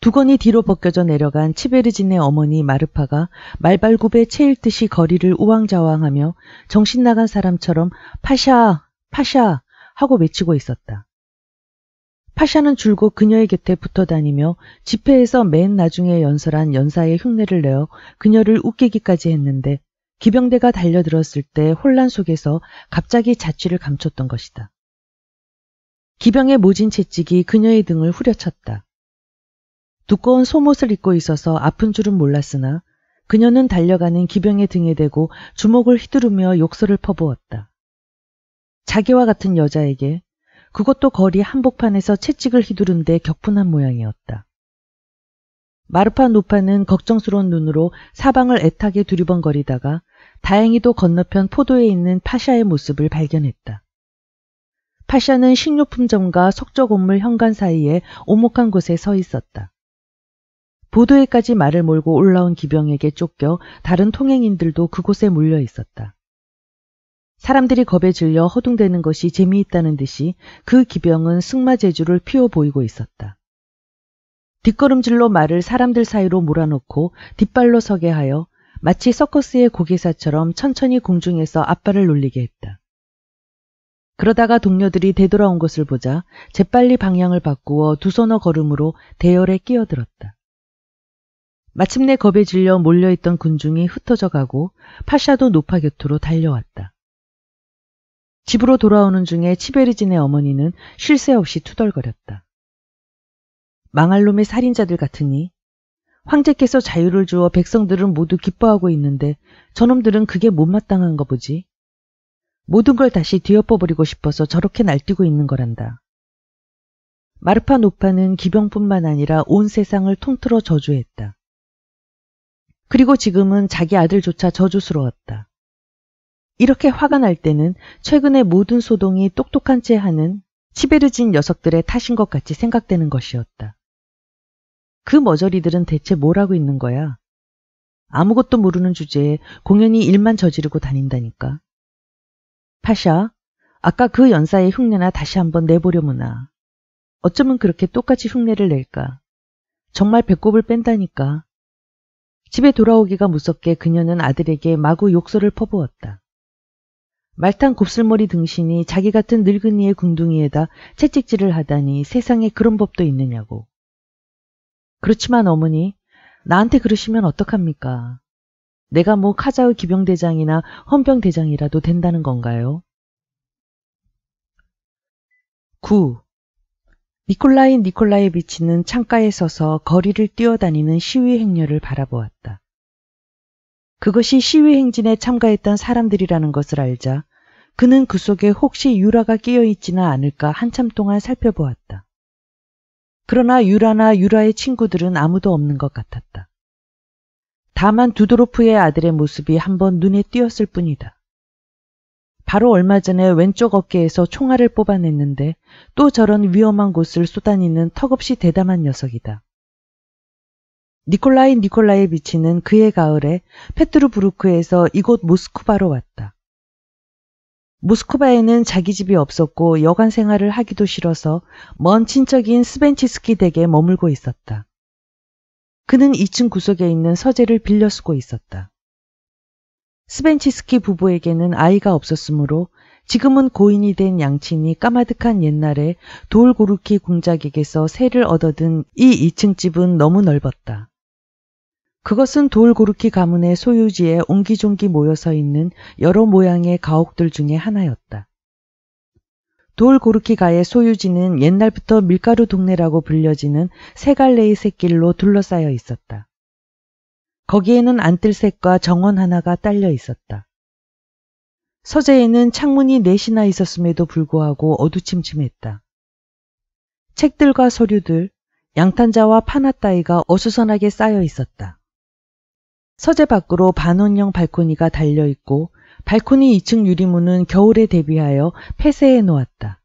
두건이 뒤로 벗겨져 내려간 치베르진의 어머니 마르파가 말발굽에 채일 듯이 거리를 우왕좌왕하며 정신 나간 사람처럼 파샤, 파샤 하고 외치고 있었다. 파샤는 줄곧 그녀의 곁에 붙어 다니며 집회에서 맨 나중에 연설한 연사의 흉내를 내어 그녀를 웃기기까지 했는데 기병대가 달려들었을 때 혼란 속에서 갑자기 자취를 감췄던 것이다. 기병의 모진 채찍이 그녀의 등을 후려쳤다. 두꺼운 소못을 입고 있어서 아픈 줄은 몰랐으나 그녀는 달려가는 기병의 등에 대고 주먹을 휘두르며 욕설을 퍼부었다. 자기와 같은 여자에게 그것도 거리 한복판에서 채찍을 휘두른 데 격분한 모양이었다. 마르파 노파는 걱정스러운 눈으로 사방을 애타게 두리번거리다가 다행히도 건너편 포도에 있는 파샤의 모습을 발견했다. 파샤는 식료품점과 석조건물 현관 사이에 오목한 곳에 서 있었다. 보도에까지 말을 몰고 올라온 기병에게 쫓겨 다른 통행인들도 그곳에 몰려 있었다. 사람들이 겁에 질려 허둥대는 것이 재미있다는 듯이 그 기병은 승마제주를 피워 보이고 있었다. 뒷걸음질로 말을 사람들 사이로 몰아넣고 뒷발로 서게 하여 마치 서커스의 고개사처럼 천천히 공중에서 앞발을 놀리게 했다. 그러다가 동료들이 되돌아온 것을 보자 재빨리 방향을 바꾸어 두 서너 걸음으로 대열에 끼어들었다. 마침내 겁에 질려 몰려있던 군중이 흩어져 가고 파샤도 노파 곁으로 달려왔다. 집으로 돌아오는 중에 치베리진의 어머니는 쉴 새 없이 투덜거렸다. 망할 놈의 살인자들 같으니 황제께서 자유를 주어 백성들은 모두 기뻐하고 있는데 저놈들은 그게 못마땅한 거 보지. 모든 걸 다시 뒤엎어버리고 싶어서 저렇게 날뛰고 있는 거란다. 마르파 노파는 기병뿐만 아니라 온 세상을 통틀어 저주했다. 그리고 지금은 자기 아들조차 저주스러웠다. 이렇게 화가 날 때는 최근의 모든 소동이 똑똑한 채 하는 치베르진 녀석들의 탓인 것 같이 생각되는 것이었다. 그 머저리들은 대체 뭘 하고 있는 거야? 아무것도 모르는 주제에 공연히 일만 저지르고 다닌다니까. 파샤, 아까 그 연사의 흉내나 다시 한번 내보려무나. 어쩌면 그렇게 똑같이 흉내를 낼까. 정말 배꼽을 뺀다니까. 집에 돌아오기가 무섭게 그녀는 아들에게 마구 욕설을 퍼부었다. 말탄 곱슬머리 등신이 자기 같은 늙은이의 궁둥이에다 채찍질을 하다니 세상에 그런 법도 있느냐고. 그렇지만 어머니, 나한테 그러시면 어떡합니까? 내가 뭐 카자흐 기병대장이나 헌병대장이라도 된다는 건가요? 9. 니콜라인 니콜라이비치는 창가에 서서 거리를 뛰어다니는 시위 행렬을 바라보았다. 그것이 시위 행진에 참가했던 사람들이라는 것을 알자 그는 그 속에 혹시 유라가 끼어 있지는 않을까 한참 동안 살펴보았다. 그러나 유라나 유라의 친구들은 아무도 없는 것 같았다. 다만 두드로프의 아들의 모습이 한번 눈에 띄었을 뿐이다. 바로 얼마 전에 왼쪽 어깨에서 총알을 뽑아냈는데 또 저런 위험한 곳을 쏘다니는 턱없이 대담한 녀석이다. 니콜라이 니콜라에 비치는 그해 가을에 페트루부르크에서 이곳 모스크바로 왔다. 모스크바에는 자기 집이 없었고 여간 생활을 하기도 싫어서 먼 친척인 스벤치스키 댁에 머물고 있었다. 그는 2층 구석에 있는 서재를 빌려 쓰고 있었다. 스벤치스키 부부에게는 아이가 없었으므로 지금은 고인이 된 양친이 까마득한 옛날에 돌고루키 공작에게서 새를 얻어든 이 2층 집은 너무 넓었다. 그것은 돌고루키 가문의 소유지에 옹기종기 모여서 있는 여러 모양의 가옥들 중에 하나였다. 돌고르키 가의 소유지는 옛날부터 밀가루 동네라고 불려지는 세갈레이 샛길로 둘러싸여 있었다. 거기에는 안뜰색과 정원 하나가 딸려 있었다. 서재에는 창문이 넷이나 있었음에도 불구하고 어두침침했다. 책들과 서류들, 양탄자와 파나 따위가 어수선하게 쌓여 있었다. 서재 밖으로 반원형 발코니가 달려 있고 발코니 2층 유리문은 겨울에 대비하여 폐쇄해 놓았다.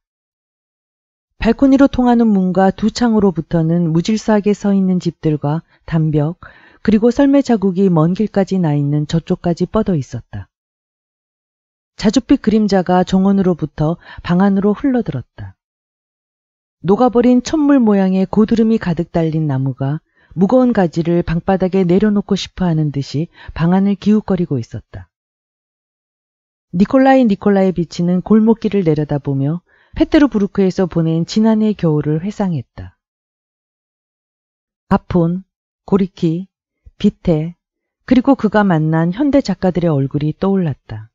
발코니로 통하는 문과 두 창으로부터는 무질서하게 서 있는 집들과 담벽, 그리고 썰매 자국이 먼 길까지 나 있는 저쪽까지 뻗어 있었다. 자줏빛 그림자가 정원으로부터 방 안으로 흘러들었다. 녹아버린 천물 모양의 고드름이 가득 달린 나무가 무거운 가지를 방바닥에 내려놓고 싶어 하는 듯이 방안을 기웃거리고 있었다. 니콜라이 니콜라의 비치는 골목길을 내려다보며 페테르부르크에서 보낸 지난해 겨울을 회상했다. 아폰 고리키, 빛에 그리고 그가 만난 현대 작가들의 얼굴이 떠올랐다.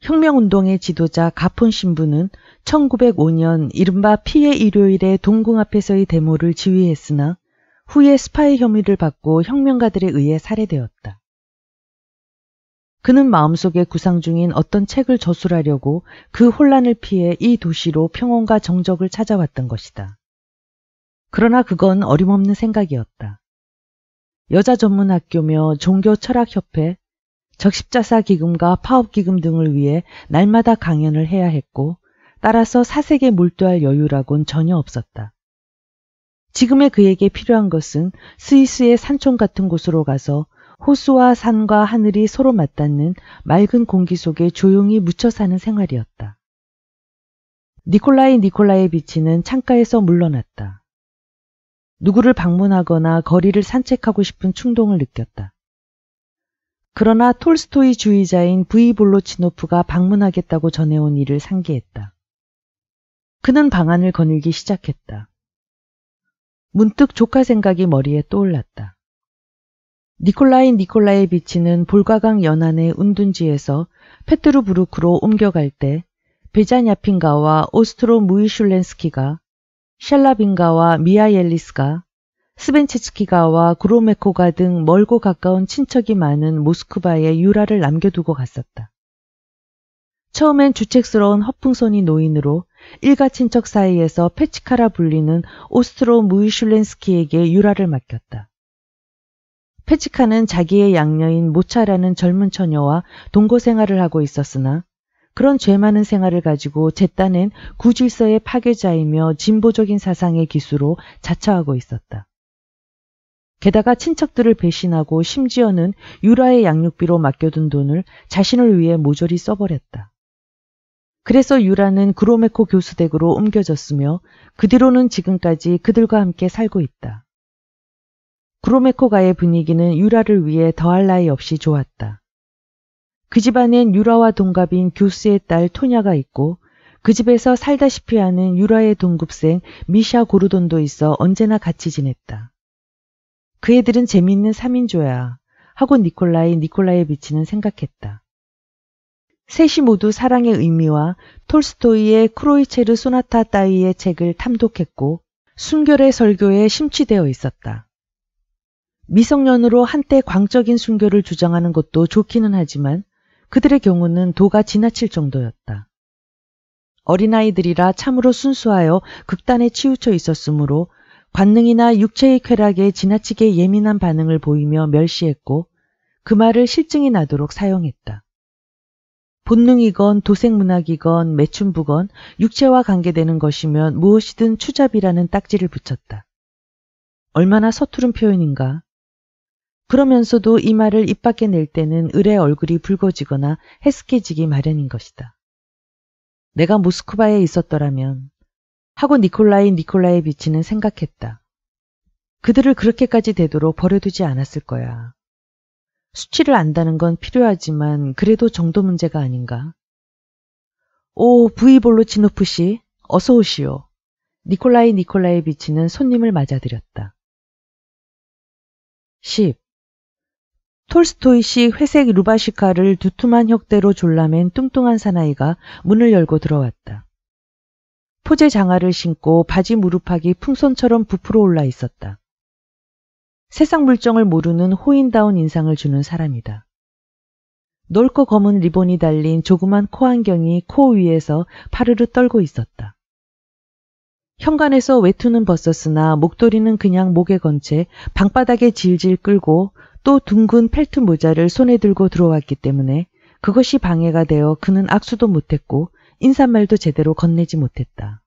혁명운동의 지도자 가폰 신부는 1905년 이른바 피해 일요일에 동궁 앞에서의 데모를 지휘했으나 후에 스파이 혐의를 받고 혁명가들에 의해 살해되었다. 그는 마음속에 구상 중인 어떤 책을 저술하려고 그 혼란을 피해 이 도시로 평온과 정적을 찾아왔던 것이다. 그러나 그건 어림없는 생각이었다. 여자 전문 학교며 종교 철학 협회, 적십자사 기금과 파업 기금 등을 위해 날마다 강연을 해야 했고 따라서 사색에 몰두할 여유라곤 전혀 없었다. 지금의 그에게 필요한 것은 스위스의 산촌 같은 곳으로 가서 호수와 산과 하늘이 서로 맞닿는 맑은 공기 속에 조용히 묻혀 사는 생활이었다. 니콜라이 니콜라의 비치는 창가에서 물러났다. 누구를 방문하거나 거리를 산책하고 싶은 충동을 느꼈다. 그러나 톨스토이 주의자인 브이 볼로치노프가 방문하겠다고 전해온 일을 상기했다. 그는 방안을 거닐기 시작했다. 문득 조카 생각이 머리에 떠올랐다. 니콜라이 니콜라의비치는 볼가강 연안의 운둔지에서 페트루부르크로 옮겨갈 때 베자냐핀가와 오스트로 무이슐렌스키가 샬라빈가와 미아옐리스가 스벤체츠키가와 그로메코가등 멀고 가까운 친척이 많은 모스크바에 유라를 남겨두고 갔었다. 처음엔 주책스러운 허풍선이 노인으로 일가 친척 사이에서 페치카라 불리는 오스트로 무이슐렌스키에게 유라를 맡겼다. 페치카는 자기의 양녀인 모차라는 젊은 처녀와 동거 생활을 하고 있었으나 그런 죄 많은 생활을 가지고 제 딴은 구질서의 파괴자이며 진보적인 사상의 기수로 자처하고 있었다. 게다가 친척들을 배신하고 심지어는 유라의 양육비로 맡겨둔 돈을 자신을 위해 모조리 써버렸다. 그래서 유라는 그로메코 교수댁으로 옮겨졌으며 그 뒤로는 지금까지 그들과 함께 살고 있다. 그로메코가의 분위기는 유라를 위해 더할 나위 없이 좋았다. 그 집안엔 유라와 동갑인 교수의 딸 토냐가 있고 그 집에서 살다시피 하는 유라의 동급생 미샤 고르돈도 있어 언제나 같이 지냈다. 그 애들은 재밌는 3인조야 하고 니콜라이 니콜라이비치는 생각했다. 셋이 모두 사랑의 의미와 톨스토이의 크로이체르 소나타 따위의 책을 탐독했고 순결의 설교에 심취되어 있었다. 미성년으로 한때 광적인 순교를 주장하는 것도 좋기는 하지만 그들의 경우는 도가 지나칠 정도였다. 어린아이들이라 참으로 순수하여 극단에 치우쳐 있었으므로 관능이나 육체의 쾌락에 지나치게 예민한 반응을 보이며 멸시했고 그 말을 실증이 나도록 사용했다. 본능이건 도색문학이건 매춘부건 육체와 관계되는 것이면 무엇이든 추잡이라는 딱지를 붙였다. 얼마나 서투른 표현인가. 그러면서도 이 말을 입 밖에 낼 때는 을의 얼굴이 붉어지거나 해스케지기 마련인 것이다. 내가 모스크바에 있었더라면 하고 니콜라이 니콜라의 비치는 생각했다. 그들을 그렇게까지 되도록 버려두지 않았을 거야. 수치를 안다는 건 필요하지만 그래도 정도 문제가 아닌가. 오, 부이볼로 치노프시 어서 오시오. 니콜라이 니콜라의 비치는 손님을 맞아들였다. 10. 톨스토이시 회색 루바시카를 두툼한 혁대로 졸라맨 뚱뚱한 사나이가 문을 열고 들어왔다. 포제 장화를 신고 바지 무릎팍이 풍선처럼 부풀어 올라 있었다. 세상 물정을 모르는 호인다운 인상을 주는 사람이다. 넓고 검은 리본이 달린 조그만 코안경이 코 위에서 파르르 떨고 있었다. 현관에서 외투는 벗었으나 목도리는 그냥 목에 건 채 방바닥에 질질 끌고 또 둥근 펠트 모자를 손에 들고 들어왔기 때문에 그것이 방해가 되어 그는 악수도 못했고 인사말도 제대로 건네지 못했다.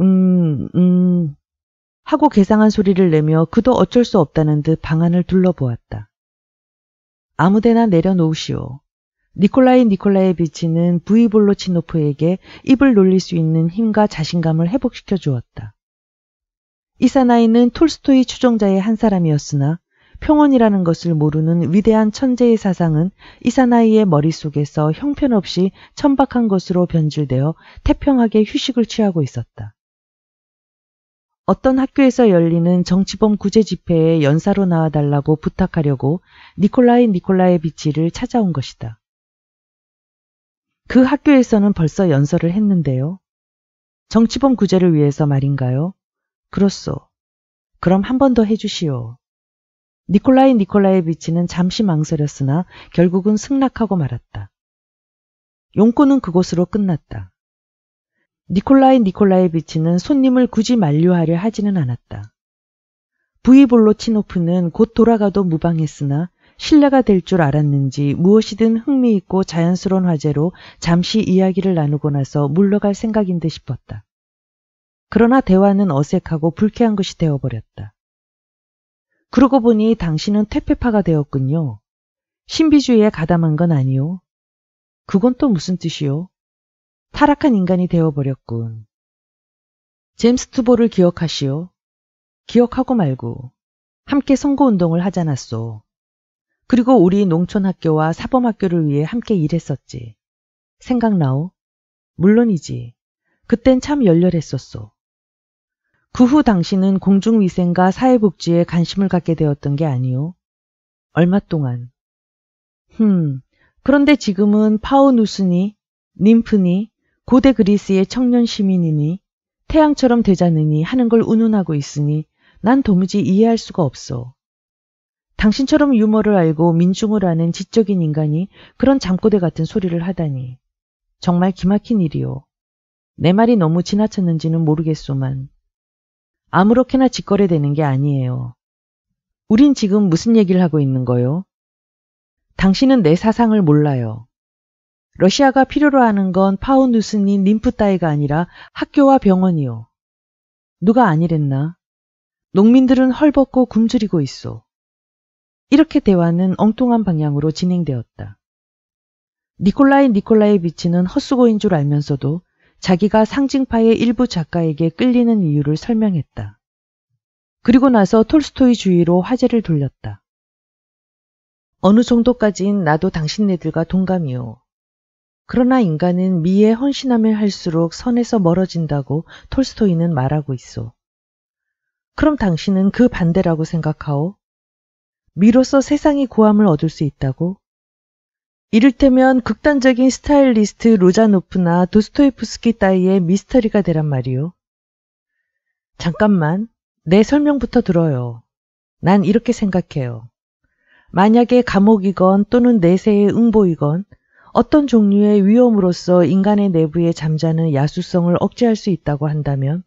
음, 음, 하고 괴상한 소리를 내며 그도 어쩔 수 없다는 듯 방안을 둘러보았다. 아무데나 내려놓으시오. 니콜라이 니콜라의비치는 부이볼로치노프에게 입을 놀릴 수 있는 힘과 자신감을 회복시켜 주었다. 이 사나이는 톨스토이 추종자의 한 사람이었으나 평온이라는 것을 모르는 위대한 천재의 사상은 이사나이의 머릿속에서 형편없이 천박한 것으로 변질되어 태평하게 휴식을 취하고 있었다. 어떤 학교에서 열리는 정치범 구제 집회에 연사로 나와달라고 부탁하려고 니콜라이 니콜라의 비치를 찾아온 것이다. 그 학교에서는 벌써 연설을 했는데요. 정치범 구제를 위해서 말인가요? 그렇소. 그럼 한 번 더 해주시오. 니콜라이 니콜라의비치는 잠시 망설였으나 결국은 승낙하고 말았다. 용건는 그곳으로 끝났다. 니콜라이 니콜라의비치는 손님을 굳이 만류하려 하지는 않았다. 부이볼로 치노프는 곧 돌아가도 무방했으나 신뢰가 될 줄 알았는지 무엇이든 흥미있고 자연스러운 화제로 잠시 이야기를 나누고 나서 물러갈 생각인 듯 싶었다. 그러나 대화는 어색하고 불쾌한 것이 되어버렸다. 그러고 보니 당신은 퇴폐파가 되었군요. 신비주의에 가담한 건 아니오. 그건 또 무슨 뜻이오? 타락한 인간이 되어버렸군. 잼스 투보를 기억하시오. 기억하고 말고 함께 선거운동을 하자았소 그리고 우리 농촌학교와 사범학교를 위해 함께 일했었지. 생각나오? 물론이지. 그땐 참 열렬했었소. 그후 당신은 공중위생과 사회복지에 관심을 갖게 되었던 게아니오 얼마 동안. 흠, 그런데 지금은 파우누스니, 님프니, 고대 그리스의 청년 시민이니, 태양처럼 되자느니 하는 걸 운운하고 있으니 난 도무지 이해할 수가 없어. 당신처럼 유머를 알고 민중을 아는 지적인 인간이 그런 잠꼬대 같은 소리를 하다니. 정말 기막힌 일이오내 말이 너무 지나쳤는지는 모르겠소만. 아무렇게나 직거래되는 게 아니에요. 우린 지금 무슨 얘기를 하고 있는 거요? 당신은 내 사상을 몰라요. 러시아가 필요로 하는 건 파운누스닌 림프 따위가 아니라 학교와 병원이요. 누가 아니랬나? 농민들은 헐벗고 굶주리고 있어. 이렇게 대화는 엉뚱한 방향으로 진행되었다. 니콜라이 니콜라이비치는 헛수고인 줄 알면서도 자기가 상징파의 일부 작가에게 끌리는 이유를 설명했다. 그리고 나서 톨스토이 주의로 화제를 돌렸다. 어느 정도까진 나도 당신네들과 동감이요. 그러나 인간은 미에 헌신함을 할수록 선에서 멀어진다고 톨스토이는 말하고 있어. 그럼 당신은 그 반대라고 생각하오? 미로서 세상이 고함을 얻을 수 있다고? 이를테면 극단적인 스타일리스트 로자노프나 도스토이프스키 따위의 미스터리가 되란 말이요. 잠깐만, 내 설명부터 들어요. 난 이렇게 생각해요. 만약에 감옥이건 또는 내세의 응보이건 어떤 종류의 위험으로서 인간의 내부에 잠자는 야수성을 억제할 수 있다고 한다면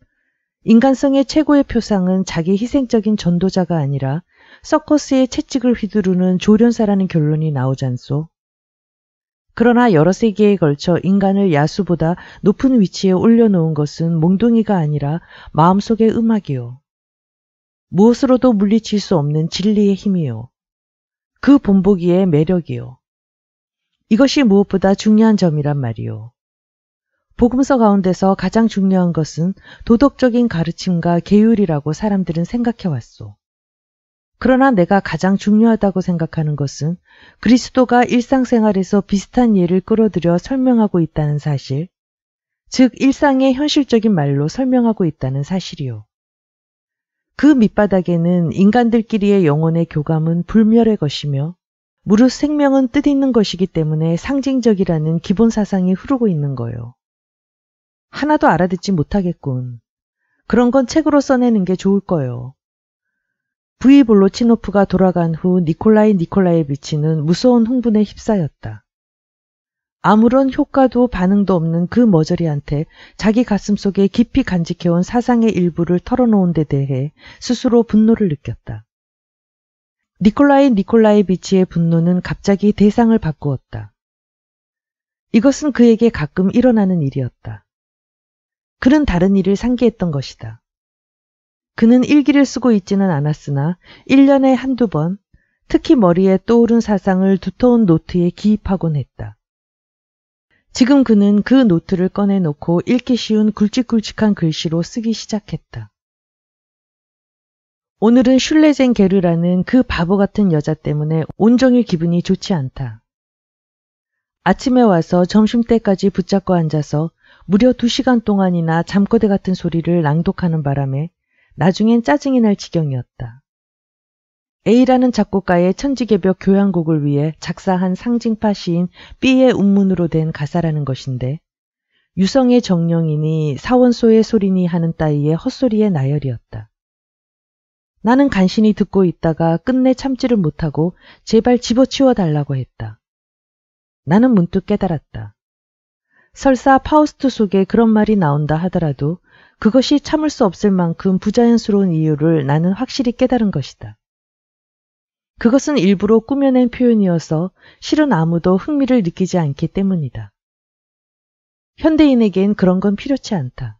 인간성의 최고의 표상은 자기 희생적인 전도자가 아니라 서커스의 채찍을 휘두르는 조련사라는 결론이 나오잖소. 그러나 여러 세기에 걸쳐 인간을 야수보다 높은 위치에 올려놓은 것은 몽둥이가 아니라 마음속의 음악이요. 무엇으로도 물리칠 수 없는 진리의 힘이요. 그 본보기의 매력이요. 이것이 무엇보다 중요한 점이란 말이요. 복음서 가운데서 가장 중요한 것은 도덕적인 가르침과 계율이라고 사람들은 생각해왔소. 그러나 내가 가장 중요하다고 생각하는 것은 그리스도가 일상생활에서 비슷한 예를 끌어들여 설명하고 있다는 사실, 즉 일상의 현실적인 말로 설명하고 있다는 사실이요. 그 밑바닥에는 인간들끼리의 영혼의 교감은 불멸의 것이며 무릇 생명은 뜻 있는 것이기 때문에 상징적이라는 기본 사상이 흐르고 있는 거요. 하나도 알아듣지 못하겠군. 그런 건 책으로 써내는 게 좋을 거요. 브이볼로치노프가 돌아간 후 니콜라이 니콜라에비치는 무서운 흥분에 휩싸였다. 아무런 효과도 반응도 없는 그 머저리한테 자기 가슴 속에 깊이 간직해온 사상의 일부를 털어놓은 데 대해 스스로 분노를 느꼈다. 니콜라이 니콜라이비치의 분노는 갑자기 대상을 바꾸었다. 이것은 그에게 가끔 일어나는 일이었다. 그는 다른 일을 상기했던 것이다. 그는 일기를 쓰고 있지는 않았으나 1년에 한두 번 특히 머리에 떠오른 사상을 두터운 노트에 기입하곤 했다. 지금 그는 그 노트를 꺼내놓고 읽기 쉬운 굵직굵직한 글씨로 쓰기 시작했다. 오늘은 슐레젠 게르라는 그 바보 같은 여자 때문에 온종일 기분이 좋지 않다. 아침에 와서 점심때까지 붙잡고 앉아서 무려 두시간 동안이나 잠꼬대 같은 소리를 낭독하는 바람에 나중엔 짜증이 날 지경이었다. A라는 작곡가의 천지개벽 교향곡을 위해 작사한 상징파 시인 B의 운문으로 된 가사라는 것인데 유성의 정령이니 사원소의 소리니 하는 따위의 헛소리의 나열이었다. 나는 간신히 듣고 있다가 끝내 참지를 못하고 제발 집어치워 달라고 했다. 나는 문득 깨달았다. 설사 파우스트 속에 그런 말이 나온다 하더라도 그것이 참을 수 없을 만큼 부자연스러운 이유를 나는 확실히 깨달은 것이다. 그것은 일부러 꾸며낸 표현이어서 실은 아무도 흥미를 느끼지 않기 때문이다. 현대인에겐 그런 건 필요치 않다.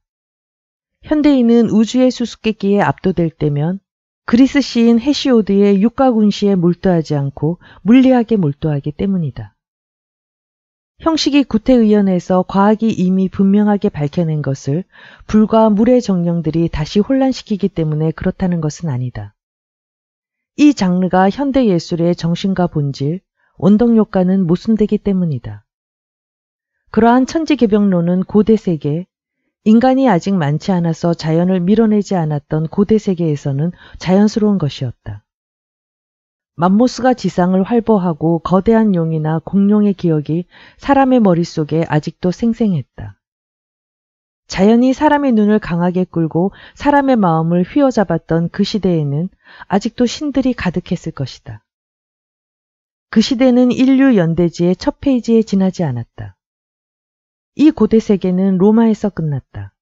현대인은 우주의 수수께끼에 압도될 때면 그리스 시인 헤시오드의 육가군시에 몰두하지 않고 물리학에 몰두하기 때문이다. 형식이 구태의연에서 과학이 이미 분명하게 밝혀낸 것을 불과 물의 정령들이 다시 혼란시키기 때문에 그렇다는 것은 아니다. 이 장르가 현대 예술의 정신과 본질, 원동 효과는 모순되기 때문이다. 그러한 천지개벽론은 고대 세계, 인간이 아직 많지 않아서 자연을 밀어내지 않았던 고대 세계에서는 자연스러운 것이었다. 만모스가 지상을 활보하고 거대한 용이나 공룡의 기억이 사람의 머릿속에 아직도 생생했다. 자연이 사람의 눈을 강하게 끌고 사람의 마음을 휘어잡았던 그 시대에는 아직도 신들이 가득했을 것이다. 그 시대는 인류 연대지의 첫 페이지에 지나지 않았다. 이 고대 세계는 로마에서 끝났다.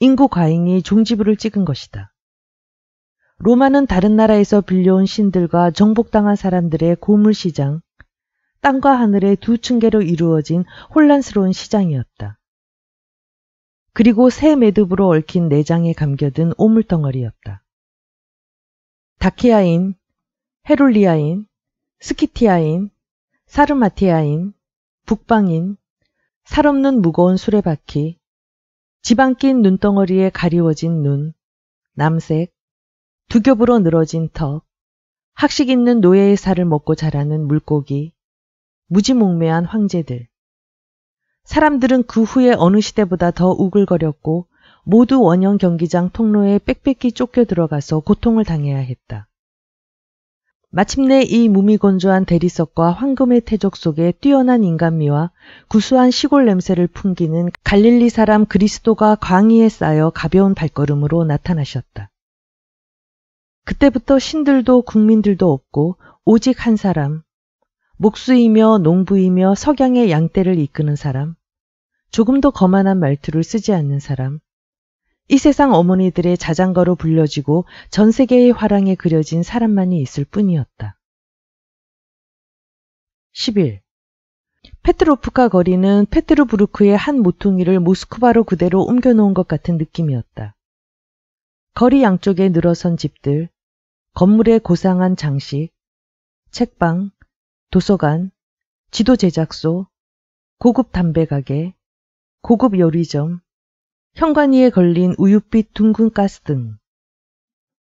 인구 과잉이 종지부를 찍은 것이다. 로마는 다른 나라에서 빌려온 신들과 정복당한 사람들의 고물시장, 땅과 하늘의 두 층계로 이루어진 혼란스러운 시장이었다. 그리고 새 매듭으로 얽힌 내장에 감겨든 오물덩어리였다. 다키아인, 헤롤리아인, 스키티아인, 사르마티아인, 북방인, 살없는 무거운 수레바퀴, 지방 낀 눈덩어리에 가리워진 눈, 남색, 두 겹으로 늘어진 턱, 학식 있는 노예의 살을 먹고 자라는 물고기, 무지몽매한 황제들. 사람들은 그 후에 어느 시대보다 더 우글거렸고 모두 원형 경기장 통로에 빽빽히 쫓겨 들어가서 고통을 당해야 했다. 마침내 이 무미건조한 대리석과 황금의 태적 속에 뛰어난 인간미와 구수한 시골 냄새를 풍기는 갈릴리 사람 그리스도가 광희에 쌓여 가벼운 발걸음으로 나타나셨다. 그때부터 신들도 국민들도 없고 오직 한 사람, 목수이며 농부이며 석양의 양떼를 이끄는 사람, 조금도 거만한 말투를 쓰지 않는 사람, 이 세상 어머니들의 자장가로 불려지고 전 세계의 화랑에 그려진 사람만이 있을 뿐이었다. 11. 페트로프카 거리는 페트로부르크의한 모퉁이를 모스크바로 그대로 옮겨놓은 것 같은 느낌이었다. 거리 양쪽에 늘어선 집들, 건물의 고상한 장식, 책방, 도서관, 지도 제작소, 고급 담배 가게, 고급 요리점, 현관위에 걸린 우윳빛 둥근 가스 등.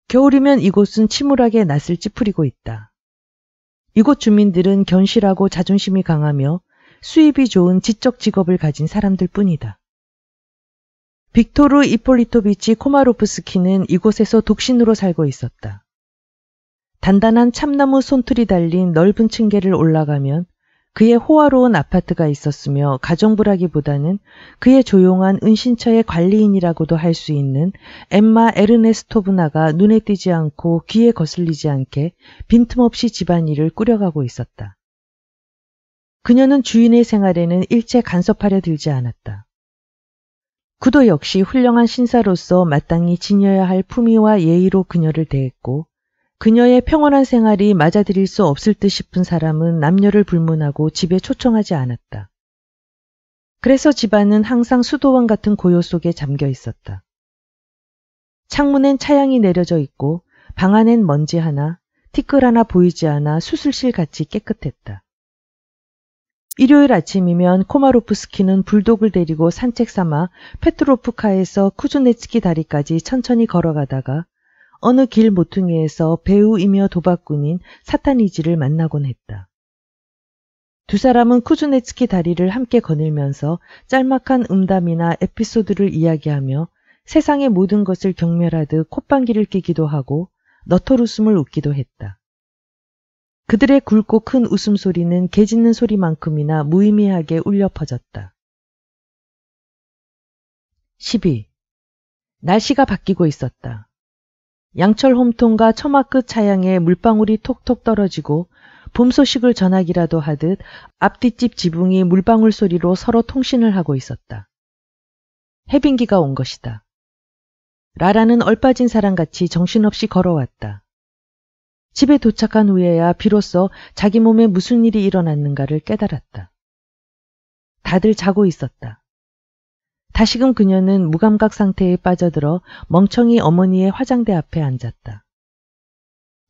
겨울이면 이곳은 침울하게 낯을 찌푸리고 있다. 이곳 주민들은 견실하고 자존심이 강하며 수입이 좋은 지적 직업을 가진 사람들 뿐이다. 빅토르 이폴리토비치 코마로프스키는 이곳에서 독신으로 살고 있었다. 단단한 참나무 손틀이 달린 넓은 층계를 올라가면 그의 호화로운 아파트가 있었으며 가정부라기보다는 그의 조용한 은신처의 관리인이라고도 할 수 있는 엠마 에르네스토브나가 눈에 띄지 않고 귀에 거슬리지 않게 빈틈없이 집안일을 꾸려가고 있었다. 그녀는 주인의 생활에는 일체 간섭하려 들지 않았다. 그도 역시 훌륭한 신사로서 마땅히 지녀야 할 품위와 예의로 그녀를 대했고 그녀의 평온한 생활이 맞아들일 수 없을 듯 싶은 사람은 남녀를 불문하고 집에 초청하지 않았다. 그래서 집안은 항상 수도원 같은 고요 속에 잠겨 있었다. 창문엔 차양이 내려져 있고 방 안엔 먼지 하나, 티끌 하나 보이지 않아 수술실 같이 깨끗했다. 일요일 아침이면 코마로프스키는 불독을 데리고 산책 삼아 페트로프카에서 쿠즈네츠키 다리까지 천천히 걸어가다가 어느 길 모퉁이에서 배우이며 도박꾼인 사탄이지를 만나곤 했다. 두 사람은 쿠즈네츠키 다리를 함께 거닐면서 짤막한 음담이나 에피소드를 이야기하며 세상의 모든 것을 경멸하듯 콧방귀를 끼기도 하고 너털웃음을 웃기도 했다. 그들의 굵고 큰 웃음소리는 개 짖는 소리만큼이나 무의미하게 울려 퍼졌다. 12. 날씨가 바뀌고 있었다. 양철 홈통과 처마 끝 차양에 물방울이 톡톡 떨어지고 봄 소식을 전하기라도 하듯 앞뒷집 지붕이 물방울 소리로 서로 통신을 하고 있었다. 해빙기가 온 것이다. 라라는 얼빠진 사람같이 정신없이 걸어왔다. 집에 도착한 후에야 비로소 자기 몸에 무슨 일이 일어났는가를 깨달았다. 다들 자고 있었다. 다시금 그녀는 무감각 상태에 빠져들어 멍청이 어머니의 화장대 앞에 앉았다.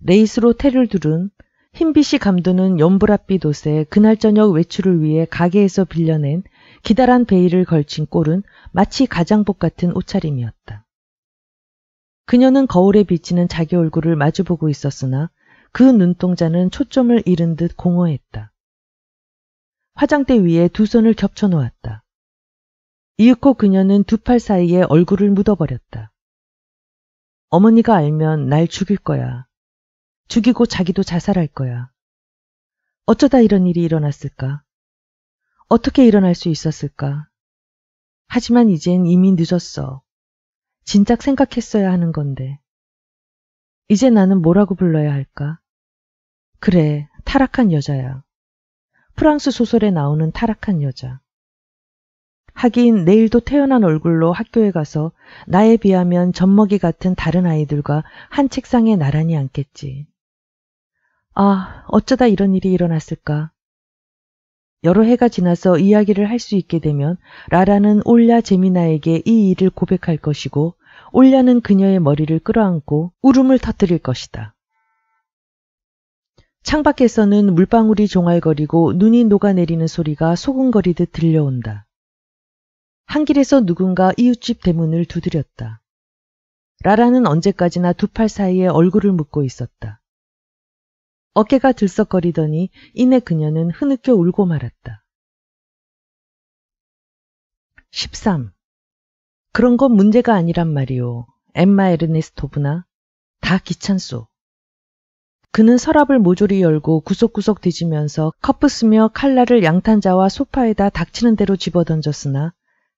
레이스로 테를 두른 흰빛이 감도는 연불앞빛 옷에 그날 저녁 외출을 위해 가게에서 빌려낸 기다란 베일을 걸친 꼴은 마치 가장복 같은 옷차림이었다. 그녀는 거울에 비치는 자기 얼굴을 마주보고 있었으나 그 눈동자는 초점을 잃은 듯 공허했다. 화장대 위에 두 손을 겹쳐 놓았다. 이윽고 그녀는 두 팔 사이에 얼굴을 묻어버렸다. 어머니가 알면 날 죽일 거야. 죽이고 자기도 자살할 거야. 어쩌다 이런 일이 일어났을까? 어떻게 일어날 수 있었을까? 하지만 이젠 이미 늦었어. 진작 생각했어야 하는 건데. 이제 나는 뭐라고 불러야 할까? 그래, 타락한 여자야. 프랑스 소설에 나오는 타락한 여자. 하긴 내일도 태어난 얼굴로 학교에 가서 나에 비하면 젖먹이 같은 다른 아이들과 한 책상에 나란히 앉겠지. 아, 어쩌다 이런 일이 일어났을까. 여러 해가 지나서 이야기를 할 수 있게 되면 라라는 올야 제미나에게 이 일을 고백할 것이고 올야는 그녀의 머리를 끌어안고 울음을 터뜨릴 것이다. 창밖에서는 물방울이 종알거리고 눈이 녹아내리는 소리가 소근거리듯 들려온다. 한 길에서 누군가 이웃집 대문을 두드렸다. 라라는 언제까지나 두 팔 사이에 얼굴을 묶고 있었다. 어깨가 들썩거리더니 이내 그녀는 흐느껴 울고 말았다. 13. 그런 건 문제가 아니란 말이오. 엠마 에르네스토브나. 다 귀찮소. 그는 서랍을 모조리 열고 구석구석 뒤지면서 커프 스며 칼날을 양탄자와 소파에다 닥치는 대로 집어던졌으나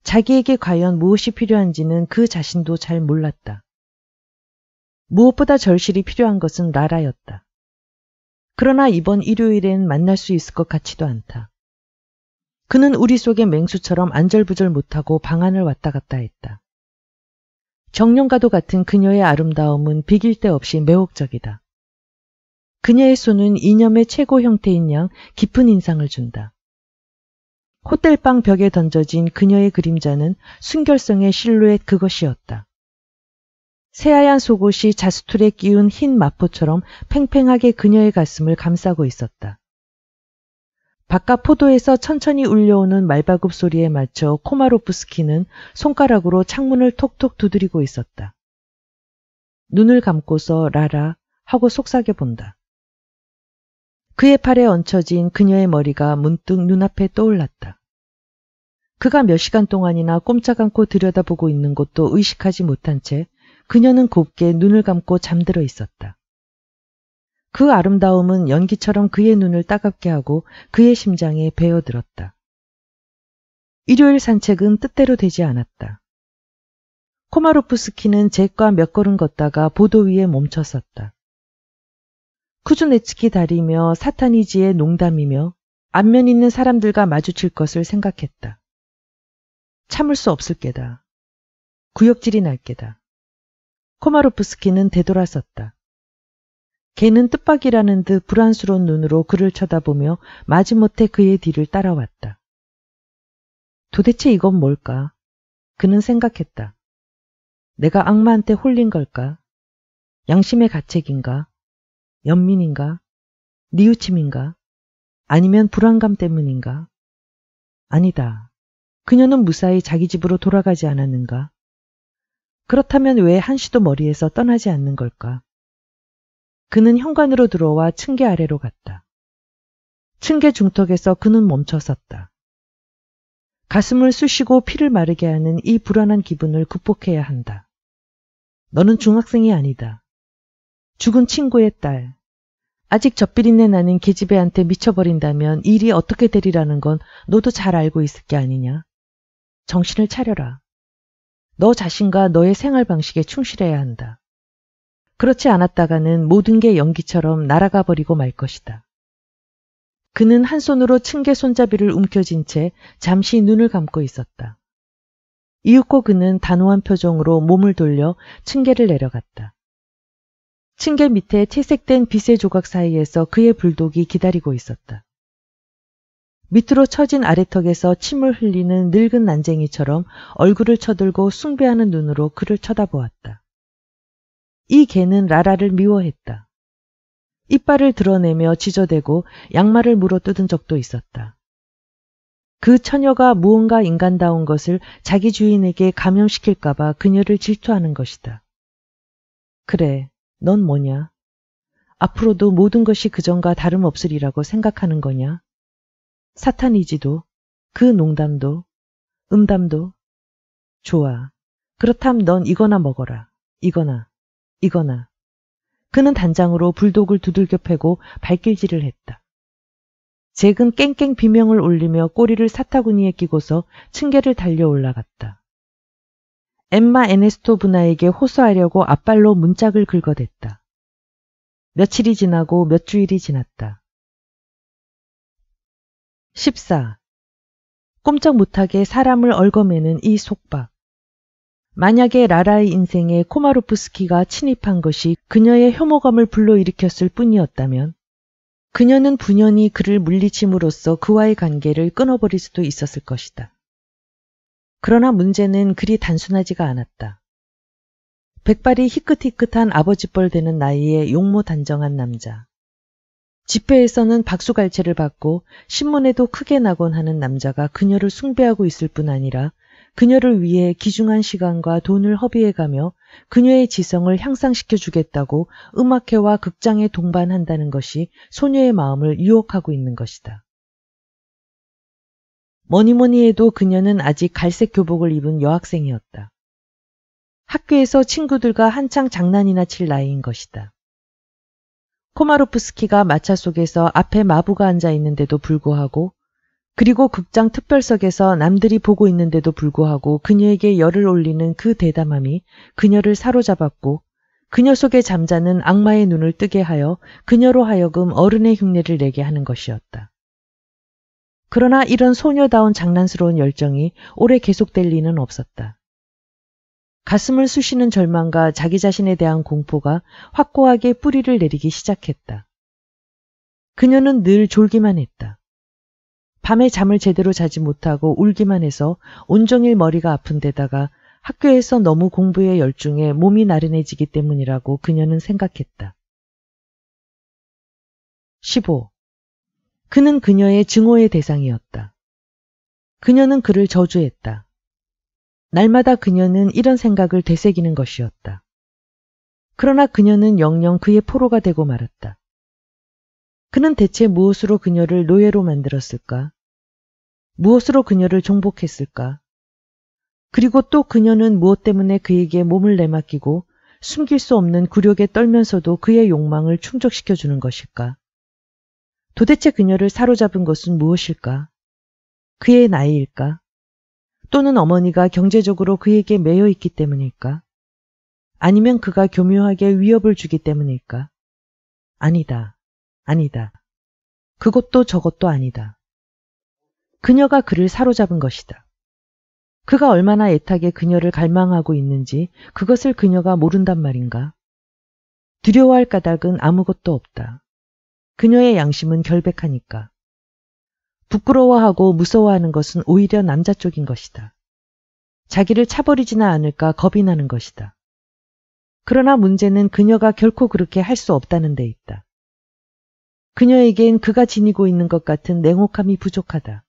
자기에게 과연 무엇이 필요한지는 그 자신도 잘 몰랐다. 무엇보다 절실히 필요한 것은 라라였다. 그러나 이번 일요일엔 만날 수 있을 것 같지도 않다. 그는 우리 속의 맹수처럼 안절부절 못하고 방안을 왔다 갔다 했다. 정령가도 같은 그녀의 아름다움은 비길 데 없이 매혹적이다. 그녀의 손은 이념의 최고 형태인 양 깊은 인상을 준다. 호텔방 벽에 던져진 그녀의 그림자는 순결성의 실루엣 그것이었다. 새하얀 속옷이 자수툴에 끼운 흰 마포처럼 팽팽하게 그녀의 가슴을 감싸고 있었다. 바깥 포도에서 천천히 울려오는 말바굽 소리에 맞춰 코마로프스키는 손가락으로 창문을 톡톡 두드리고 있었다. 눈을 감고서 라라 하고 속삭여 본다. 그의 팔에 얹혀진 그녀의 머리가 문득 눈앞에 떠올랐다. 그가 몇 시간 동안이나 꼼짝 않고 들여다보고 있는 것도 의식하지 못한 채 그녀는 곱게 눈을 감고 잠들어 있었다. 그 아름다움은 연기처럼 그의 눈을 따갑게 하고 그의 심장에 베어들었다. 일요일 산책은 뜻대로 되지 않았다. 코마로프스키는 잭과 몇 걸음 걷다가 보도 위에 멈춰섰다. 쿠즈네츠키 다리며 사타니지의 농담이며 안면 있는 사람들과 마주칠 것을 생각했다. 참을 수 없을 게다. 구역질이 날 게다. 코마로프스키는 되돌아섰다. 개는 뜻밖이라는 듯 불안스러운 눈으로 그를 쳐다보며 마지못해 그의 뒤를 따라왔다. 도대체 이건 뭘까? 그는 생각했다. 내가 악마한테 홀린 걸까? 양심의 가책인가? 연민인가? 니우침인가 아니면 불안감 때문인가? 아니다. 그녀는 무사히 자기 집으로 돌아가지 않았는가? 그렇다면 왜 한시도 머리에서 떠나지 않는 걸까? 그는 현관으로 들어와 층계 아래로 갔다. 층계 중턱에서 그는 멈춰 섰다. 가슴을 쑤시고 피를 마르게 하는 이 불안한 기분을 극복해야 한다. 너는 중학생이 아니다. 죽은 친구의 딸. 아직 젖비린내 나는 계집애한테 미쳐버린다면 일이 어떻게 되리라는 건 너도 잘 알고 있을 게 아니냐. 정신을 차려라. 너 자신과 너의 생활 방식에 충실해야 한다. 그렇지 않았다가는 모든 게 연기처럼 날아가 버리고 말 것이다. 그는 한 손으로 층계 손잡이를 움켜쥔 채 잠시 눈을 감고 있었다. 이윽고 그는 단호한 표정으로 몸을 돌려 층계를 내려갔다. 층계 밑에 채색된 빛의 조각 사이에서 그의 불독이 기다리고 있었다. 밑으로 처진 아래턱에서 침을 흘리는 늙은 난쟁이처럼 얼굴을 쳐들고 숭배하는 눈으로 그를 쳐다보았다. 이 개는 라라를 미워했다. 이빨을 드러내며 지저대고 양말을 물어 뜯은 적도 있었다. 그 처녀가 무언가 인간다운 것을 자기 주인에게 감염시킬까봐 그녀를 질투하는 것이다. 그래, 넌 뭐냐? 앞으로도 모든 것이 그전과 다름없으리라고 생각하는 거냐? 사탄이지도 그 농담도 음담도 좋아. 그렇담 넌 이거나 먹어라. 이거나 이거나. 그는 단장으로 불독을 두들겨 패고 발길질을 했다. 잭은 깽깽 비명을 올리며 꼬리를 사타구니에 끼고서 층계를 달려 올라갔다. 엠마 에네스토브나에게 호소하려고 앞발로 문짝을 긁어댔다. 며칠이 지나고 몇 주일이 지났다. 14. 꼼짝 못하게 사람을 얽어매는 이 속박. 만약에 라라의 인생에 코마루프스키가 침입한 것이 그녀의 혐오감을 불러일으켰을 뿐이었다면 그녀는 분연히 그를 물리침으로써 그와의 관계를 끊어버릴 수도 있었을 것이다. 그러나 문제는 그리 단순하지가 않았다. 백발이 희끗희끗한 아버지뻘 되는 나이에 용모 단정한 남자. 집회에서는 박수갈채를 받고 신문에도 크게 나곤 하는 남자가 그녀를 숭배하고 있을 뿐 아니라 그녀를 위해 귀중한 시간과 돈을 허비해가며 그녀의 지성을 향상시켜 주겠다고 음악회와 극장에 동반한다는 것이 소녀의 마음을 유혹하고 있는 것이다. 뭐니뭐니 뭐니 해도 그녀는 아직 갈색 교복을 입은 여학생이었다. 학교에서 친구들과 한창 장난이나 칠 나이인 것이다. 코마로프스키가 마차 속에서 앞에 마부가 앉아 있는데도 불구하고 그리고 극장 특별석에서 남들이 보고 있는데도 불구하고 그녀에게 열을 올리는 그 대담함이 그녀를 사로잡았고 그녀 속에 잠자는 악마의 눈을 뜨게 하여 그녀로 하여금 어른의 흉내를 내게 하는 것이었다. 그러나 이런 소녀다운 장난스러운 열정이 오래 계속될 리는 없었다. 가슴을 쑤시는 절망과 자기 자신에 대한 공포가 확고하게 뿌리를 내리기 시작했다. 그녀는 늘 졸기만 했다. 밤에 잠을 제대로 자지 못하고 울기만 해서 온종일 머리가 아픈 데다가 학교에서 너무 공부에 열중해 몸이 나른해지기 때문이라고 그녀는 생각했다. 15. 그는 그녀의 증오의 대상이었다. 그녀는 그를 저주했다. 날마다 그녀는 이런 생각을 되새기는 것이었다. 그러나 그녀는 영영 그의 포로가 되고 말았다. 그는 대체 무엇으로 그녀를 노예로 만들었을까? 무엇으로 그녀를 정복했을까? 그리고 또 그녀는 무엇 때문에 그에게 몸을 내맡기고 숨길 수 없는 굴욕에 떨면서도 그의 욕망을 충족시켜주는 것일까? 도대체 그녀를 사로잡은 것은 무엇일까? 그의 나이일까? 또는 어머니가 경제적으로 그에게 매여 있기 때문일까? 아니면 그가 교묘하게 위협을 주기 때문일까? 아니다. 아니다. 그것도 저것도 아니다. 그녀가 그를 사로잡은 것이다. 그가 얼마나 애타게 그녀를 갈망하고 있는지 그것을 그녀가 모른단 말인가? 두려워할 까닭은 아무것도 없다. 그녀의 양심은 결백하니까. 부끄러워하고 무서워하는 것은 오히려 남자 쪽인 것이다. 자기를 차버리지나 않을까 겁이 나는 것이다. 그러나 문제는 그녀가 결코 그렇게 할 수 없다는 데 있다. 그녀에겐 그가 지니고 있는 것 같은 냉혹함이 부족하다.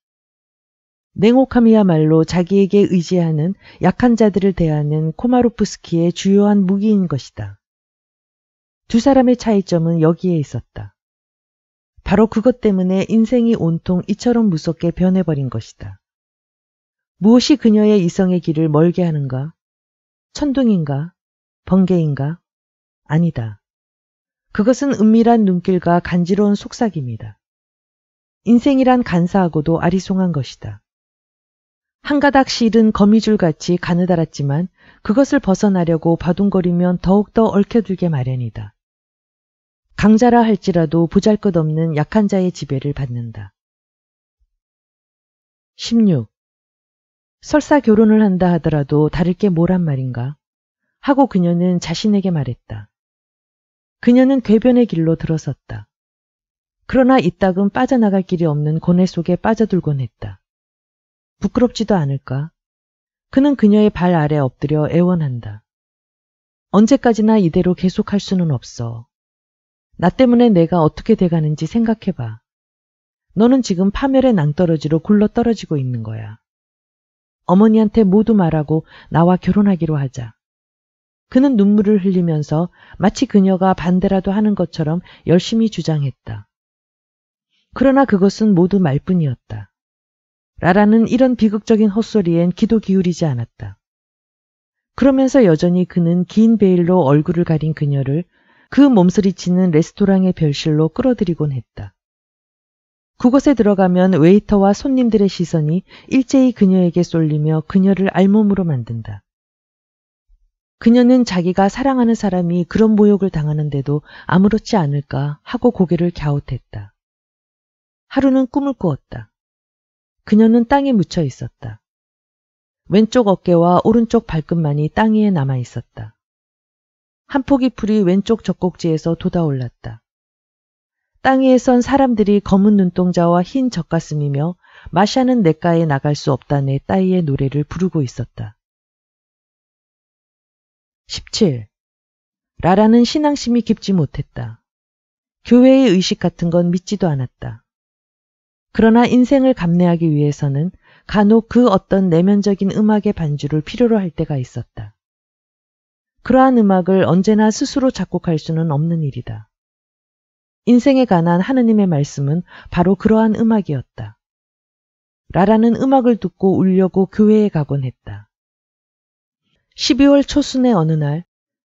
냉혹함이야말로 자기에게 의지하는 약한 자들을 대하는 코마루프스키의 주요한 무기인 것이다. 두 사람의 차이점은 여기에 있었다. 바로 그것 때문에 인생이 온통 이처럼 무섭게 변해버린 것이다. 무엇이 그녀의 이성의 길을 멀게 하는가? 천둥인가? 번개인가? 아니다. 그것은 은밀한 눈길과 간지러운 속삭입니다 인생이란 간사하고도 아리송한 것이다. 한 가닥 실은 거미줄같이 가느다랐지만 그것을 벗어나려고 바둥거리면 더욱더 얽혀들게 마련이다. 강자라 할지라도 보잘것없는 약한 자의 지배를 받는다. 16. 설사 결혼을 한다 하더라도 다를 게 뭐란 말인가? 하고 그녀는 자신에게 말했다. 그녀는 궤변의 길로 들어섰다. 그러나 이따금 빠져나갈 길이 없는 고뇌 속에 빠져들곤 했다. 부끄럽지도 않을까? 그는 그녀의 발 아래 엎드려 애원한다. 언제까지나 이대로 계속할 수는 없어. 나 때문에 내가 어떻게 돼가는지 생각해봐. 너는 지금 파멸의 낭떠러지로 굴러떨어지고 있는 거야. 어머니한테 모두 말하고 나와 결혼하기로 하자. 그는 눈물을 흘리면서 마치 그녀가 반대라도 하는 것처럼 열심히 주장했다. 그러나 그것은 모두 말뿐이었다. 라라는 이런 비극적인 헛소리엔 기도 기울이지 않았다. 그러면서 여전히 그는 긴 베일로 얼굴을 가린 그녀를 그 몸소리치는 레스토랑의 별실로 끌어들이곤 했다. 그곳에 들어가면 웨이터와 손님들의 시선이 일제히 그녀에게 쏠리며 그녀를 알몸으로 만든다. 그녀는 자기가 사랑하는 사람이 그런 모욕을 당하는데도 아무렇지 않을까 하고 고개를 갸웃했다. 하루는 꿈을 꾸었다. 그녀는 땅에 묻혀 있었다. 왼쪽 어깨와 오른쪽 발끝만이 땅 위에 남아 있었다. 한 폭이 풀이 왼쪽 젖꼭지에서 돋아올랐다. 땅 위에 선 사람들이 검은 눈동자와 흰 젖가슴이며 마샤는 내가에 나갈 수 없다네 따위의 노래를 부르고 있었다. 17. 라라는 신앙심이 깊지 못했다. 교회의 의식 같은 건 믿지도 않았다. 그러나 인생을 감내하기 위해서는 간혹 그 어떤 내면적인 음악의 반주를 필요로 할 때가 있었다. 그러한 음악을 언제나 스스로 작곡할 수는 없는 일이다. 인생에 관한 하느님의 말씀은 바로 그러한 음악이었다. 라라는 음악을 듣고 울려고 교회에 가곤 했다. 12월 초순의 어느 날,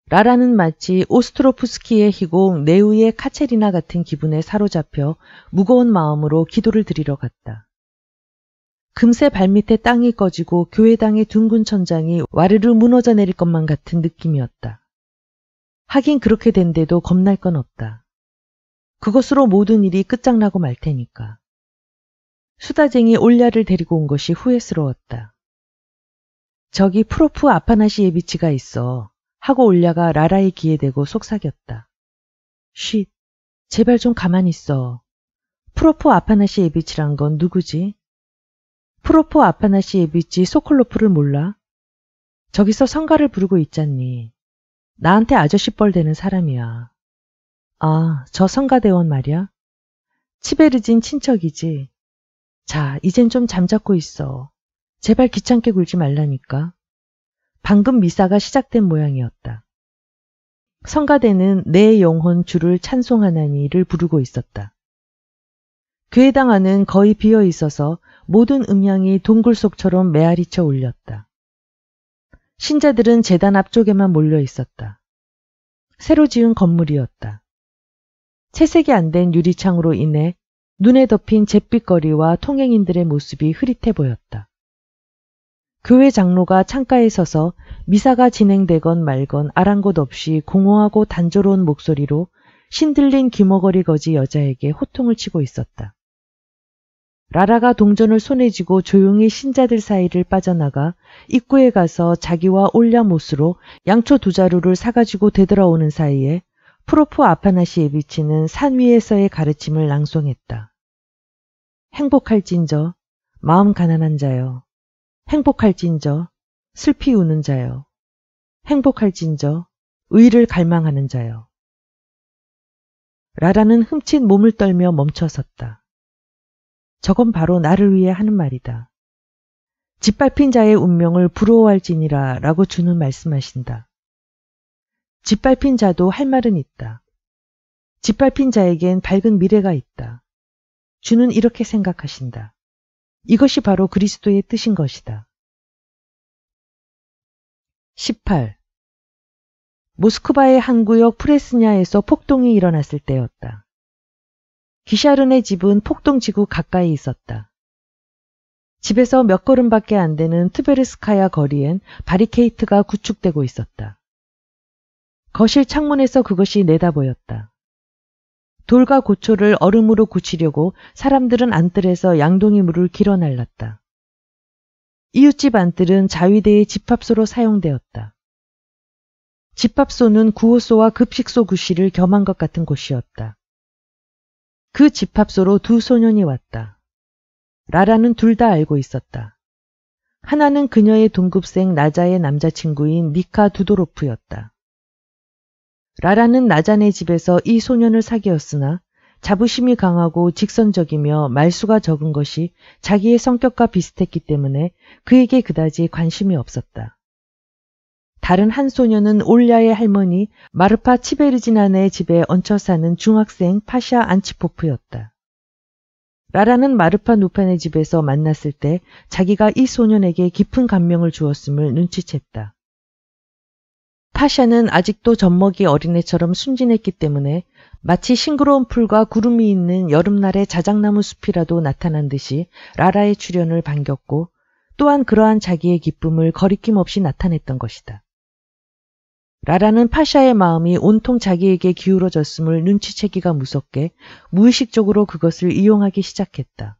라라는 마치 오스트로프스키의 희곡 네우의 카체리나 같은 기분에 사로잡혀 무거운 마음으로 기도를 드리러 갔다. 금세 발밑에 땅이 꺼지고 교회당의 둥근 천장이 와르르 무너져 내릴 것만 같은 느낌이었다. 하긴 그렇게 된데도 겁날 건 없다. 그것으로 모든 일이 끝장나고 말 테니까. 수다쟁이 올야를 데리고 온 것이 후회스러웠다. 저기 프로프 아파나시 예비치가 있어. 하고 올야가 라라의 귀에 대고 속삭였다. 쉿, 제발 좀 가만히 있어. 프로포 아파나시 예비치란 건 누구지? 프로포 아파나시 예비지 소콜로프를 몰라? 저기서 성가를 부르고 있잖니. 나한테 아저씨 뻘 되는 사람이야. 아, 저 성가대원 말이야? 치베르진 친척이지. 자, 이젠 좀잠자고 있어. 제발 귀찮게 굴지 말라니까. 방금 미사가 시작된 모양이었다. 성가대는 내 영혼 주를 찬송하나니를 부르고 있었다. 교회당 안은 거의 비어 있어서 모든 음향이 동굴 속처럼 메아리쳐 울렸다. 신자들은 재단 앞쪽에만 몰려 있었다. 새로 지은 건물이었다. 채색이 안 된 유리창으로 인해 눈에 덮인 잿빛 거리와 통행인들의 모습이 흐릿해 보였다. 교회 장로가 창가에 서서 미사가 진행되건 말건 아랑곳 없이 공허하고 단조로운 목소리로 신들린 귀머거리 거지 여자에게 호통을 치고 있었다. 라라가 동전을 손에 쥐고 조용히 신자들 사이를 빠져나가 입구에 가서 자기와 올려못으로 양초 두 자루를 사가지고 되돌아오는 사이에 프로포 아파나시에 비치는 산 위에서의 가르침을 낭송했다. 행복할진저, 마음 가난한 자여. 행복할진저, 슬피 우는 자여. 행복할진저, 의를 갈망하는 자여. 라라는 흠칫 몸을 떨며 멈춰섰다. 저건 바로 나를 위해 하는 말이다. 짓밟힌 자의 운명을 부러워할지니라 라고 주는 말씀하신다. 짓밟힌 자도 할 말은 있다. 짓밟힌 자에겐 밝은 미래가 있다. 주는 이렇게 생각하신다. 이것이 바로 그리스도의 뜻인 것이다. 18. 모스크바의 항구역 프레스냐에서 폭동이 일어났을 때였다. 기샤른의 집은 폭동지구 가까이 있었다. 집에서 몇 걸음밖에 안 되는 트베르스카야 거리엔 바리케이트가 구축되고 있었다. 거실 창문에서 그것이 내다보였다. 돌과 고초를 얼음으로 굳히려고 사람들은 안뜰에서 양동이 물을 길어 날랐다. 이웃집 안뜰은 자위대의 집합소로 사용되었다. 집합소는 구호소와 급식소 구실을 겸한 것 같은 곳이었다. 그 집합소로 두 소년이 왔다. 라라는 둘 다 알고 있었다. 하나는 그녀의 동급생 나자의 남자친구인 니카 두도로프였다. 라라는 나자네 집에서 이 소년을 사귀었으나 자부심이 강하고 직선적이며 말수가 적은 것이 자기의 성격과 비슷했기 때문에 그에게 그다지 관심이 없었다. 다른 한 소녀는 올리의 할머니 마르파 치베르지나네의 집에 얹혀 사는 중학생 파샤 안치포프였다. 라라는 마르파 누판의 집에서 만났을 때 자기가 이 소년에게 깊은 감명을 주었음을 눈치챘다. 파샤는 아직도 젖먹이 어린애처럼 순진했기 때문에 마치 싱그러운 풀과 구름이 있는 여름날의 자작나무 숲이라도 나타난 듯이 라라의 출현을 반겼고 또한 그러한 자기의 기쁨을 거리낌 없이 나타냈던 것이다. 라라는 파샤의 마음이 온통 자기에게 기울어졌음을 눈치채기가 무섭게 무의식적으로 그것을 이용하기 시작했다.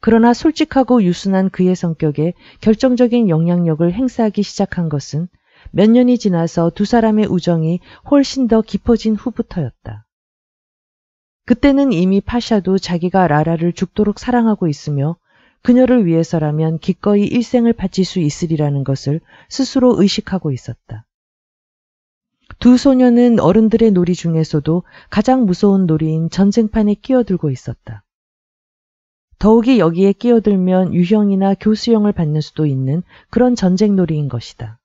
그러나 솔직하고 유순한 그의 성격에 결정적인 영향력을 행사하기 시작한 것은 몇 년이 지나서 두 사람의 우정이 훨씬 더 깊어진 후부터였다. 그때는 이미 파샤도 자기가 라라를 죽도록 사랑하고 있으며 그녀를 위해서라면 기꺼이 일생을 바칠 수 있으리라는 것을 스스로 의식하고 있었다. 두소년은 어른들의 놀이 중에서도 가장 무서운 놀이인 전쟁판에 끼어들고 있었다. 더욱이 여기에 끼어들면 유형이나 교수형을 받는 수도 있는 그런 전쟁놀이인 것이다.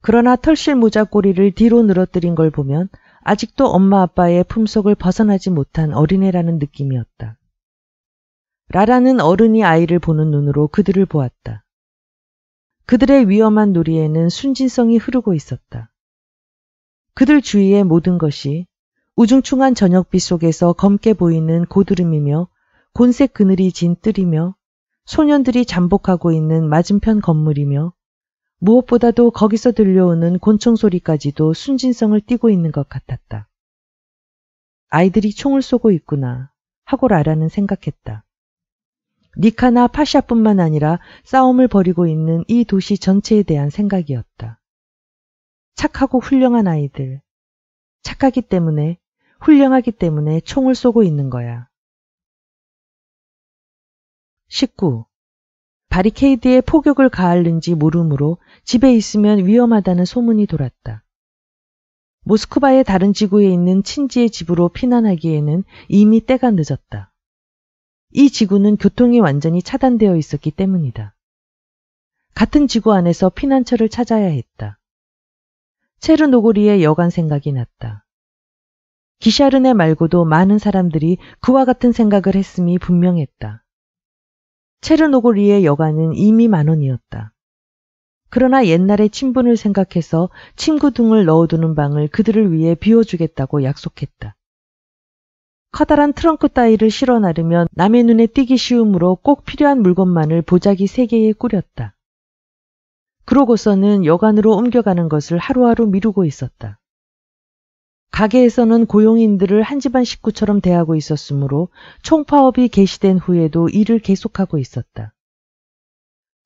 그러나 털실 모자 꼬리를 뒤로 늘어뜨린 걸 보면 아직도 엄마 아빠의 품속을 벗어나지 못한 어린애라는 느낌이었다. 라라는 어른이 아이를 보는 눈으로 그들을 보았다. 그들의 위험한 놀이에는 순진성이 흐르고 있었다. 그들 주위의 모든 것이 우중충한 저녁빛 속에서 검게 보이는 고드름이며 곤색 그늘이 진 뜰이며 소년들이 잠복하고 있는 맞은편 건물이며 무엇보다도 거기서 들려오는 곤충 소리까지도 순진성을 띠고 있는 것 같았다. 아이들이 총을 쏘고 있구나 하고 라라는 생각했다. 니카나 파샤뿐만 아니라 싸움을 벌이고 있는 이 도시 전체에 대한 생각이었다. 착하고 훌륭한 아이들. 착하기 때문에, 훌륭하기 때문에 총을 쏘고 있는 거야. 19. 바리케이드에 폭격을 가할는지 모르으로 집에 있으면 위험하다는 소문이 돌았다. 모스크바의 다른 지구에 있는 친지의 집으로 피난하기에는 이미 때가 늦었다. 이 지구는 교통이 완전히 차단되어 있었기 때문이다. 같은 지구 안에서 피난처를 찾아야 했다. 체르노고리의 여간 생각이 났다. 기샤르네 말고도 많은 사람들이 그와 같은 생각을 했음이 분명했다. 체르노고리의여관은 이미 만원이었다. 그러나 옛날의 친분을 생각해서 친구 등을 넣어두는 방을 그들을 위해 비워주겠다고 약속했다. 커다란 트렁크 따위를 실어 나르면 남의 눈에 띄기 쉬움으로꼭 필요한 물건만을 보자기 세 개에 꾸렸다. 그러고서는 여관으로 옮겨가는 것을 하루하루 미루고 있었다. 가게에서는 고용인들을 한 집안 식구처럼 대하고 있었으므로 총파업이 개시된 후에도 일을 계속하고 있었다.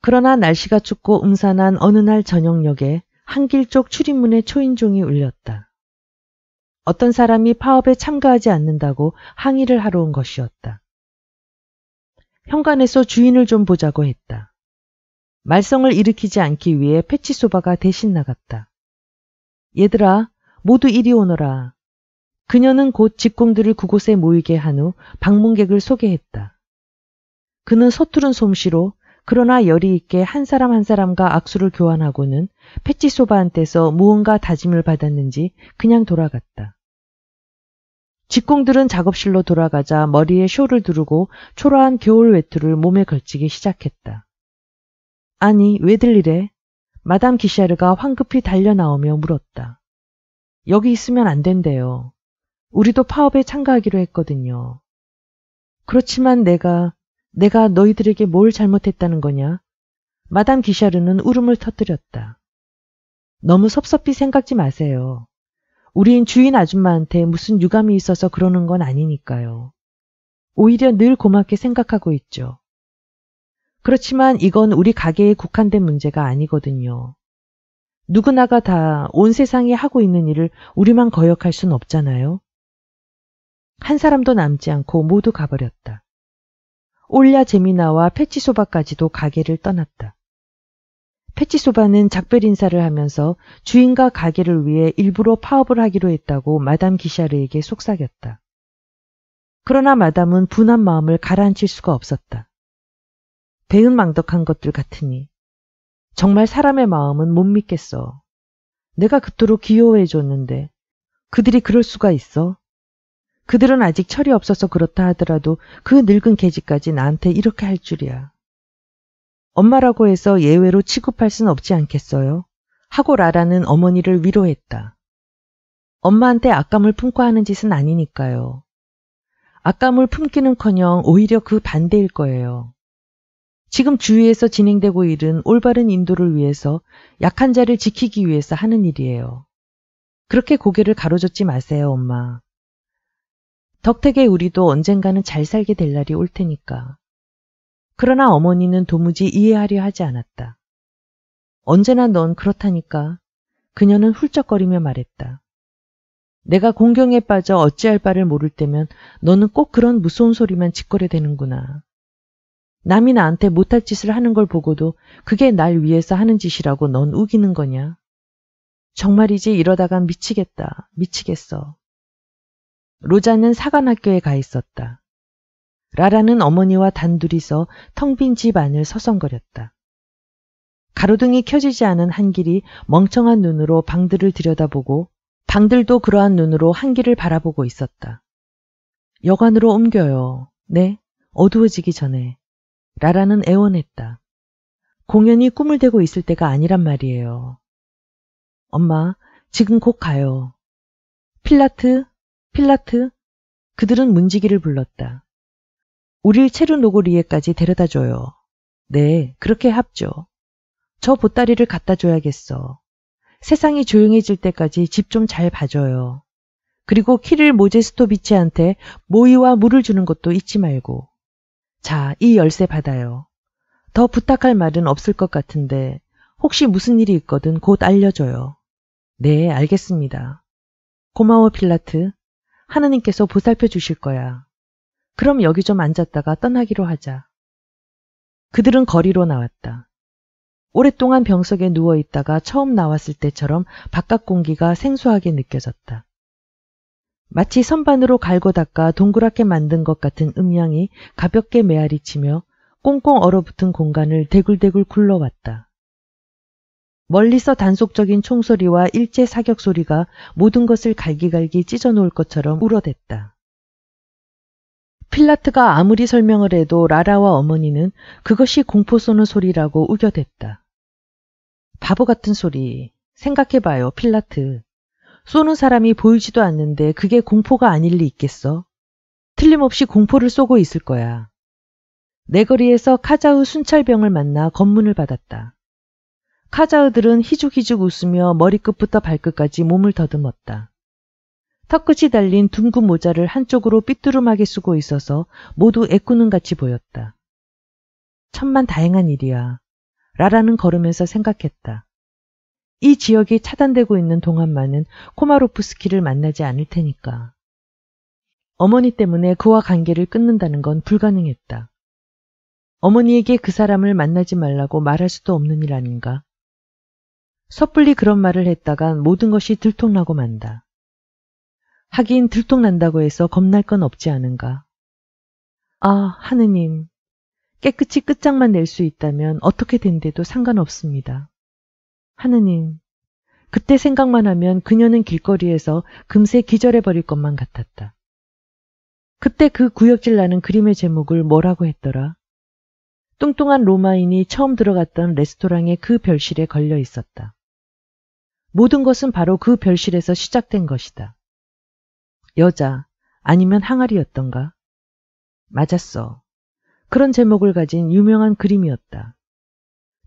그러나 날씨가 춥고 음산한 어느 날저녁역에 한길 쪽 출입문에 초인종이 울렸다. 어떤 사람이 파업에 참가하지 않는다고 항의를 하러 온 것이었다. 현관에서 주인을 좀 보자고 했다. 말썽을 일으키지 않기 위해 패치소바가 대신 나갔다. 얘들아, 모두 이리 오너라. 그녀는 곧 직공들을 그곳에 모이게 한 후 방문객을 소개했다. 그는 서투른 솜씨로 그러나 열이 있게 한 사람 한 사람과 악수를 교환하고는 패치소바한테서 무언가 다짐을 받았는지 그냥 돌아갔다. 직공들은 작업실로 돌아가자 머리에 쇼를 두르고 초라한 겨울 외투를 몸에 걸치기 시작했다. 아니, 왜들 이래? 마담 기샤르가 황급히 달려나오며 물었다. 여기 있으면 안 된대요. 우리도 파업에 참가하기로 했거든요. 그렇지만 내가, 내가 너희들에게 뭘 잘못했다는 거냐? 마담 기샤르는 울음을 터뜨렸다. 너무 섭섭히 생각지 마세요. 우린 주인 아줌마한테 무슨 유감이 있어서 그러는 건 아니니까요. 오히려 늘 고맙게 생각하고 있죠. 그렇지만 이건 우리 가게에 국한된 문제가 아니거든요. 누구나가 다 온 세상이 하고 있는 일을 우리만 거역할 순 없잖아요. 한 사람도 남지 않고 모두 가버렸다. 올야 제미나와 패치소바까지도 가게를 떠났다. 패치소바는 작별 인사를 하면서 주인과 가게를 위해 일부러 파업을 하기로 했다고 마담 기샤르에게 속삭였다. 그러나 마담은 분한 마음을 가라앉힐 수가 없었다. 배은망덕한 것들 같으니 정말 사람의 마음은 못 믿겠어. 내가 그토록 귀여워해 줬는데 그들이 그럴 수가 있어? 그들은 아직 철이 없어서 그렇다 하더라도 그 늙은 계집까지 나한테 이렇게 할 줄이야. 엄마라고 해서 예외로 취급할 순 없지 않겠어요? 하고 라라는 어머니를 위로했다. 엄마한테 악감을 품고 하는 짓은 아니니까요. 악감을 품기는커녕 오히려 그 반대일 거예요. 지금 주위에서 진행되고 일은 올바른 인도를 위해서 약한 자를 지키기 위해서 하는 일이에요. 그렇게 고개를 가로젓지 마세요, 엄마. 덕택에 우리도 언젠가는 잘 살게 될 날이 올 테니까. 그러나 어머니는 도무지 이해하려 하지 않았다. 언제나 넌 그렇다니까. 그녀는 훌쩍거리며 말했다. 내가 공경에 빠져 어찌할 바를 모를 때면 너는 꼭 그런 무서운 소리만 짓거려대는구나. 남이 나한테 못할 짓을 하는 걸 보고도 그게 날 위해서 하는 짓이라고 넌 우기는 거냐? 정말이지 이러다간 미치겠다. 미치겠어. 로자는 사관학교에 가 있었다. 라라는 어머니와 단둘이서 텅 빈 집 안을 서성거렸다. 가로등이 켜지지 않은 한길이 멍청한 눈으로 방들을 들여다보고 방들도 그러한 눈으로 한길을 바라보고 있었다. 여관으로 옮겨요. 네, 어두워지기 전에. 라라는 애원했다. 공연이 꿈을 대고 있을 때가 아니란 말이에요. 엄마, 지금 곧 가요. 필라트, 필라트. 그들은 문지기를 불렀다. 우릴 체르 노고리에까지 데려다 줘요. 네, 그렇게 합죠. 저 보따리를 갖다 줘야겠어. 세상이 조용해질 때까지 집 좀 잘 봐줘요. 그리고 키를 모제스토비치한테 모이와 물을 주는 것도 잊지 말고. 자, 이 열쇠 받아요. 더 부탁할 말은 없을 것 같은데 혹시 무슨 일이 있거든 곧 알려줘요. 네, 알겠습니다. 고마워, 필라트. 하느님께서 보살펴 주실 거야. 그럼 여기 좀 앉았다가 떠나기로 하자. 그들은 거리로 나왔다. 오랫동안 병석에 누워 있다가 처음 나왔을 때처럼 바깥 공기가 생소하게 느껴졌다. 마치 선반으로 갈고 닦아 동그랗게 만든 것 같은 음향이 가볍게 메아리치며 꽁꽁 얼어붙은 공간을 대굴대굴 굴러왔다. 멀리서 단속적인 총소리와 일제 사격 소리가 모든 것을 갈기갈기 찢어놓을 것처럼 울어댔다. 필라트가 아무리 설명을 해도 라라와 어머니는 그것이 공포 쏘는 소리라고 우겨댔다. 바보 같은 소리. 생각해봐요, 필라트. 쏘는 사람이 보이지도 않는데 그게 공포가 아닐 리 있겠어? 틀림없이 공포를 쏘고 있을 거야. 내 거리에서 카자흐 순찰병을 만나 검문을 받았다. 카자흐들은 희죽희죽 웃으며 머리끝부터 발끝까지 몸을 더듬었다. 턱끝이 달린 둥근 모자를 한쪽으로 삐뚤름하게 쓰고 있어서 모두 애꾸는 같이 보였다. 천만 다행한 일이야. 라라는 걸으면서 생각했다. 이 지역이 차단되고 있는 동안만은 코마로프스키를 만나지 않을 테니까. 어머니 때문에 그와 관계를 끊는다는 건 불가능했다. 어머니에게 그 사람을 만나지 말라고 말할 수도 없는 일 아닌가. 섣불리 그런 말을 했다간 모든 것이 들통나고 만다. 하긴 들통난다고 해서 겁날 건 없지 않은가. 아, 하느님. 깨끗이 끝장만 낼 수 있다면 어떻게 된데도 상관없습니다. 하느님. 그때 생각만 하면 그녀는 길거리에서 금세 기절해버릴 것만 같았다. 그때 그 구역질 나는 그림의 제목을 뭐라고 했더라? 뚱뚱한 로마인이 처음 들어갔던 레스토랑의 그 별실에 걸려 있었다. 모든 것은 바로 그 별실에서 시작된 것이다. 여자, 아니면 항아리였던가? 맞았어. 그런 제목을 가진 유명한 그림이었다.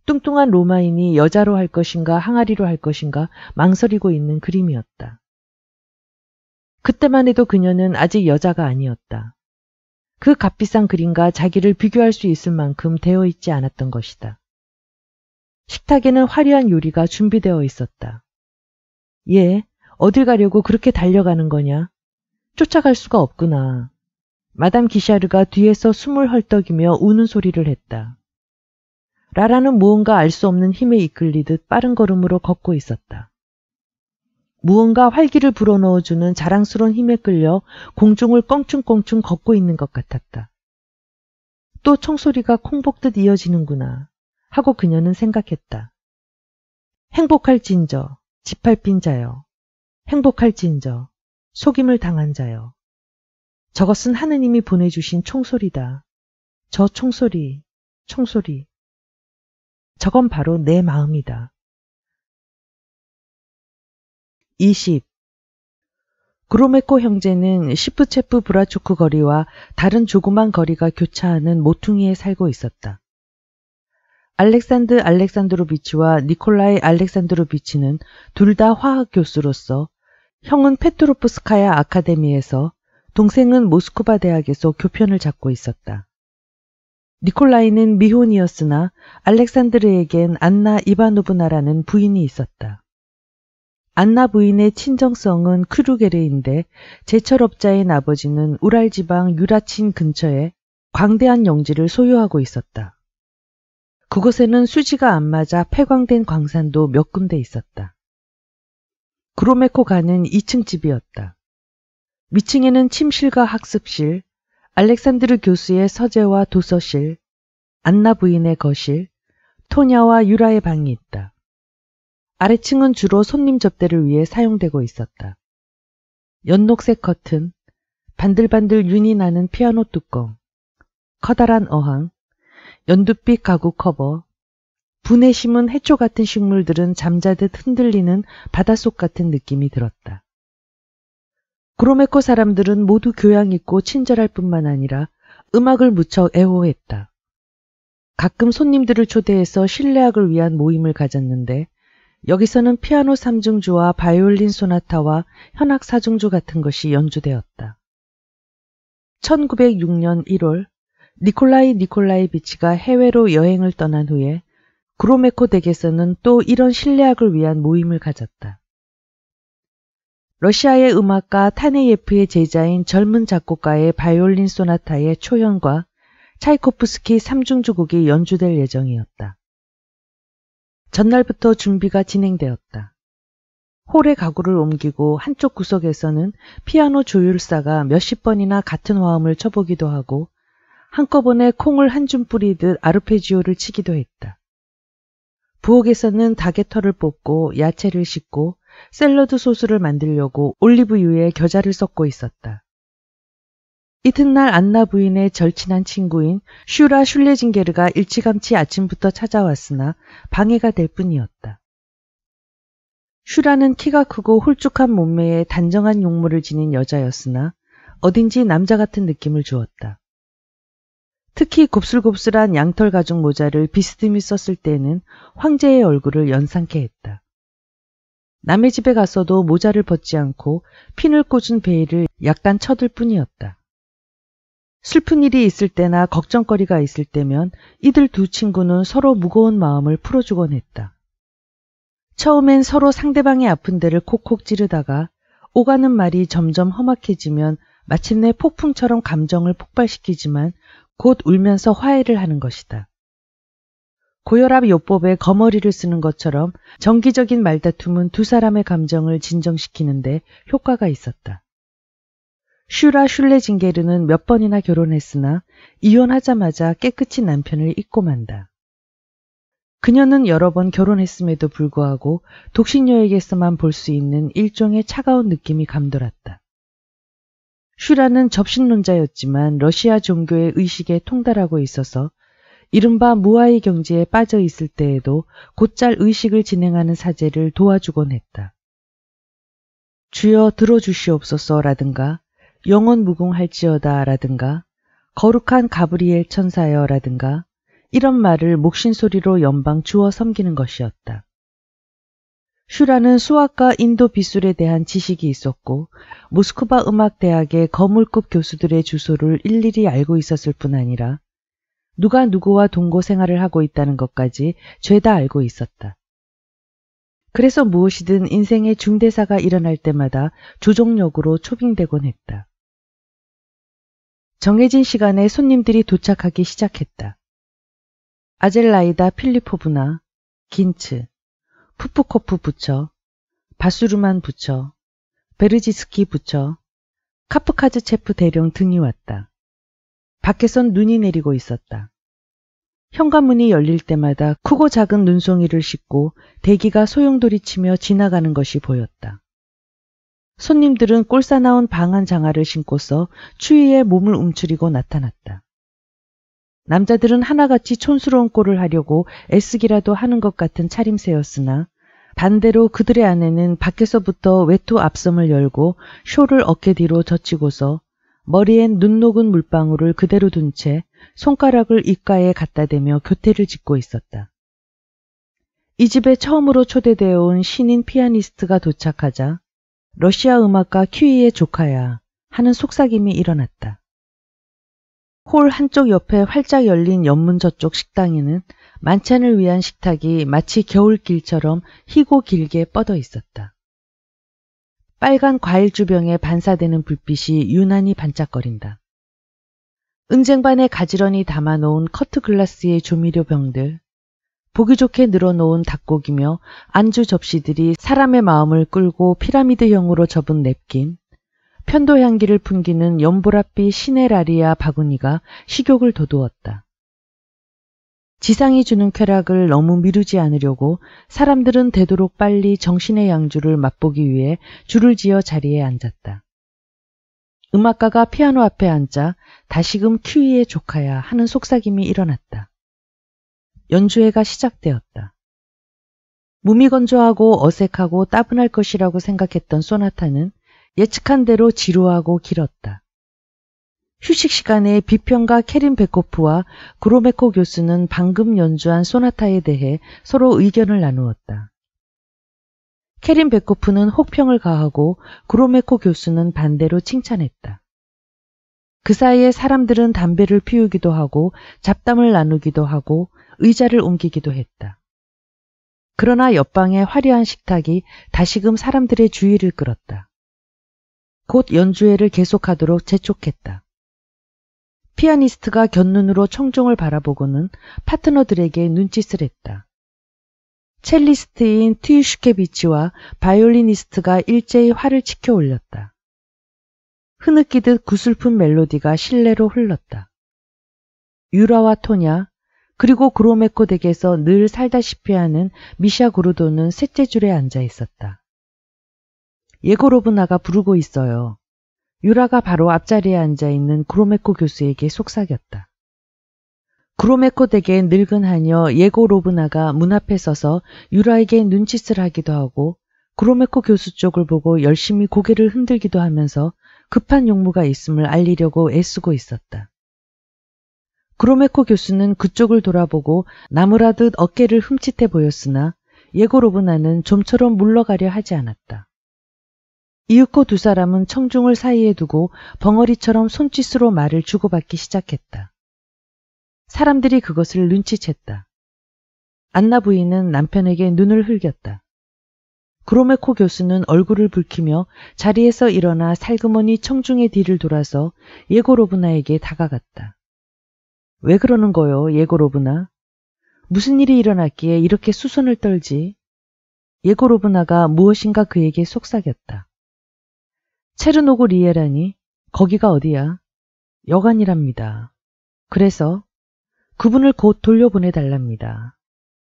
뚱뚱한 로마인이 여자로 할 것인가 항아리로 할 것인가 망설이고 있는 그림이었다. 그때만 해도 그녀는 아직 여자가 아니었다. 그 값비싼 그림과 자기를 비교할 수 있을 만큼 되어 있지 않았던 것이다. 식탁에는 화려한 요리가 준비되어 있었다. 예, 어딜 가려고 그렇게 달려가는 거냐? 쫓아갈 수가 없구나. 마담 기샤르가 뒤에서 숨을 헐떡이며 우는 소리를 했다. 라라는 무언가 알 수 없는 힘에 이끌리듯 빠른 걸음으로 걷고 있었다. 무언가 활기를 불어넣어주는 자랑스러운 힘에 끌려 공중을 껑충껑충 걷고 있는 것 같았다. 또 청소리가 콩복듯 이어지는구나 하고 그녀는 생각했다. 행복할 진저, 지팔빈 자여, 행복할 진저, 속임을 당한 자여. 저것은 하느님이 보내주신 총소리다. 저 총소리, 총소리. 저건 바로 내 마음이다. 20. 그로메코 형제는 시프체프 브라초크 거리와 다른 조그만 거리가 교차하는 모퉁이에 살고 있었다. 알렉산드 알렉산드로비치와 니콜라이 알렉산드로비치는 둘 다 화학 교수로서 형은 페트로프스카야 아카데미에서 동생은 모스크바 대학에서 교편을 잡고 있었다. 니콜라이는 미혼이었으나 알렉산드르에겐 안나 이바노브나라는 부인이 있었다. 안나 부인의 친정성은 크루게르인데 제철업자인 아버지는 우랄 지방 유라친 근처에 광대한 영지를 소유하고 있었다. 그곳에는 수지가 안 맞아 폐광된 광산도 몇 군데 있었다. 그로메코 가는 2층 집이었다. 위층에는 침실과 학습실, 알렉산드르 교수의 서재와 도서실, 안나 부인의 거실, 토냐와 유라의 방이 있다. 아래층은 주로 손님 접대를 위해 사용되고 있었다. 연녹색 커튼, 반들반들 윤이 나는 피아노 뚜껑, 커다란 어항, 연두빛 가구 커버, 분해 심은 해초 같은 식물들은 잠자듯 흔들리는 바닷속 같은 느낌이 들었다. 그로메코 사람들은 모두 교양 있고 친절할 뿐만 아니라 음악을 무척 애호했다. 가끔 손님들을 초대해서 실내악을 위한 모임을 가졌는데 여기서는 피아노 3중주와 바이올린 소나타와 현악 4중주 같은 것이 연주되었다. 1906년 1월 니콜라이 니콜라이비치가 해외로 여행을 떠난 후에 그로메코 댁에서는 또 이런 실내악을 위한 모임을 가졌다. 러시아의 음악가 타네예프의 제자인 젊은 작곡가의 바이올린 소나타의 초연과 차이코프스키 3중주곡이 연주될 예정이었다. 전날부터 준비가 진행되었다. 홀의 가구를 옮기고 한쪽 구석에서는 피아노 조율사가 몇십 번이나 같은 화음을 쳐보기도 하고 한꺼번에 콩을 한 줌 뿌리듯 아르페지오를 치기도 했다. 부엌에서는 다의 털을 뽑고 야채를 씻고 샐러드 소스를 만들려고 올리브유에 겨자를 섞고 있었다. 이튿날 안나 부인의 절친한 친구인 슈라 슐레징게르가 일찌감치 아침부터 찾아왔으나 방해가 될 뿐이었다. 슈라는 키가 크고 홀쭉한 몸매에 단정한 용모를 지닌 여자였으나 어딘지 남자 같은 느낌을 주었다. 특히 곱슬곱슬한 양털 가죽 모자를 비스듬히 썼을 때는 황제의 얼굴을 연상케 했다. 남의 집에 갔어도 모자를 벗지 않고 핀을 꽂은 베일을 약간 쳐들 뿐이었다. 슬픈 일이 있을 때나 걱정거리가 있을 때면 이들 두 친구는 서로 무거운 마음을 풀어주곤 했다. 처음엔 서로 상대방의 아픈 데를 콕콕 찌르다가 오가는 말이 점점 험악해지면 마침내 폭풍처럼 감정을 폭발시키지만 곧 울면서 화해를 하는 것이다. 고혈압 요법에 거머리를 쓰는 것처럼 정기적인 말다툼은 두 사람의 감정을 진정시키는데 효과가 있었다. 슈라 슐레징게르는 몇 번이나 결혼했으나 이혼하자마자 깨끗이 남편을 잊고 만다. 그녀는 여러 번 결혼했음에도 불구하고 독신녀에게서만 볼 수 있는 일종의 차가운 느낌이 감돌았다. 슈라는 접신론자였지만 러시아 종교의 의식에 통달하고 있어서 이른바 무아의 경지에 빠져 있을 때에도 곧잘 의식을 진행하는 사제를 도와주곤 했다. 주여 들어주시옵소서라든가 영원 무궁할지어다라든가 거룩한 가브리엘 천사여라든가 이런 말을 목신 소리로 연방 주어 섬기는 것이었다. 슈라는 수학과 인도 비술에 대한 지식이 있었고 모스크바 음악대학의 거물급 교수들의 주소를 일일이 알고 있었을 뿐 아니라 누가 누구와 동거 생활을 하고 있다는 것까지 죄다 알고 있었다. 그래서 무엇이든 인생의 중대사가 일어날 때마다 조종력으로 초빙되곤 했다. 정해진 시간에 손님들이 도착하기 시작했다. 아젤라이다 필리포브나, 긴츠, 푸프코프 부처, 바수르만 부처, 베르지스키 부처, 카프카즈체프 대령 등이 왔다. 밖에선 눈이 내리고 있었다. 현관문이 열릴 때마다 크고 작은 눈송이를 싣고 대기가 소용돌이치며 지나가는 것이 보였다. 손님들은 꼴싸 나온 방한 장화를 신고서 추위에 몸을 움츠리고 나타났다. 남자들은 하나같이 촌스러운 꼴을 하려고 애쓰기라도 하는 것 같은 차림새였으나 반대로 그들의 아내는 밖에서부터 외투 앞섬을 열고 쇼를 어깨 뒤로 젖히고서 머리엔 눈 녹은 물방울을 그대로 둔 채 손가락을 입가에 갖다 대며 교태를 짓고 있었다. 이 집에 처음으로 초대되어 온 신인 피아니스트가 도착하자 러시아 음악가 큐이의 조카야 하는 속삭임이 일어났다. 홀 한쪽 옆에 활짝 열린 연문 저쪽 식당에는 만찬을 위한 식탁이 마치 겨울길처럼 희고 길게 뻗어 있었다. 빨간 과일 주병에 반사되는 불빛이 유난히 반짝거린다. 은쟁반에 가지런히 담아놓은 커트 글라스의 조미료 병들, 보기 좋게 늘어놓은 닭고기며 안주 접시들이 사람의 마음을 끌고 피라미드형으로 접은 냅킨, 편도 향기를 풍기는 연보랏빛 시네라리아 바구니가 식욕을 돋우었다. 지상이 주는 쾌락을 너무 미루지 않으려고 사람들은 되도록 빨리 정신의 양주를 맛보기 위해 줄을 지어 자리에 앉았다. 음악가가 피아노 앞에 앉자 다시금 큐이의 조카야 하는 속삭임이 일어났다. 연주회가 시작되었다. 무미건조하고 어색하고 따분할 것이라고 생각했던 소나타는 예측한 대로 지루하고 길었다. 휴식 시간에 비평가 케린 베코프와 그로메코 교수는 방금 연주한 소나타에 대해 서로 의견을 나누었다. 케린 베코프는 혹평을 가하고 그로메코 교수는 반대로 칭찬했다. 그 사이에 사람들은 담배를 피우기도 하고 잡담을 나누기도 하고 의자를 옮기기도 했다. 그러나 옆방의 화려한 식탁이 다시금 사람들의 주의를 끌었다. 곧 연주회를 계속하도록 재촉했다. 피아니스트가 곁눈으로 청중을 바라보고는 파트너들에게 눈짓을 했다. 첼리스트인 트 튀슈케비치와 바이올리니스트가 일제히 화를 치켜 올렸다. 흐느끼듯 구슬픈 멜로디가 실내로 흘렀다. 유라와 토냐, 그리고 그로메코 댁에서 늘 살다시피 하는 미샤 고르도는 셋째 줄에 앉아 있었다. 예고로브나가 부르고 있어요. 유라가 바로 앞자리에 앉아 있는 그로메코 교수에게 속삭였다. 그로메코 댁엔 늙은 하녀 예고 로브나가 문 앞에 서서 유라에게 눈짓을 하기도 하고 그로메코 교수 쪽을 보고 열심히 고개를 흔들기도 하면서 급한 용무가 있음을 알리려고 애쓰고 있었다. 그로메코 교수는 그쪽을 돌아보고 나무라듯 어깨를 흠칫해 보였으나 예고로브나는 좀처럼 물러가려 하지 않았다. 이윽고 두 사람은 청중을 사이에 두고 벙어리처럼 손짓으로 말을 주고받기 시작했다. 사람들이 그것을 눈치챘다. 안나 부인은 남편에게 눈을 흘겼다. 그로메코 교수는 얼굴을 붉히며 자리에서 일어나 살그머니 청중의 뒤를 돌아서 예고로브나에게 다가갔다. 왜 그러는 거요, 예고로브나? 무슨 일이 일어났기에 이렇게 수선을 떨지? 예고로브나가 무엇인가 그에게 속삭였다. 체르노고 리에라니 거기가 어디야? 여관이랍니다 그래서 그분을 곧 돌려보내달랍니다.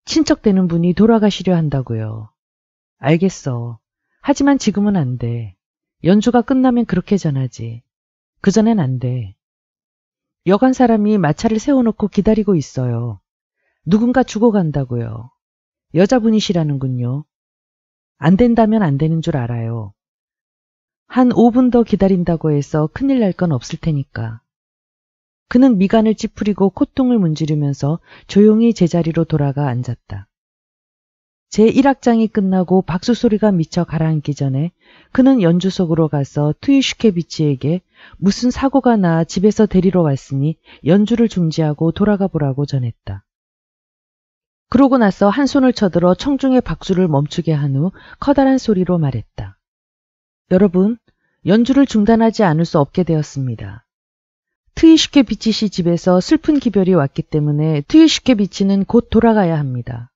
친척되는 분이 돌아가시려 한다고요. 알겠어. 하지만 지금은 안 돼. 연주가 끝나면 그렇게 전하지. 그전엔 안 돼. 여관 사람이 마차를 세워놓고 기다리고 있어요. 누군가 죽어간다고요. 여자분이시라는군요. 안 된다면 안 되는 줄 알아요. 한 5분 더 기다린다고 해서 큰일 날 건 없을 테니까. 그는 미간을 찌푸리고 콧등을 문지르면서 조용히 제자리로 돌아가 앉았다. 제 1악장이 끝나고 박수 소리가 미쳐 가라앉기 전에 그는 연주 석으로 가서 트위슈케비치에게 무슨 사고가 나 집에서 데리러 왔으니 연주를 중지하고 돌아가 보라고 전했다. 그러고 나서 한 손을 쳐들어 청중의 박수를 멈추게 한 후 커다란 소리로 말했다. 여러분, 연주를 중단하지 않을 수 없게 되었습니다. 트위슈케비치시 집에서 슬픈 기별이 왔기 때문에 트위슈케비치는곧 돌아가야 합니다.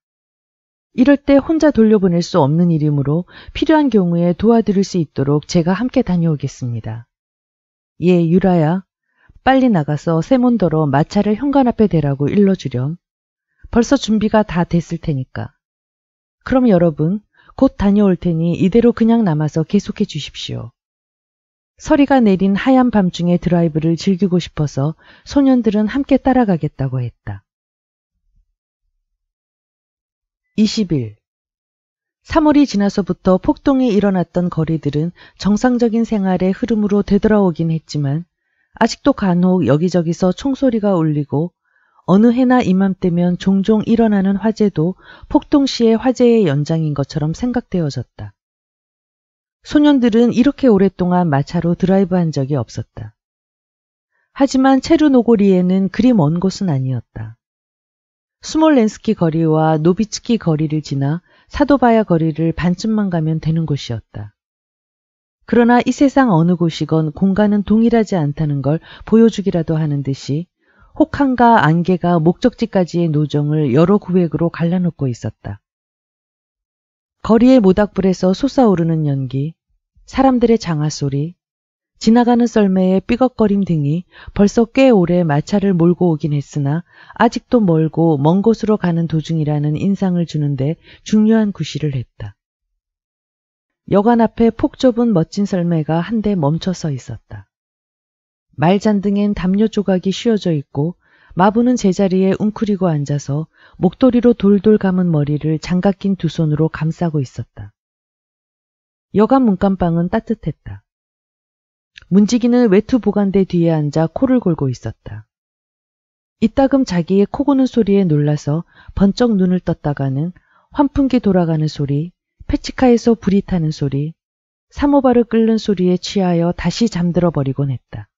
이럴 때 혼자 돌려보낼 수 없는 이름으로 필요한 경우에 도와드릴 수 있도록 제가 함께 다녀오겠습니다. 예, 유라야. 빨리 나가서 세몬더로 마차를 현관 앞에 대라고 일러주렴. 벌써 준비가 다 됐을 테니까. 그럼 여러분, 곧 다녀올 테니 이대로 그냥 남아서 계속해 주십시오. 서리가 내린 하얀 밤중에 드라이브를 즐기고 싶어서 소년들은 함께 따라가겠다고 했다. 20일 3월이 지나서부터 폭동이 일어났던 거리들은 정상적인 생활의 흐름으로 되돌아오긴 했지만 아직도 간혹 여기저기서 총소리가 울리고 어느 해나 이맘때면 종종 일어나는 화재도 폭동 시의 화재의 연장인 것처럼 생각되어졌다. 소년들은 이렇게 오랫동안 마차로 드라이브한 적이 없었다. 하지만 체르노고리에는 그리 먼 곳은 아니었다. 스몰렌스키 거리와 노비츠키 거리를 지나 사도바야 거리를 반쯤만 가면 되는 곳이었다. 그러나 이 세상 어느 곳이건 공간은 동일하지 않다는 걸 보여주기라도 하는 듯이 혹한과 안개가 목적지까지의 노정을 여러 구획으로 갈라놓고 있었다. 거리의 모닥불에서 솟아오르는 연기, 사람들의 장화 소리, 지나가는 썰매의 삐걱거림 등이 벌써 꽤 오래 마차를 몰고 오긴 했으나 아직도 멀고 먼 곳으로 가는 도중이라는 인상을 주는데 중요한 구실을 했다. 여관 앞에 폭 좁은 멋진 썰매가 한 대 멈춰 서 있었다. 말잔등엔 담요 조각이 씌워져 있고 마부는 제자리에 웅크리고 앉아서 목도리로 돌돌 감은 머리를 장갑 낀 두 손으로 감싸고 있었다. 여간 문간방은 따뜻했다. 문지기는 외투 보관대 뒤에 앉아 코를 골고 있었다. 이따금 자기의 코 고는 소리에 놀라서 번쩍 눈을 떴다가는 환풍기 돌아가는 소리, 패치카에서 불이 타는 소리, 사모바를 끓는 소리에 취하여 다시 잠들어 버리곤 했다.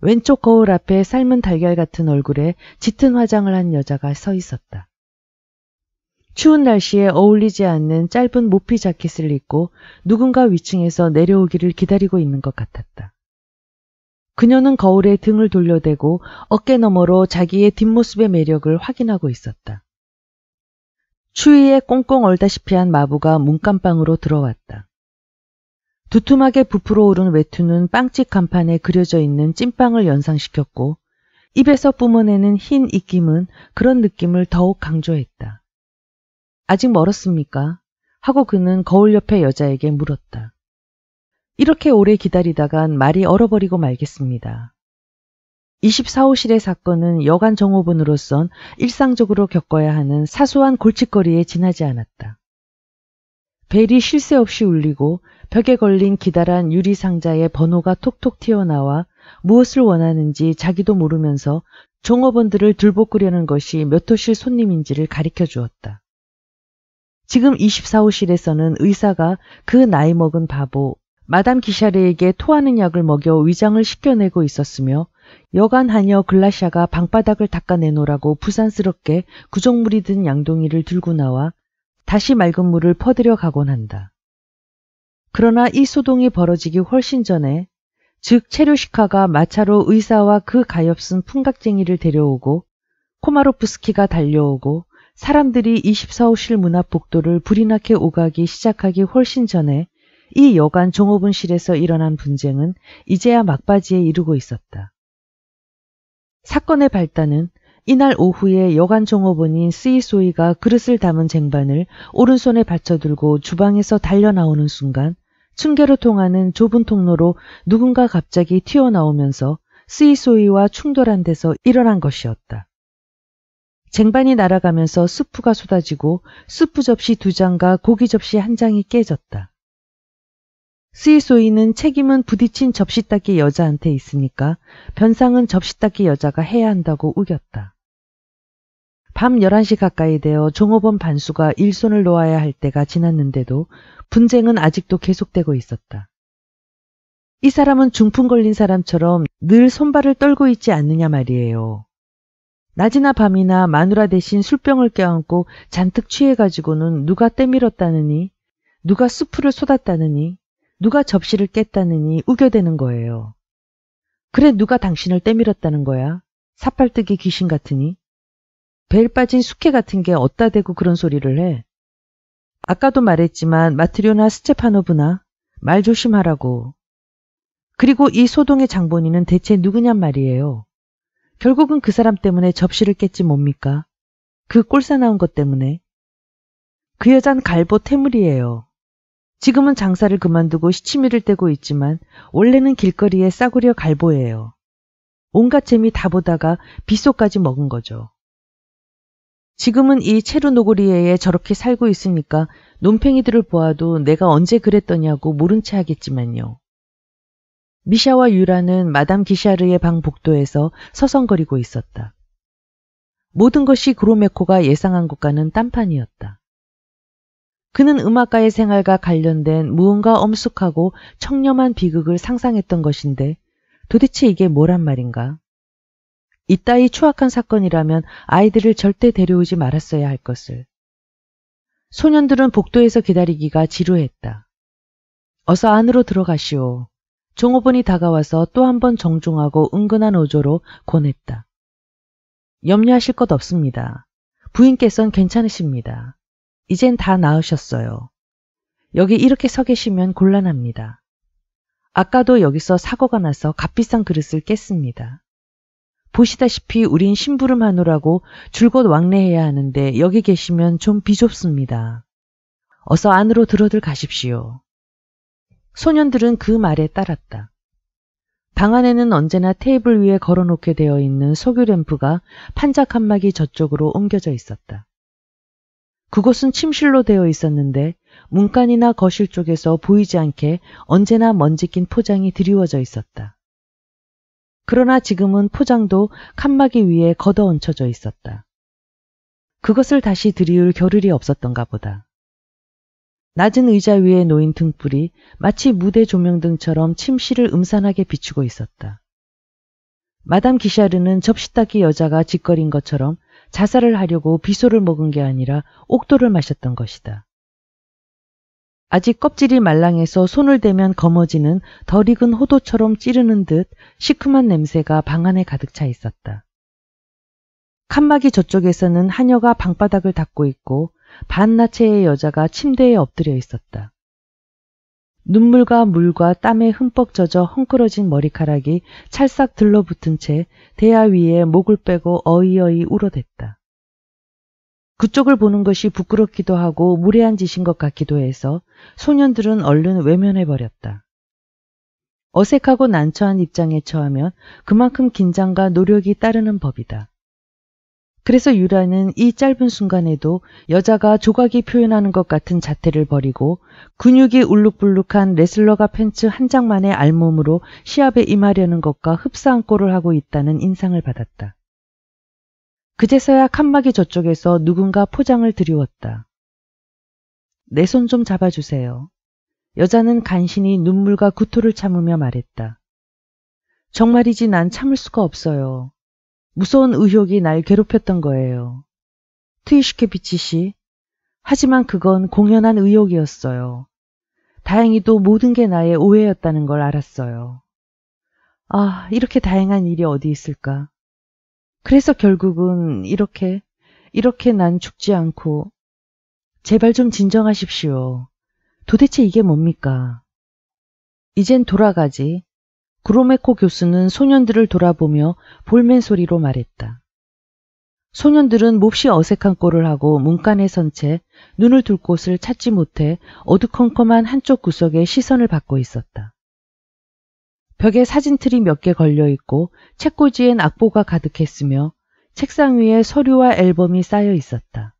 왼쪽 거울 앞에 삶은 달걀 같은 얼굴에 짙은 화장을 한 여자가 서 있었다. 추운 날씨에 어울리지 않는 짧은 모피 자켓을 입고 누군가 위층에서 내려오기를 기다리고 있는 것 같았다. 그녀는 거울에 등을 돌려대고 어깨 너머로 자기의 뒷모습의 매력을 확인하고 있었다. 추위에 꽁꽁 얼다시피 한 마부가 문간방으로 들어왔다. 두툼하게 부풀어 오른 외투는 빵집 간판에 그려져 있는 찐빵을 연상시켰고 입에서 뿜어내는 흰 입김은 그런 느낌을 더욱 강조했다. 아직 멀었습니까? 하고 그는 거울 옆의 여자에게 물었다. 이렇게 오래 기다리다간 말이 얼어버리고 말겠습니다. 24호실의 사건은 여간 정호분으로선 일상적으로 겪어야 하는 사소한 골칫거리에 지나지 않았다. 벨이 쉴 새 없이 울리고 벽에 걸린 기다란 유리 상자의 번호가 톡톡 튀어나와 무엇을 원하는지 자기도 모르면서 종업원들을 들볶으려는 것이 몇 호실 손님인지를 가리켜 주었다. 지금 24호실에서는 의사가 그 나이 먹은 바보, 마담 기샤르에게 토하는 약을 먹여 위장을 씻겨내고 있었으며 여간 하녀 글라샤가 방바닥을 닦아내노라고 부산스럽게 구정물이 든 양동이를 들고 나와 다시 맑은 물을 퍼들여 가곤 한다. 그러나 이 소동이 벌어지기 훨씬 전에 즉 체류시카가 마차로 의사와 그 가엾은 풍각쟁이를 데려오고 코마로프스키가 달려오고 사람들이 24호실 문 앞 복도를 불이 나게 오가기 시작하기 훨씬 전에 이여관 종업원실에서 일어난 분쟁은 이제야 막바지에 이르고 있었다. 사건의 발단은 이날 오후에 여관 종업원인 쓰이소이가 그릇을 담은 쟁반을 오른손에 받쳐들고 주방에서 달려나오는 순간 층계로 통하는 좁은 통로로 누군가 갑자기 튀어나오면서 쓰이소이와 충돌한 데서 일어난 것이었다. 쟁반이 날아가면서 수프가 쏟아지고 수프 접시 두 장과 고기 접시 한 장이 깨졌다. 스이소이는 책임은 부딪힌 접시 닦이 여자한테 있으니까 변상은 접시 닦이 여자가 해야 한다고 우겼다. 밤 11시 가까이 되어 종업원 반수가 일손을 놓아야 할 때가 지났는데도 분쟁은 아직도 계속되고 있었다. 이 사람은 중풍 걸린 사람처럼 늘 손발을 떨고 있지 않느냐 말이에요. 낮이나 밤이나 마누라 대신 술병을 껴안고 잔뜩 취해가지고는 누가 때밀었다느니, 누가 수프를 쏟았다느니, 누가 접시를 깼다느니 우겨대는 거예요. 그래 누가 당신을 때밀었다는 거야? 사팔뜨기 귀신 같으니? 벨 빠진 숙회 같은 게 어따 대고 그런 소리를 해? 아까도 말했지만 마트료나 스테파노브나 말 조심하라고. 그리고 이 소동의 장본인은 대체 누구냔 말이에요. 결국은 그 사람 때문에 접시를 깼지 뭡니까? 그 꼴사 나온 것 때문에. 그 여잔 갈보 태물이에요. 지금은 장사를 그만두고 시치미를 떼고 있지만 원래는 길거리에 싸구려 갈보예요. 온갖 재미 다 보다가 빗소까지 먹은 거죠. 지금은 이 체루 노구리에 저렇게 살고 있으니까 논팽이들을 보아도 내가 언제 그랬더냐고 모른 채 하겠지만요. 미샤와 유라는 마담 기샤르의 방 복도에서 서성거리고 있었다. 모든 것이 그로메코가 예상한 것과는 딴판이었다. 그는 음악가의 생활과 관련된 무언가 엄숙하고 청렴한 비극을 상상했던 것인데 도대체 이게 뭐란 말인가? 이따위 추악한 사건이라면 아이들을 절대 데려오지 말았어야 할 것을. 소년들은 복도에서 기다리기가 지루했다. 어서 안으로 들어가시오. 종업원이 다가와서 또 한 번 정중하고 은근한 어조로 권했다. 염려하실 것 없습니다. 부인께선 괜찮으십니다. 이젠 다 나으셨어요. 여기 이렇게 서 계시면 곤란합니다. 아까도 여기서 사고가 나서 값비싼 그릇을 깼습니다. 보시다시피 우린 심부름 하느라고 줄곧 왕래해야 하는데 여기 계시면 좀 비좁습니다. 어서 안으로 들어들 가십시오. 소년들은 그 말에 따랐다. 방 안에는 언제나 테이블 위에 걸어놓게 되어 있는 석유 램프가 판자 한막이 저쪽으로 옮겨져 있었다. 그곳은 침실로 되어 있었는데 문간이나 거실 쪽에서 보이지 않게 언제나 먼지 낀 포장이 드리워져 있었다. 그러나 지금은 포장도 칸막이 위에 걷어 얹혀져 있었다. 그것을 다시 들이울 겨를이 없었던가 보다. 낮은 의자 위에 놓인 등불이 마치 무대 조명등처럼 침실을 음산하게 비추고 있었다. 마담 기샤르는 접시 닦기 여자가 짓거린 것처럼 자살을 하려고 비소를 먹은 게 아니라 옥도를 마셨던 것이다. 아직 껍질이 말랑해서 손을 대면 검어지는 덜 익은 호도처럼 찌르는 듯 시큼한 냄새가 방 안에 가득 차 있었다. 칸막이 저쪽에서는 하녀가 방바닥을 닦고 있고 반나체의 여자가 침대에 엎드려 있었다. 눈물과 물과 땀에 흠뻑 젖어 헝클어진 머리카락이 찰싹 들러붙은 채 대야 위에 목을 빼고 어이어이 울어댔다. 그쪽을 보는 것이 부끄럽기도 하고 무례한 짓인 것 같기도 해서 소년들은 얼른 외면해버렸다. 어색하고 난처한 입장에 처하면 그만큼 긴장과 노력이 따르는 법이다. 그래서 유라는 이 짧은 순간에도 여자가 조각이 표현하는 것 같은 자태를 버리고 근육이 울룩불룩한 레슬러가 팬츠 한 장만의 알몸으로 시합에 임하려는 것과 흡사한 꼴을 하고 있다는 인상을 받았다. 그제서야 칸막이 저쪽에서 누군가 포장을 들이웠다. 내 손 좀 잡아주세요. 여자는 간신히 눈물과 구토를 참으며 말했다. 정말이지 난 참을 수가 없어요. 무서운 의혹이 날 괴롭혔던 거예요. 트위슈케비치 씨. 하지만 그건 공연한 의혹이었어요. 다행히도 모든 게 나의 오해였다는 걸 알았어요. 아, 이렇게 다행한 일이 어디 있을까. 그래서 결국은 이렇게, 이렇게 난 죽지 않고, 제발 좀 진정하십시오. 도대체 이게 뭡니까? 이젠 돌아가지. 브로메코 교수는 소년들을 돌아보며 볼멘 소리로 말했다. 소년들은 몹시 어색한 꼴을 하고 문간에 선 채 눈을 둘 곳을 찾지 못해 어두컴컴한 한쪽 구석에 시선을 받고 있었다. 벽에 사진틀이 몇 개 걸려 있고 책꽂이엔 악보가 가득했으며 책상 위에 서류와 앨범이 쌓여 있었다.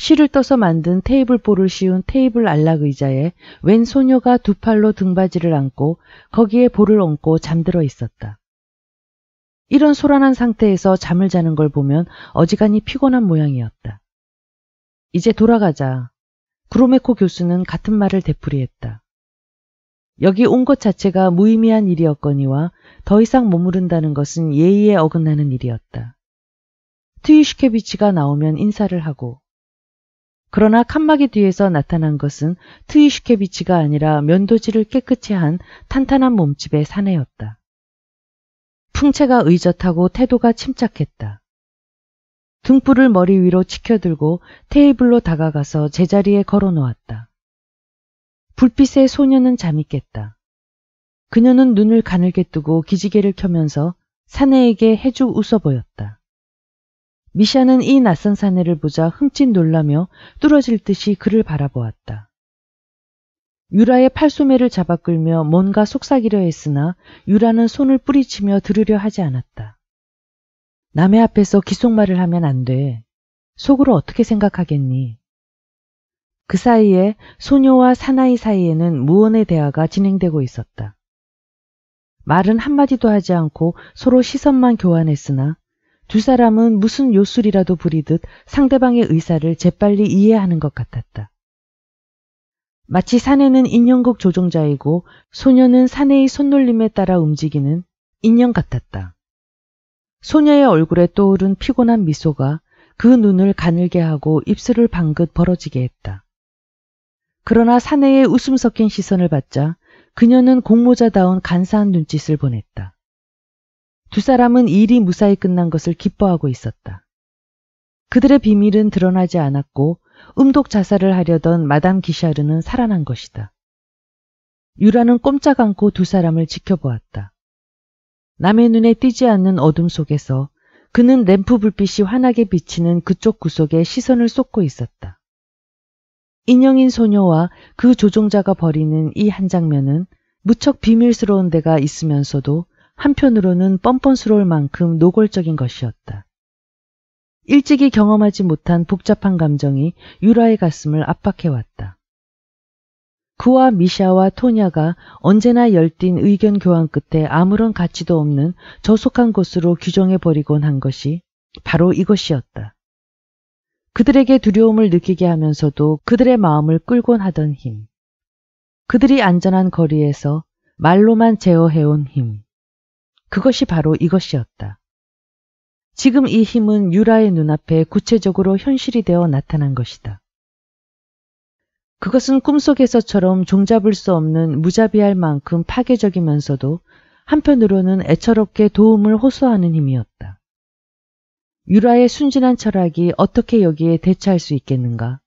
실을 떠서 만든 테이블보를 씌운 테이블 안락 의자에 웬 소녀가 두 팔로 등받이를 안고 거기에 볼을 얹고 잠들어 있었다. 이런 소란한 상태에서 잠을 자는 걸 보면 어지간히 피곤한 모양이었다. 이제 돌아가자. 그로메코 교수는 같은 말을 되풀이했다. 여기 온 것 자체가 무의미한 일이었거니와 더 이상 머무른다는 것은 예의에 어긋나는 일이었다. 트위슈케비치가 나오면 인사를 하고 그러나 칸막이 뒤에서 나타난 것은 트위슈케비치가 아니라 면도지를 깨끗이 한 탄탄한 몸집의 사내였다. 풍채가 의젓하고 태도가 침착했다. 등불을 머리 위로 치켜들고 테이블로 다가가서 제자리에 걸어놓았다. 불빛에 소녀는 잠이 깼다. 그녀는 눈을 가늘게 뜨고 기지개를 켜면서 사내에게 해주 웃어 보였다. 미샤는 이 낯선 사내를 보자 흠칫 놀라며 뚫어질 듯이 그를 바라보았다. 유라의 팔소매를 잡아 끌며 뭔가 속삭이려 했으나 유라는 손을 뿌리치며 들으려 하지 않았다. 남의 앞에서 기속말을 하면 안 돼. 속으로 어떻게 생각하겠니? 그 사이에 소녀와 사나이 사이에는 무언의 대화가 진행되고 있었다. 말은 한마디도 하지 않고 서로 시선만 교환했으나 두 사람은 무슨 요술이라도 부리듯 상대방의 의사를 재빨리 이해하는 것 같았다. 마치 사내는 인형극 조종자이고 소녀는 사내의 손놀림에 따라 움직이는 인형 같았다. 소녀의 얼굴에 떠오른 피곤한 미소가 그 눈을 가늘게 하고 입술을 방긋 벌어지게 했다. 그러나 사내의 웃음 섞인 시선을 받자 그녀는 공모자다운 간사한 눈짓을 보냈다. 두 사람은 일이 무사히 끝난 것을 기뻐하고 있었다. 그들의 비밀은 드러나지 않았고 음독 자살을 하려던 마담 기샤르는 살아난 것이다. 유라는 꼼짝 않고 두 사람을 지켜보았다. 남의 눈에 띄지 않는 어둠 속에서 그는 램프 불빛이 환하게 비치는 그쪽 구석에 시선을 쏟고 있었다. 인형인 소녀와 그 조종자가 벌이는 이 한 장면은 무척 비밀스러운 데가 있으면서도 한편으로는 뻔뻔스러울 만큼 노골적인 것이었다. 일찍이 경험하지 못한 복잡한 감정이 유라의 가슴을 압박해왔다. 그와 미샤와 토냐가 언제나 열띤 의견 교환 끝에 아무런 가치도 없는 저속한 것으로 규정해버리곤 한 것이 바로 이것이었다. 그들에게 두려움을 느끼게 하면서도 그들의 마음을 끌곤 하던 힘. 그들이 안전한 거리에서 말로만 제어해온 힘. 그것이 바로 이것이었다. 지금 이 힘은 유라의 눈앞에 구체적으로 현실이 되어 나타난 것이다. 그것은 꿈속에서처럼 종잡을 수 없는 무자비할 만큼 파괴적이면서도 한편으로는 애처롭게 도움을 호소하는 힘이었다. 유라의 순진한 철학이 어떻게 여기에 대처할 수 있겠는가?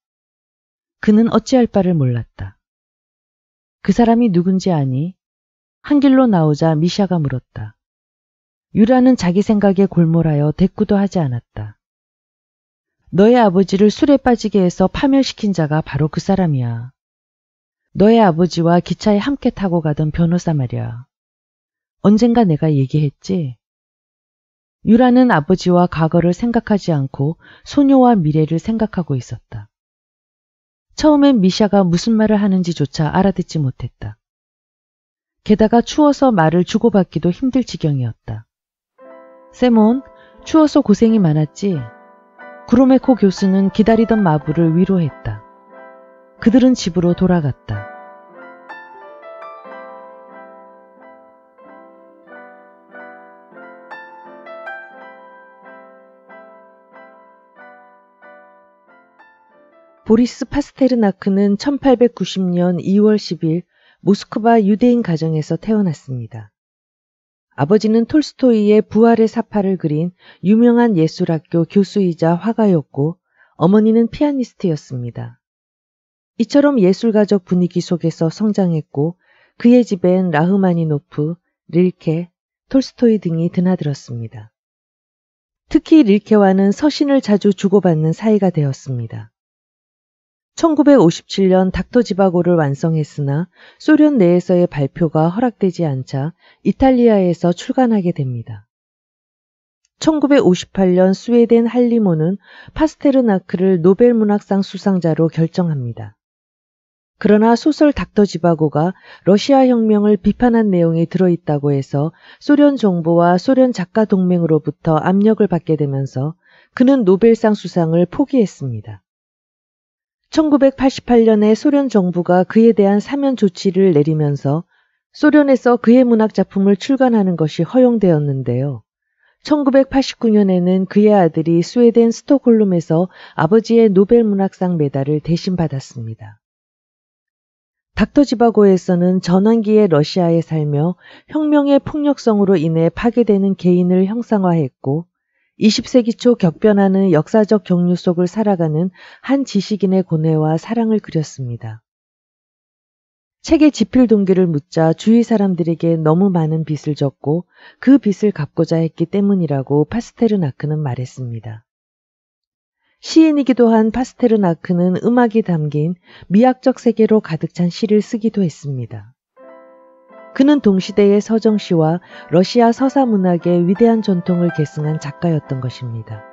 그는 어찌할 바를 몰랐다. 그 사람이 누군지 아니? 한 길로 나오자 미샤가 물었다. 유라는 자기 생각에 골몰하여 대꾸도 하지 않았다. 너의 아버지를 술에 빠지게 해서 파멸시킨 자가 바로 그 사람이야. 너의 아버지와 기차에 함께 타고 가던 변호사 말이야. 언젠가 내가 얘기했지? 유라는 아버지와 과거를 생각하지 않고 소녀와 미래를 생각하고 있었다. 처음엔 미샤가 무슨 말을 하는지조차 알아듣지 못했다. 게다가 추워서 말을 주고받기도 힘들 지경이었다. 세몬, 추워서 고생이 많았지. 구로메코 교수는 기다리던 마부를 위로했다. 그들은 집으로 돌아갔다. 보리스 파스테르나크는 1890년 2월 10일 모스크바 유대인 가정에서 태어났습니다. 아버지는 톨스토이의 부활의 사파를 그린 유명한 예술학교 교수이자 화가였고 어머니는 피아니스트였습니다. 이처럼 예술가적 분위기 속에서 성장했고 그의 집엔 라흐마니노프, 릴케, 톨스토이 등이 드나들었습니다. 특히 릴케와는 서신을 자주 주고받는 사이가 되었습니다. 1957년 닥터 지바고를 완성했으나 소련 내에서의 발표가 허락되지 않자 이탈리아에서 출간하게 됩니다. 1958년 스웨덴 할리모는 파스테르나크를 노벨 문학상 수상자로 결정합니다. 그러나 소설 닥터 지바고가 러시아 혁명을 비판한 내용이 들어있다고 해서 소련 정부와 소련 작가 동맹으로부터 압력을 받게 되면서 그는 노벨상 수상을 포기했습니다. 1988년에 소련 정부가 그에 대한 사면 조치를 내리면서 소련에서 그의 문학 작품을 출간하는 것이 허용되었는데요. 1989년에는 그의 아들이 스웨덴 스톡홀름에서 아버지의 노벨 문학상 메달을 대신 받았습니다. 닥터 지바고에서는 전환기의 러시아에 살며 혁명의 폭력성으로 인해 파괴되는 개인을 형상화했고 20세기 초 격변하는 역사적 경류 속을 살아가는 한 지식인의 고뇌와 사랑을 그렸습니다. 책의 지필 동기를 묻자 주위 사람들에게 너무 많은 빚을 졌고 그 빚을 갚고자 했기 때문이라고 파스테르나크는 말했습니다. 시인이기도 한 파스테르나크는 음악이 담긴 미학적 세계로 가득 찬 시를 쓰기도 했습니다. 그는 동시대의 서정 시와 러시아 서사 문학의 위대한 전통을 계승한 작가였던 것입니다.